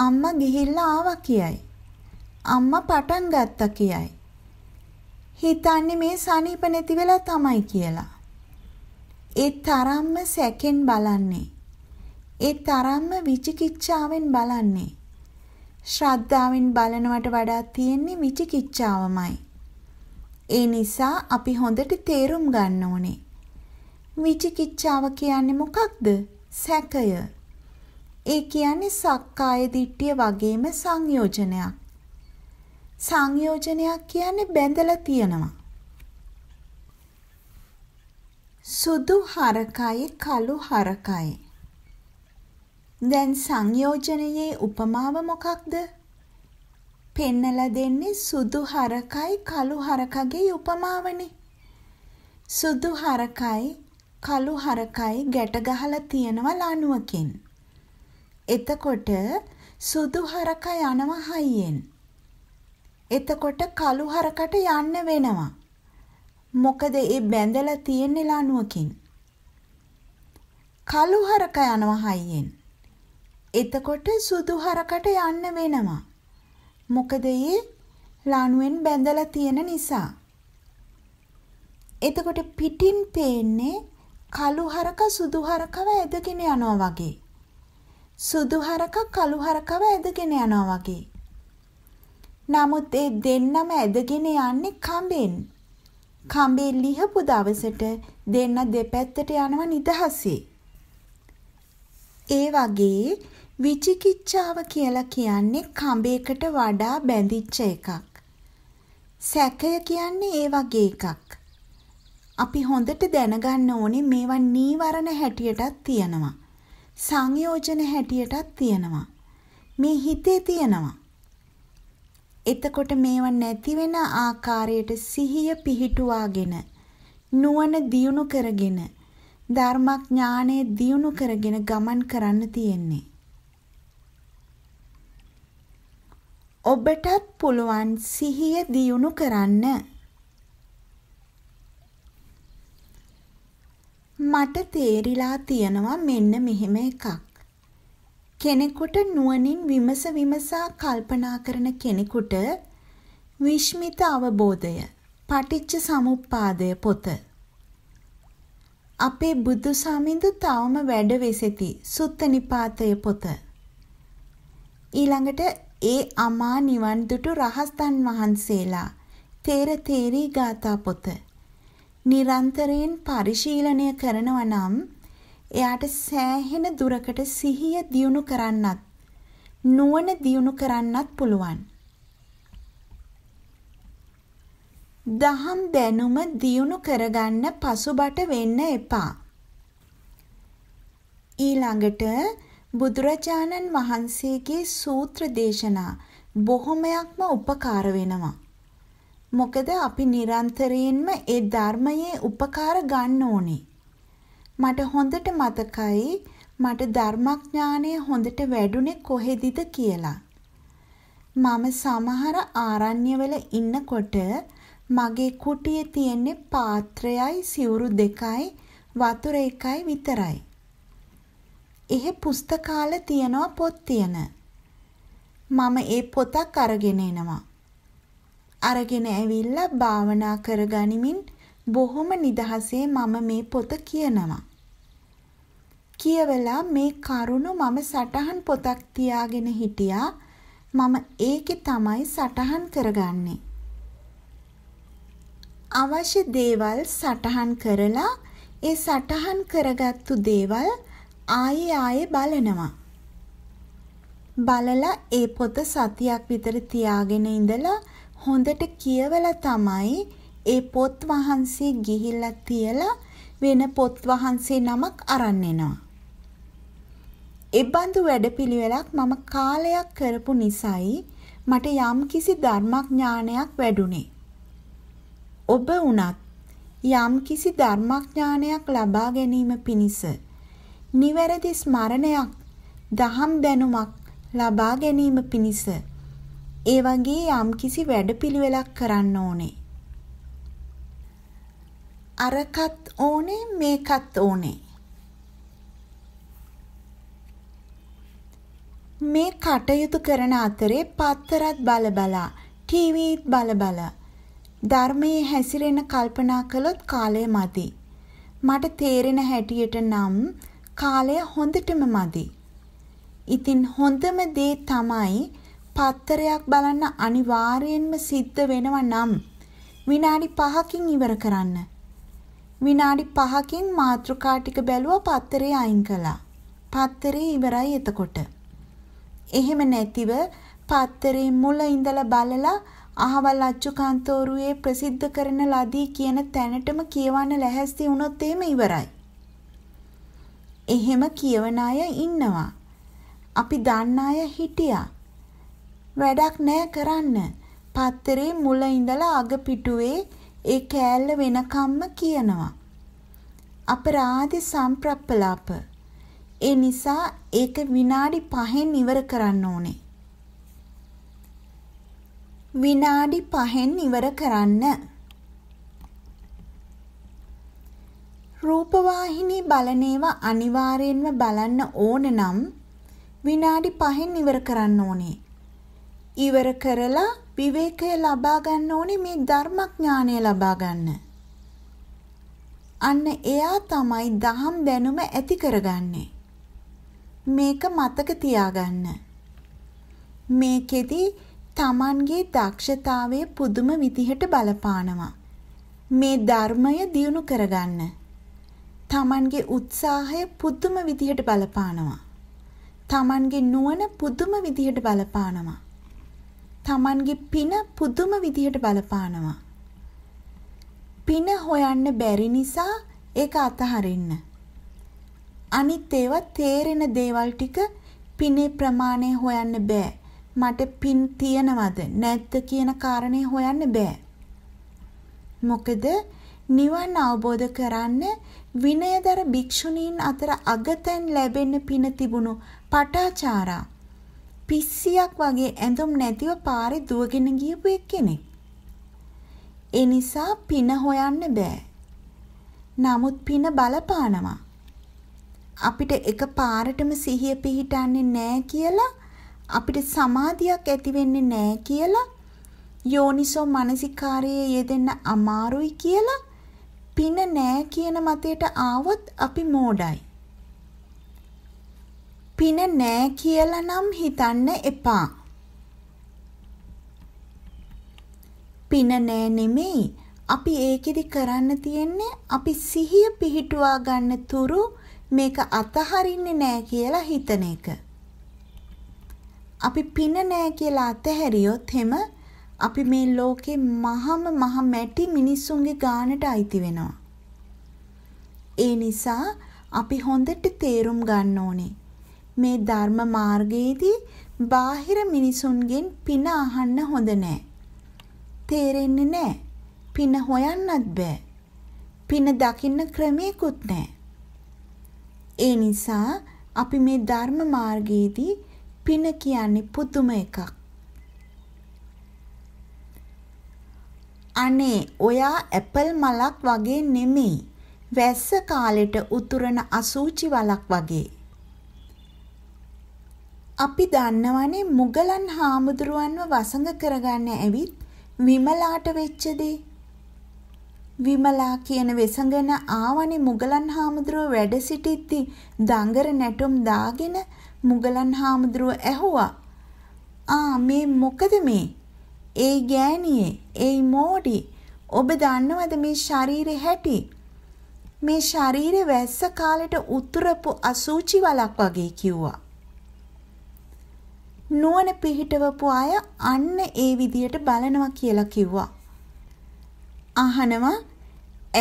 අම්මා ගිහිල්ලා ආවා කියයි. අම්මා පටන් ගත්තා කියයි. හිතන්නේ මේ සනීප නැති වෙලා තමයි කියලා. ඒ තරම්ම සැකෙන් බලන්නේ. ඒ තරම්ම විචිකිච්ඡාවෙන් බලන්නේ. ශ්‍රද්ධාවෙන් බලනවට වඩා තියෙන්නේ විචිකිච්ඡාවමයි. ඒ නිසා අපි හොඳට තේරුම් ගන්න ඕනේ. විචිකිච්ඡාව කියන්නේ මොකක්ද? සැකය. ඒ කියන්නේ සක්කාය දිට්ඨිය වගේම සංයෝජනයක්. සංයෝජනයක් කියන්නේ බැඳලා තියෙනවා. සුදු හරකයි කළු හරකයි. දැන් සංයෝජනයේ උපමාව මොකක්ද? පෙන්නලා දෙන්නේ සුදු හරකයි කළු හරකගේ උපමාවනේ. සුදු හරකයි කළු හරකයි ගැට ගහලා තියනවා ලණුවකින්. එතකොට සුදු හරක යනවා හයියෙන්. එතකොට කළු හරකට යන්න වෙනවා. මොකද ඒ බැඳලා තියෙන ලණුවකින්. කළු හරක යනවා හයියෙන්. එතකොට සුදු හරකට යන්න වෙනවා. මොකද ඒ ලණුවෙන් බැඳලා තියෙන නිසා. එතකොට පිටින් පේන්නේ කළු හරක සුදු හරකව ඇදගෙන යනවා වගේ. සුදු හරක කළු හරකව ඇදගෙන යනවා වගේ. නමුත් ඒ දෙන්නම ඇදගෙන යන්නේ කඹෙන්. කඹේ ලිහපු දවසට දෙන්න දෙපැත්තට යනවා නිදහසේ. ඒ වගේ විචිකිච්ඡාව කියලා කියන්නේ කඹයකට වඩා බැඳිච්ච එකක්. සැකය කියන්නේ ඒ වගේ එකක්. අපි හොඳට දැනගන්න ඕනේ මේවා නීවරණ හැටියටත් තියෙනවා. සංයෝජන හැටියටත් තියෙනවා. මේ හිතේ තියෙනවා. එතකොට මේවා නැති වෙන ආකාරයට සිහිය පිහිටුවාගෙන නුවණ දියුණු කරගෙන ධර්මඥානෙ දියුණු කරගෙන ගමන් කරන්න තියෙන්නේ. ඔබටත් පුළුවන් සිහිය දියුණු කරන්න. මට තේරිලා තියෙනවා මෙන්න මෙහෙම එකක්. කෙනෙකුට නුවණින් විමස විමසා කල්පනා කරන කෙනෙකුට විශ්මිත අවබෝධය පටිච්ච සමුප්පාදය පොත අපේ බුදු සමිඳු තවම වැඩ වෙසෙති සුත්ත නිපාතය පොත ඊළඟට ඒ අමා නිවන් දුටු රහස්තන් වහන්සේලා තේර තේරී ගාථා පොත නිරන්තරයෙන් පරිශීලනය කරනවා නම් එයාට සෑහෙන දුරකට සිහිය දියුණු කරන්නත් නුවණ දියුණු කරන්නත් පුළුවන්. දහම් දැනුම දියුණු කරගන්න පසුබට වෙන්න එපා. ඊළඟට බුදුරජාණන් වහන්සේගේ සූත්‍ර දේශනා බොහොමයක්ම උපකාර වෙනවා. මොකද අපි නිරන්තරයෙන්ම ඒ ධර්මයේ උපකාර ගන්න ඕනේ. මට හොඳට මතකයි මට ධර්මඥානය හොඳට වැඩුණේ කොහෙදිද කියලා. මම සමහර ආරණ්‍යවල ඉන්නකොට මගේ කුටියේ තියෙන පාත්‍රයයි සිවුරු දෙකයි වතුර එකයි විතරයි. එහෙ පුස්තකාල තියනවා පොත් තියන. මම ඒ පොතක් අරගෙන එනවා. අරගෙන ඇවිල්ලා භාවනා කරගනිමින් බොහොම නිදහසේ මම මේ පොත කියනවා. කියවලා මේ කරුණු මම සටහන් පොතක් තියාගෙන හිටියා. මම ඒකේ තමයි සටහන් කරගන්නේ. අවශ්‍ය දේවල් සටහන් කරලා ඒ සටහන් කරගත්තු දේවල් ආයේ ආයේ බලනවා. බලලා ඒ පොත සතියක් විතර තියාගෙන ඉඳලා හොඳට කියවලා තමයි ඒ පොත් වහන්සේ ගිහිල්ලා තියලා වෙන පොත් වහන්සේ නමක් අරන් එනවා. එබඳු වැඩපිළිවෙලක් මම කාලයක් කරපු නිසායි මට යම්කිසි ධර්මඥානයක් වැඩුණේ. ඔබ වුණත් යම්කිසි ධර්මඥානයක් ලබා ගැනීම පිණිස නිවැරදි ස්මරණයක් දහම් දැනුමක් ලබා ගැනීම පිණිස ඒ වගේ යම්කිසි වැඩපිළිවෙලක් කරන්න ඕනේ. අරකත් ඕනේ මේකත් ඕනේ. මේ කටයුතු කරන අතරේ පත්තරත් බලබලා ටීවීත් බලබලා ධර්මයේ හැසිරෙන කල්පනා කළොත් කාලය මදි. මට තේරෙන හැටියට නම් කාලය හොඳටම මදි. ඉතින් හොඳම දේ තමයි පත්තරයක් බලන්න අනිවාර්යයෙන්ම සිද්ධ වෙනවා නම් විනාඩි 5කින් ඉවර කරන්න. විනාඩි 5කින් මාත්‍රකා ටික බැලුවා පත්තරේ අයින් කළා. පත්තරේ ඉවරයි එතකොට. එහෙම නැතිව පත්තරේ මුල ඉඳලා බලලා අහවල් අච්චුකන්තෝරුවේ ප්‍රසිද්ධ කරන ලදී කියන තැනටම කියවන්න ලැහැස්ති වුණොත් එහෙම ඉවරයි. එහෙම කියවන අය ඉන්නවා. අපි දන්න අය හිටියා. වැඩක් නෑ කරන්න. පත්තරේ මුල ඉඳලා අග පිටුවේ ඒ කෑල්ල වෙනකම්ම කියනවා. අපරාධ සම්ප්‍රප්පලාප. ඒ නිසා ඒක විනාඩි 5න් ඉවර කරන්න ඕනේ. විනාඩි 5න් ඉවර කරන්න. රූපවාහිනී බලන ඒවා අනිවාර්යෙන්ම බලන්න ඕන නම් විනාඩි 5න් ඉවර කරන්න ඕනේ. ඉවර කරලා විවේකය ලබා ගන්න ඕනේ මේ ධර්මඥානය ලබා ගන්න. අන්න එයා තමයි දහම් දැනුම ඇති කරගන්නේ. මේක මතක තියාගන්න. මේකෙදි Tamanගේ දක්ෂතාවය පුදුම විදිහට බලපානවා. මේ ධර්මය දියුණු කරගන්න. තමන්ගේ උත්සාහය පුදුම විදිහට බලපානවා. තමන්ගේ නුවණ පුදුම විදිහට බලපානවා. තමන්ගේ පින පුදුම විදිහට බලපානවා. පින හොයන්න බැරි නිසා ඒක අතහරින්න. අනිත් ඒවා තේරෙන දේවල් ටික පිනේ ප්‍රමාණය හොයන්න බෑ. මට පින් තියනවද නැද්ද කියන කාරණේ හොයන්න බෑ. මොකද නිවන් අවබෝධ කරන්න විනයදර භික්ෂුණීන් අතර අගතැන් ලැබෙන්න පින තිබුණු පටාචාරා පිස්සියක් වගේ ඇඳුම් නැතිව පාරේ දුවගෙන ගියපු එක්කෙනෙක්. ඒ නිසා පින හොයන්න බෑ. නමුත් පින බලපානවා. අපිට එක පාරටම සිහිය පිහිටන්නේ නෑ කියලා අපිට සමාධියක් ඇති වෙන්නේ නෑ කියලා යෝනිසෝ මනසිකාරයේ යෙදෙන්න අමාරුයි කියලා පින නෑ කියන මතයට ආවොත් අපි මෝඩයි. පින නෑ කියලා නම් හිතන්න එපා. පින නෑ නෙමෙයි. අපි ඒකෙදි කරන්න තියෙන්නේ අපි සිහිය පිහිටුවා ගන්න තුරු මේක අතහරින්නේ නෑ කියලා හිතන එක. අපි පින නෑ කියලා අතහැරියොත් එම අපි මේ ලෝකේ මහම මහ මැටි මිනිස්සුන්ගේ ගානට අයිති වෙනවා. ඒ නිසා අපි හොඳට තේරුම් ගන්න ඕනේ. මේ ධර්ම මාර්ගයේදී බාහිර මිනිසුන්ගෙන් පින අහන්න හොඳ නෑ. තේරෙන්නේ නෑ. පින හොයන්නත් බෑ. පින දකින්න ක්‍රමයකුත් නෑ. ඒ නිසා අපි මේ ධර්ම මාර්ගයේදී පින කියන්නේ පුදුම එකක්. අනේ ඔයා ඇපල් මලක් වගේ නෙමෙයි. වැස්ස කාලෙට උතුරන අසූචි වලක් වගේ. අපි දන්නවනේ මුගලන් හාමුදුරුවන්ව වසඟ කරගන්න ඇවිත් විමලාට වෙච්ච දේ. විමලා කියන වෙසඟන ආවනේ මුගලන් හාමුදුරුව වැඩ සිටිද්දි දඟර නැටුම් දාගෙන මුගලන් හාමුදුරුව ඇහුවා. "ආ මේ මොකද මේ? ඒ ගෑණියේ, ඒ මෝඩි, ඔබ දන්නවද මේ ශරීරේ හැටි? මේ ශරීරේ වැස්ස කාලෙට උතුරපු අසූචි වලක් වගේ කිව්වා. නුවණ පිහිටවපු අය අන්න ඒ විදියට බලනවා කියලා කිව්වා. අහනවා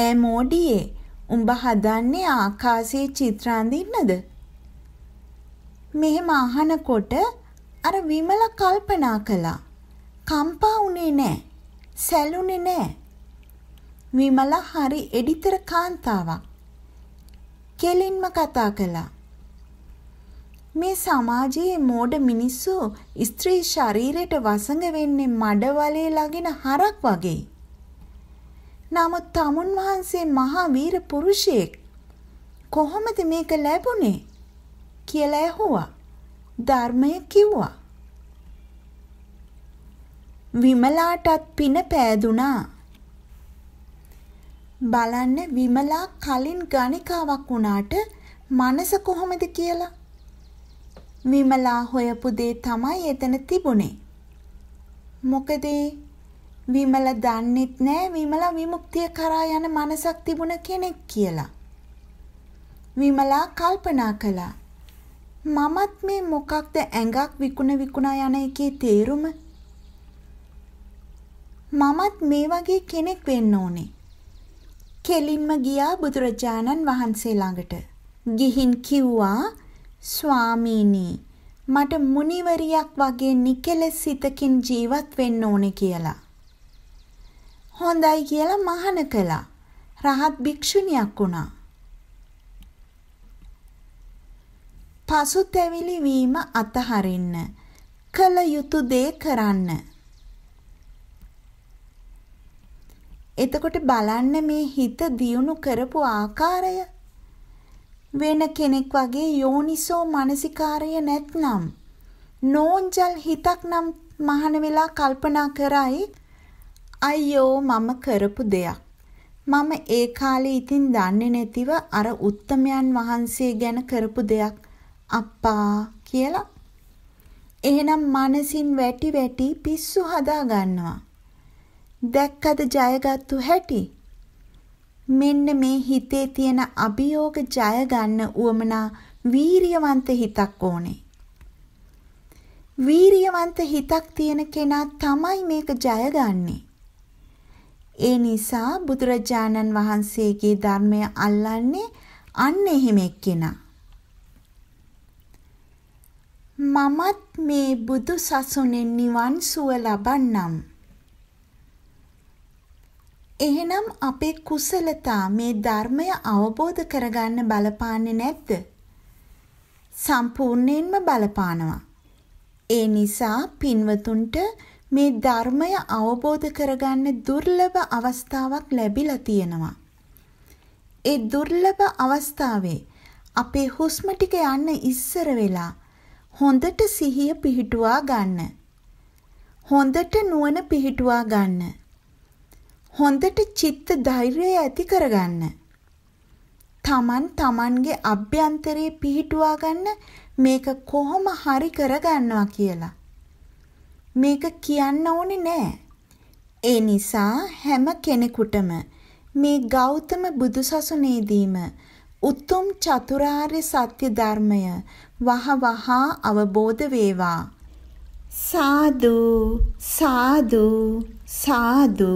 ඈ මෝඩියේ උඹ හදන්නේ ආකාශයේ චිත්‍ර අඳින්නද? මෙහෙම අහනකොට අර විමල කල්පනා කළා. කම්පා වුණේ නෑ. සැලුනේ නෑ. විමලා හරි එඩිතර කාන්තාවක්. කෙලින්ම කතා කළා. මේ සමාජයේ මෝඩ මිනිස්සු ස්ත්‍රී ශරීරයට වසඟ වෙන්නේ මඩවලේ ළඟින හරක් වගේ. නමුත් තමුන් වහන්සේ මහා වීර පුරුෂයෙක්. කොහොමද මේක ලැබුණේ? කියලා ඇහුවා. ධර්මය කිව්වා. විමලාටත් පින පෑදුනා. බලන්න විමලා කලින් ගණිකාවක් වුණාට මනස කොහොමද කියලා. විමලා හොයපු දේ තමයි එතන තිබුණේ. මොකද විමල දන්නෙත් නෑ විමලා විමුක්තිය කරා යන මනසක් තිබුණ කෙනෙක් කියලා. විමලා කල්පනා කළා. මමත් මේ මොකක්ද ඇඟක් විකුණ විකුණා යන එකේ තේරුම මමත් මේ වගේ කෙනෙක් වෙන්න ඕනේ. කෙලින්ම ගියා බුදුරජාණන් වහන්සේ ළඟට. ගිහින් කිව්වා ස්වාමීනි මට මුනිවරියක් වගේ නිකලස් සිතකින් ජීවත් වෙන්න ඕනේ කියලා. හොඳයි කියලා මහාන කළා. රහත් භික්ෂුණියක් වුණා. පසුතැවිලි වීම අතහරින්න. කල යුතුය දේ කරන්න. එතකොට බලන්න මේ හිත දියුණු කරපු ආකාරය වෙන කෙනෙක් වගේ යෝනිසෝ මානසිකාරය නැත්නම් නෝන්ජල් හිතක් නම් මහන වෙලා කල්පනා කරයි අයියෝ මම කරපු දෙයක් මම ඒ කාලේ ඉතින් දන්නේ නැතිව අර උත්තමයන් වහන්සේ ගැන කරපු දෙයක් අප්පා කියලා එහෙනම් මනසින් වැටි වැටි පිස්සු හදා ගන්නවා දැක්කද ජයගත්තු හැටි? මෙන්න මේ හිතේ තියෙන අභියෝග ජය ගන්න උවමනා වීරියවන්ත හිතක් ඕනේ. වීරියවන්ත හිතක් තියෙන කෙනා තමයි මේක ජයගන්නේ. ඒ නිසා බුදුරජාණන් වහන්සේගේ ධර්මය අල්ලන්නේ අන්න එහෙම එක්කෙනා. මමත් මේ බුදු සසුනේ නිවන් සුව ලබන්නම්. එහෙනම් අපේ කුසලතා මේ ධර්මය අවබෝධ කරගන්න බලපාන්නේ නැද්ද? සම්පූර්ණයෙන්ම බලපානවා. ඒ නිසා පින්වතුන්ට මේ ධර්මය අවබෝධ කරගන්න දුර්ලභ අවස්ථාවක් ලැබිලා තියෙනවා. ඒ දුර්ලභ අවස්ථාවේ අපේ හුස්ම ටික යන්න ඉස්සර වෙලා හොඳට සිහිය පිහිටුවා ගන්න. හොඳට නුවණ පිහිටුවා ගන්න. හොඳට චිත්ත ධෛර්යය ඇති කරගන්න. Taman Tamanගේ අභ්‍යන්තරයේ පිහිටුවා ගන්න මේක කොහොම හරි කරගන්නවා කියලා. මේක කියන්න ඕනේ නෑ. ඒ නිසා හැම කෙනෙකුටම මේ ගෞතම බුදුසසුනේදීම උතුම් චතුරාර්ය සත්‍ය ධර්මය වහ වහා අවබෝධ වේවා සාදු සාදු සාදු